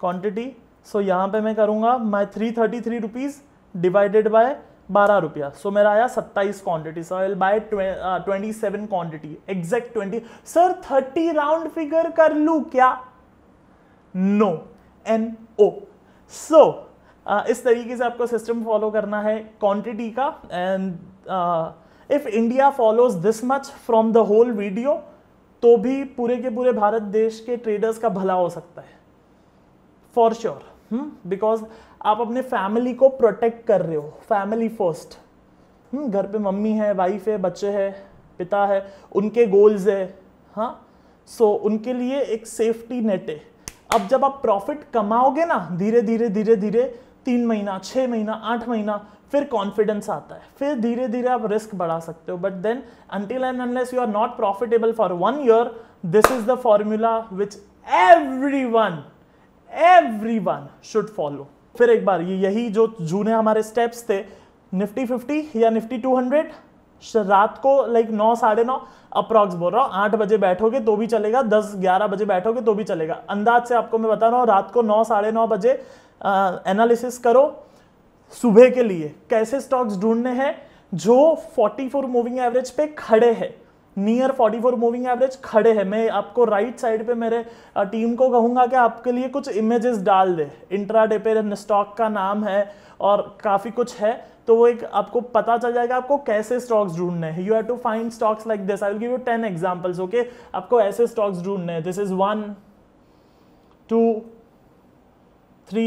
[SPEAKER 1] quantity so यहाँ पे मैं करूँगा my three thirty three rupees divided by बारह रुपया सो मेरा आया सत्ताईस quantity so I will buy twenty seven quantity exact twenty sir thirty round figure कर लू क्या नो एन ओ सो इस तरीके से आपको सिस्टम फॉलो करना है क्वांटिटी का and if India follows this much from the whole video तो भी पूरे के पूरे भारत देश के ट्रेडर्स का भला हो सकता है फॉर श्योर बिकॉज आप अपने फैमिली को प्रोटेक्ट कर रहे हो फैमिली फर्स्ट hmm? घर पे मम्मी है वाइफ है बच्चे है पिता है उनके गोल्स है हाँ सो so, उनके लिए एक सेफ्टी नेट है अब जब आप प्रॉफिट कमाओगे ना धीरे धीरे धीरे धीरे तीन महीना छः महीना आठ महीना फिर कॉन्फिडेंस आता है फिर धीरे धीरे आप रिस्क बढ़ा सकते हो but then until and unless you are not profitable for one year this is the formula which everyone everyone should follow फिर एक बार ये यही जो जूने हमारे स्टेप्स थे निफ्टी फिफ्टी या निफ्टी टू हंड्रेड रात को लाइक नौ साढ़े नौ अप्रॉक्स बोल रहा हूँ आठ बजे बैठोगे तो भी चलेगा दस ग्यारह बजे बैठोगे तो भी चलेगा अंदाज से आपको मैं बता रहा हूँ रात को नौ साढ़े नौ बजे एनालिसिस करो सुबह के लिए कैसे स्टॉक्स ढूंढने हैं जो 44 मूविंग एवरेज पे खड़े हैं नियर 44 मूविंग एवरेज खड़े हैं मैं आपको राइट right साइड पे मेरे टीम को कहूंगा कि आपके लिए कुछ इमेजेस डाल दे इंट्राडे पे स्टॉक का नाम है और काफ़ी कुछ है तो वो एक आपको पता चल जाएगा आपको कैसे स्टॉक्स ढूंढने हैं you have to find stocks like this I will give you ten examples okay आपको ऐसे स्टॉक्स ढूंढने हैं this is one two three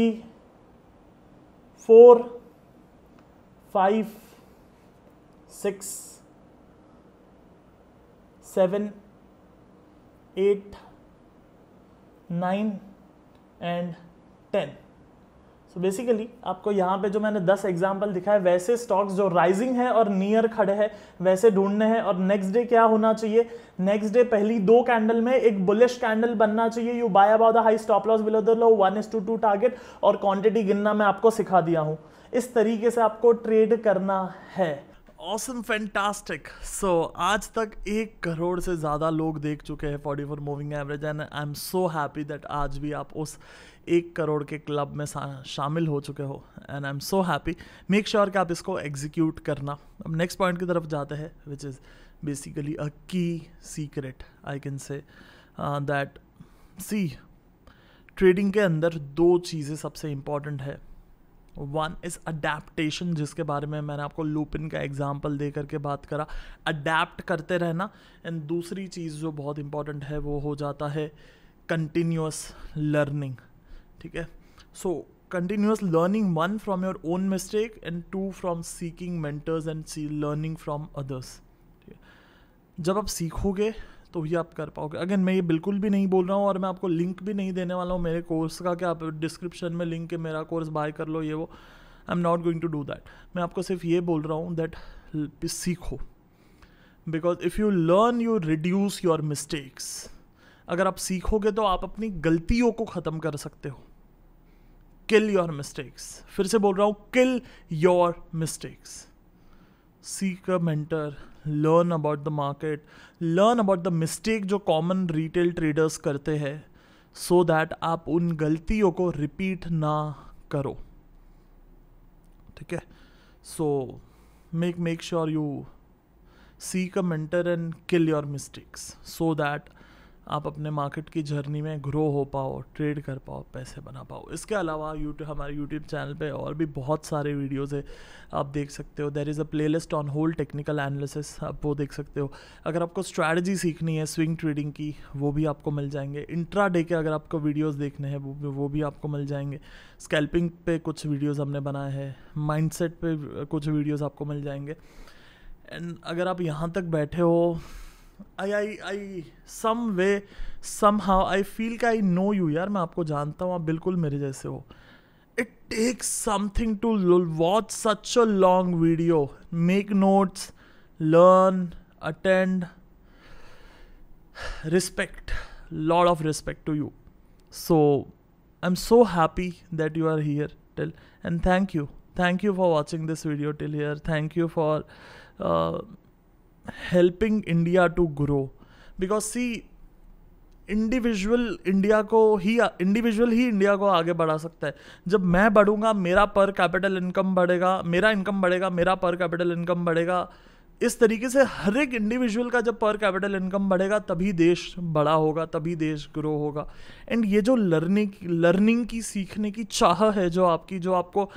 [SPEAKER 1] four five six seven eight nine and ten so basically आपको यहाँ पे जो मैंने दस एग्जाम्पल दिखाया वैसे स्टॉक्स जो राइजिंग है और नियर खड़े हैं वैसे ढूंढने हैं और नेक्स्ट डे क्या होना चाहिए नेक्स्ट डे पहली दो कैंडल में एक बुलिश कैंडल बनना चाहिए you buy about the high stop loss below the low one is to two target और क्वांटिटी गिनना मैं आपको सिखा दिया हूँ इस तरीके से आपको ट्रेड करना है ऑसम फैंटास्टिक सो आज तक एक करोड़ से ज़्यादा लोग देख चुके हैं forty four moving average and I am so happy that आज भी आप उस एक करोड़ के क्लब में शामिल हो चुके हो and I am so happy make sure कि आप इसको एग्जीक्यूट करना अब नेक्स्ट पॉइंट की तरफ जाते हैं which is basically a key secret I can say that see trading के अंदर दो चीज़ें सबसे इम्पॉर्टेंट है वन इज़ अडेप्टशन जिसके बारे में मैंने आपको लूपिन का एग्जाम्पल दे करके बात करा अडेप्ट करते रहना एंड दूसरी चीज़ जो बहुत इंपॉर्टेंट है वो हो जाता है कंटिन्यूस लर्निंग ठीक है so one learning your own mistake and two from seeking from and see learning see others ठीक है जब आप सीखोगे तो ये आप कर पाओगे अगेन मैं ये बिल्कुल भी नहीं बोल रहा हूँ और मैं आपको लिंक भी नहीं देने वाला हूँ मेरे कोर्स का कि आप डिस्क्रिप्शन में लिंक के मेरा कोर्स बाय कर लो ये वो I am not going to do that मैं आपको सिर्फ ये बोल रहा हूँ दैट सीखो because if you learn you reduce your mistakes अगर आप सीखोगे तो आप अपनी गलतियों को ख़त्म कर सकते हो किल योर मिस्टेक्स फिर से बोल रहा हूँ किल your mistakes seek a mentor learn about the market learn about the mistake जो कॉमन रिटेल ट्रेडर्स करते हैं सो दैट आप उन गलतियों को रिपीट ना करो ठीक है so make make sure you seek a mentor and kill your mistakes so that आप अपने मार्केट की जर्नी में ग्रो हो पाओ ट्रेड कर पाओ पैसे बना पाओ इसके अलावा यूट्यूब हमारे यूट्यूब चैनल पे और भी बहुत सारे वीडियोस है आप देख सकते हो there is a playlist on whole technical analysis आप वो देख सकते हो अगर आपको स्ट्रैटेजी सीखनी है स्विंग ट्रेडिंग की वो भी आपको मिल जाएंगे इंट्रा डे के अगर आपको वीडियोज़ देखने हैं वो वो भी आपको मिल जाएंगे स्कैल्पिंग पे कुछ वीडियोज़ हमने बनाए हैं माइंड पे कुछ वीडियोज़ आपको मिल जाएंगे एंड अगर आप यहाँ तक बैठे हो आई I I some way some how I feel का आई नो यू यार मैं आपको जानता हूँ आप बिल्कुल मेरे जैसे हो it takes something to watch such a long video make notes learn attend respect lord of respect to you so I am so happy that you are here till end thank you thank you for watching this video till here thank you for helping India to grow because see individual India को ही individual ही India को आगे बढ़ा सकता है जब मैं बढ़ूंगा मेरा पर कैपिटल इनकम बढ़ेगा मेरा इनकम बढ़ेगा मेरा पर कैपिटल इनकम बढ़ेगा इस तरीके से हर एक इंडिविजुअल का जब पर कैपिटल इनकम बढ़ेगा तभी देश बड़ा होगा तभी देश ग्रो होगा एंड ये जो लर्निंग लर्निंग की सीखने की चाह है जो आपकी जो आपको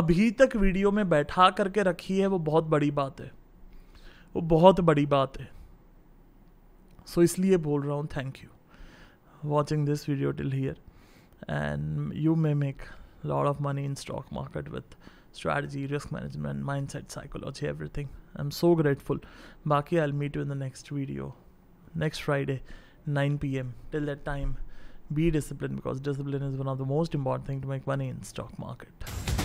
[SPEAKER 1] अभी तक वीडियो में बैठा करके रखी है वो बहुत बड़ी बात है वो बहुत बड़ी बात है सो so, इसलिए बोल रहा हूँ thank you watching this video till here and you may make lot of money in stock market with strategy risk management mindset psychology everything i'm so grateful baki i'll meet you in the next video next friday 9 p.m till that time be disciplined because discipline is one of the most important thing to make money in stock market